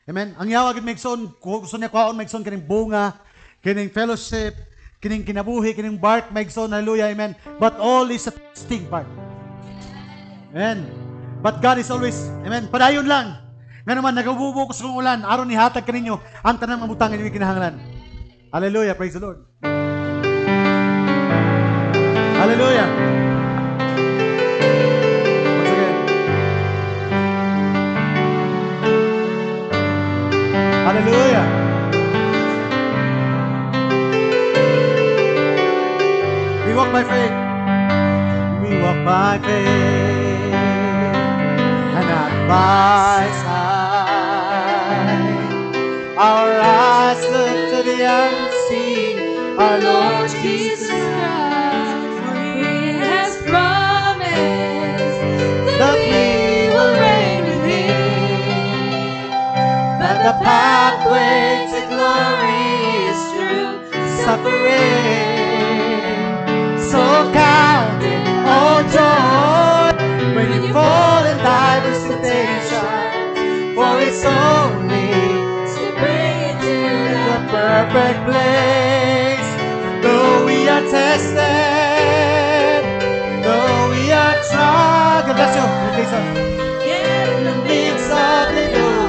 Amen. Ang yawa gid Megsoon, gusto niya kuhaon Megsoon kining bunga, kining fellowship, kining kinabuhi, kining bark Megsoon. Hallelujah. Amen. But all is a testing part. Amen. But God is always, Amen. Padayon lang. Nga naman, nagabubukos ng ulan, aron ni hatag kaninyo, ang tanang mabutangan yung kinahanglan. Hallelujah. Praise the Lord. Hallelujah. Once again. Hallelujah. We walk by faith. We walk by faith and not by sight. Our eyes look to the unseen, our Lord Jesus. The pathway to glory is through suffering. So count it all joy when you fall in thy temptation, for it's only to bring you to the perfect place. Though we are tested, though we are tried, God bless you. Yeah, in the midst of the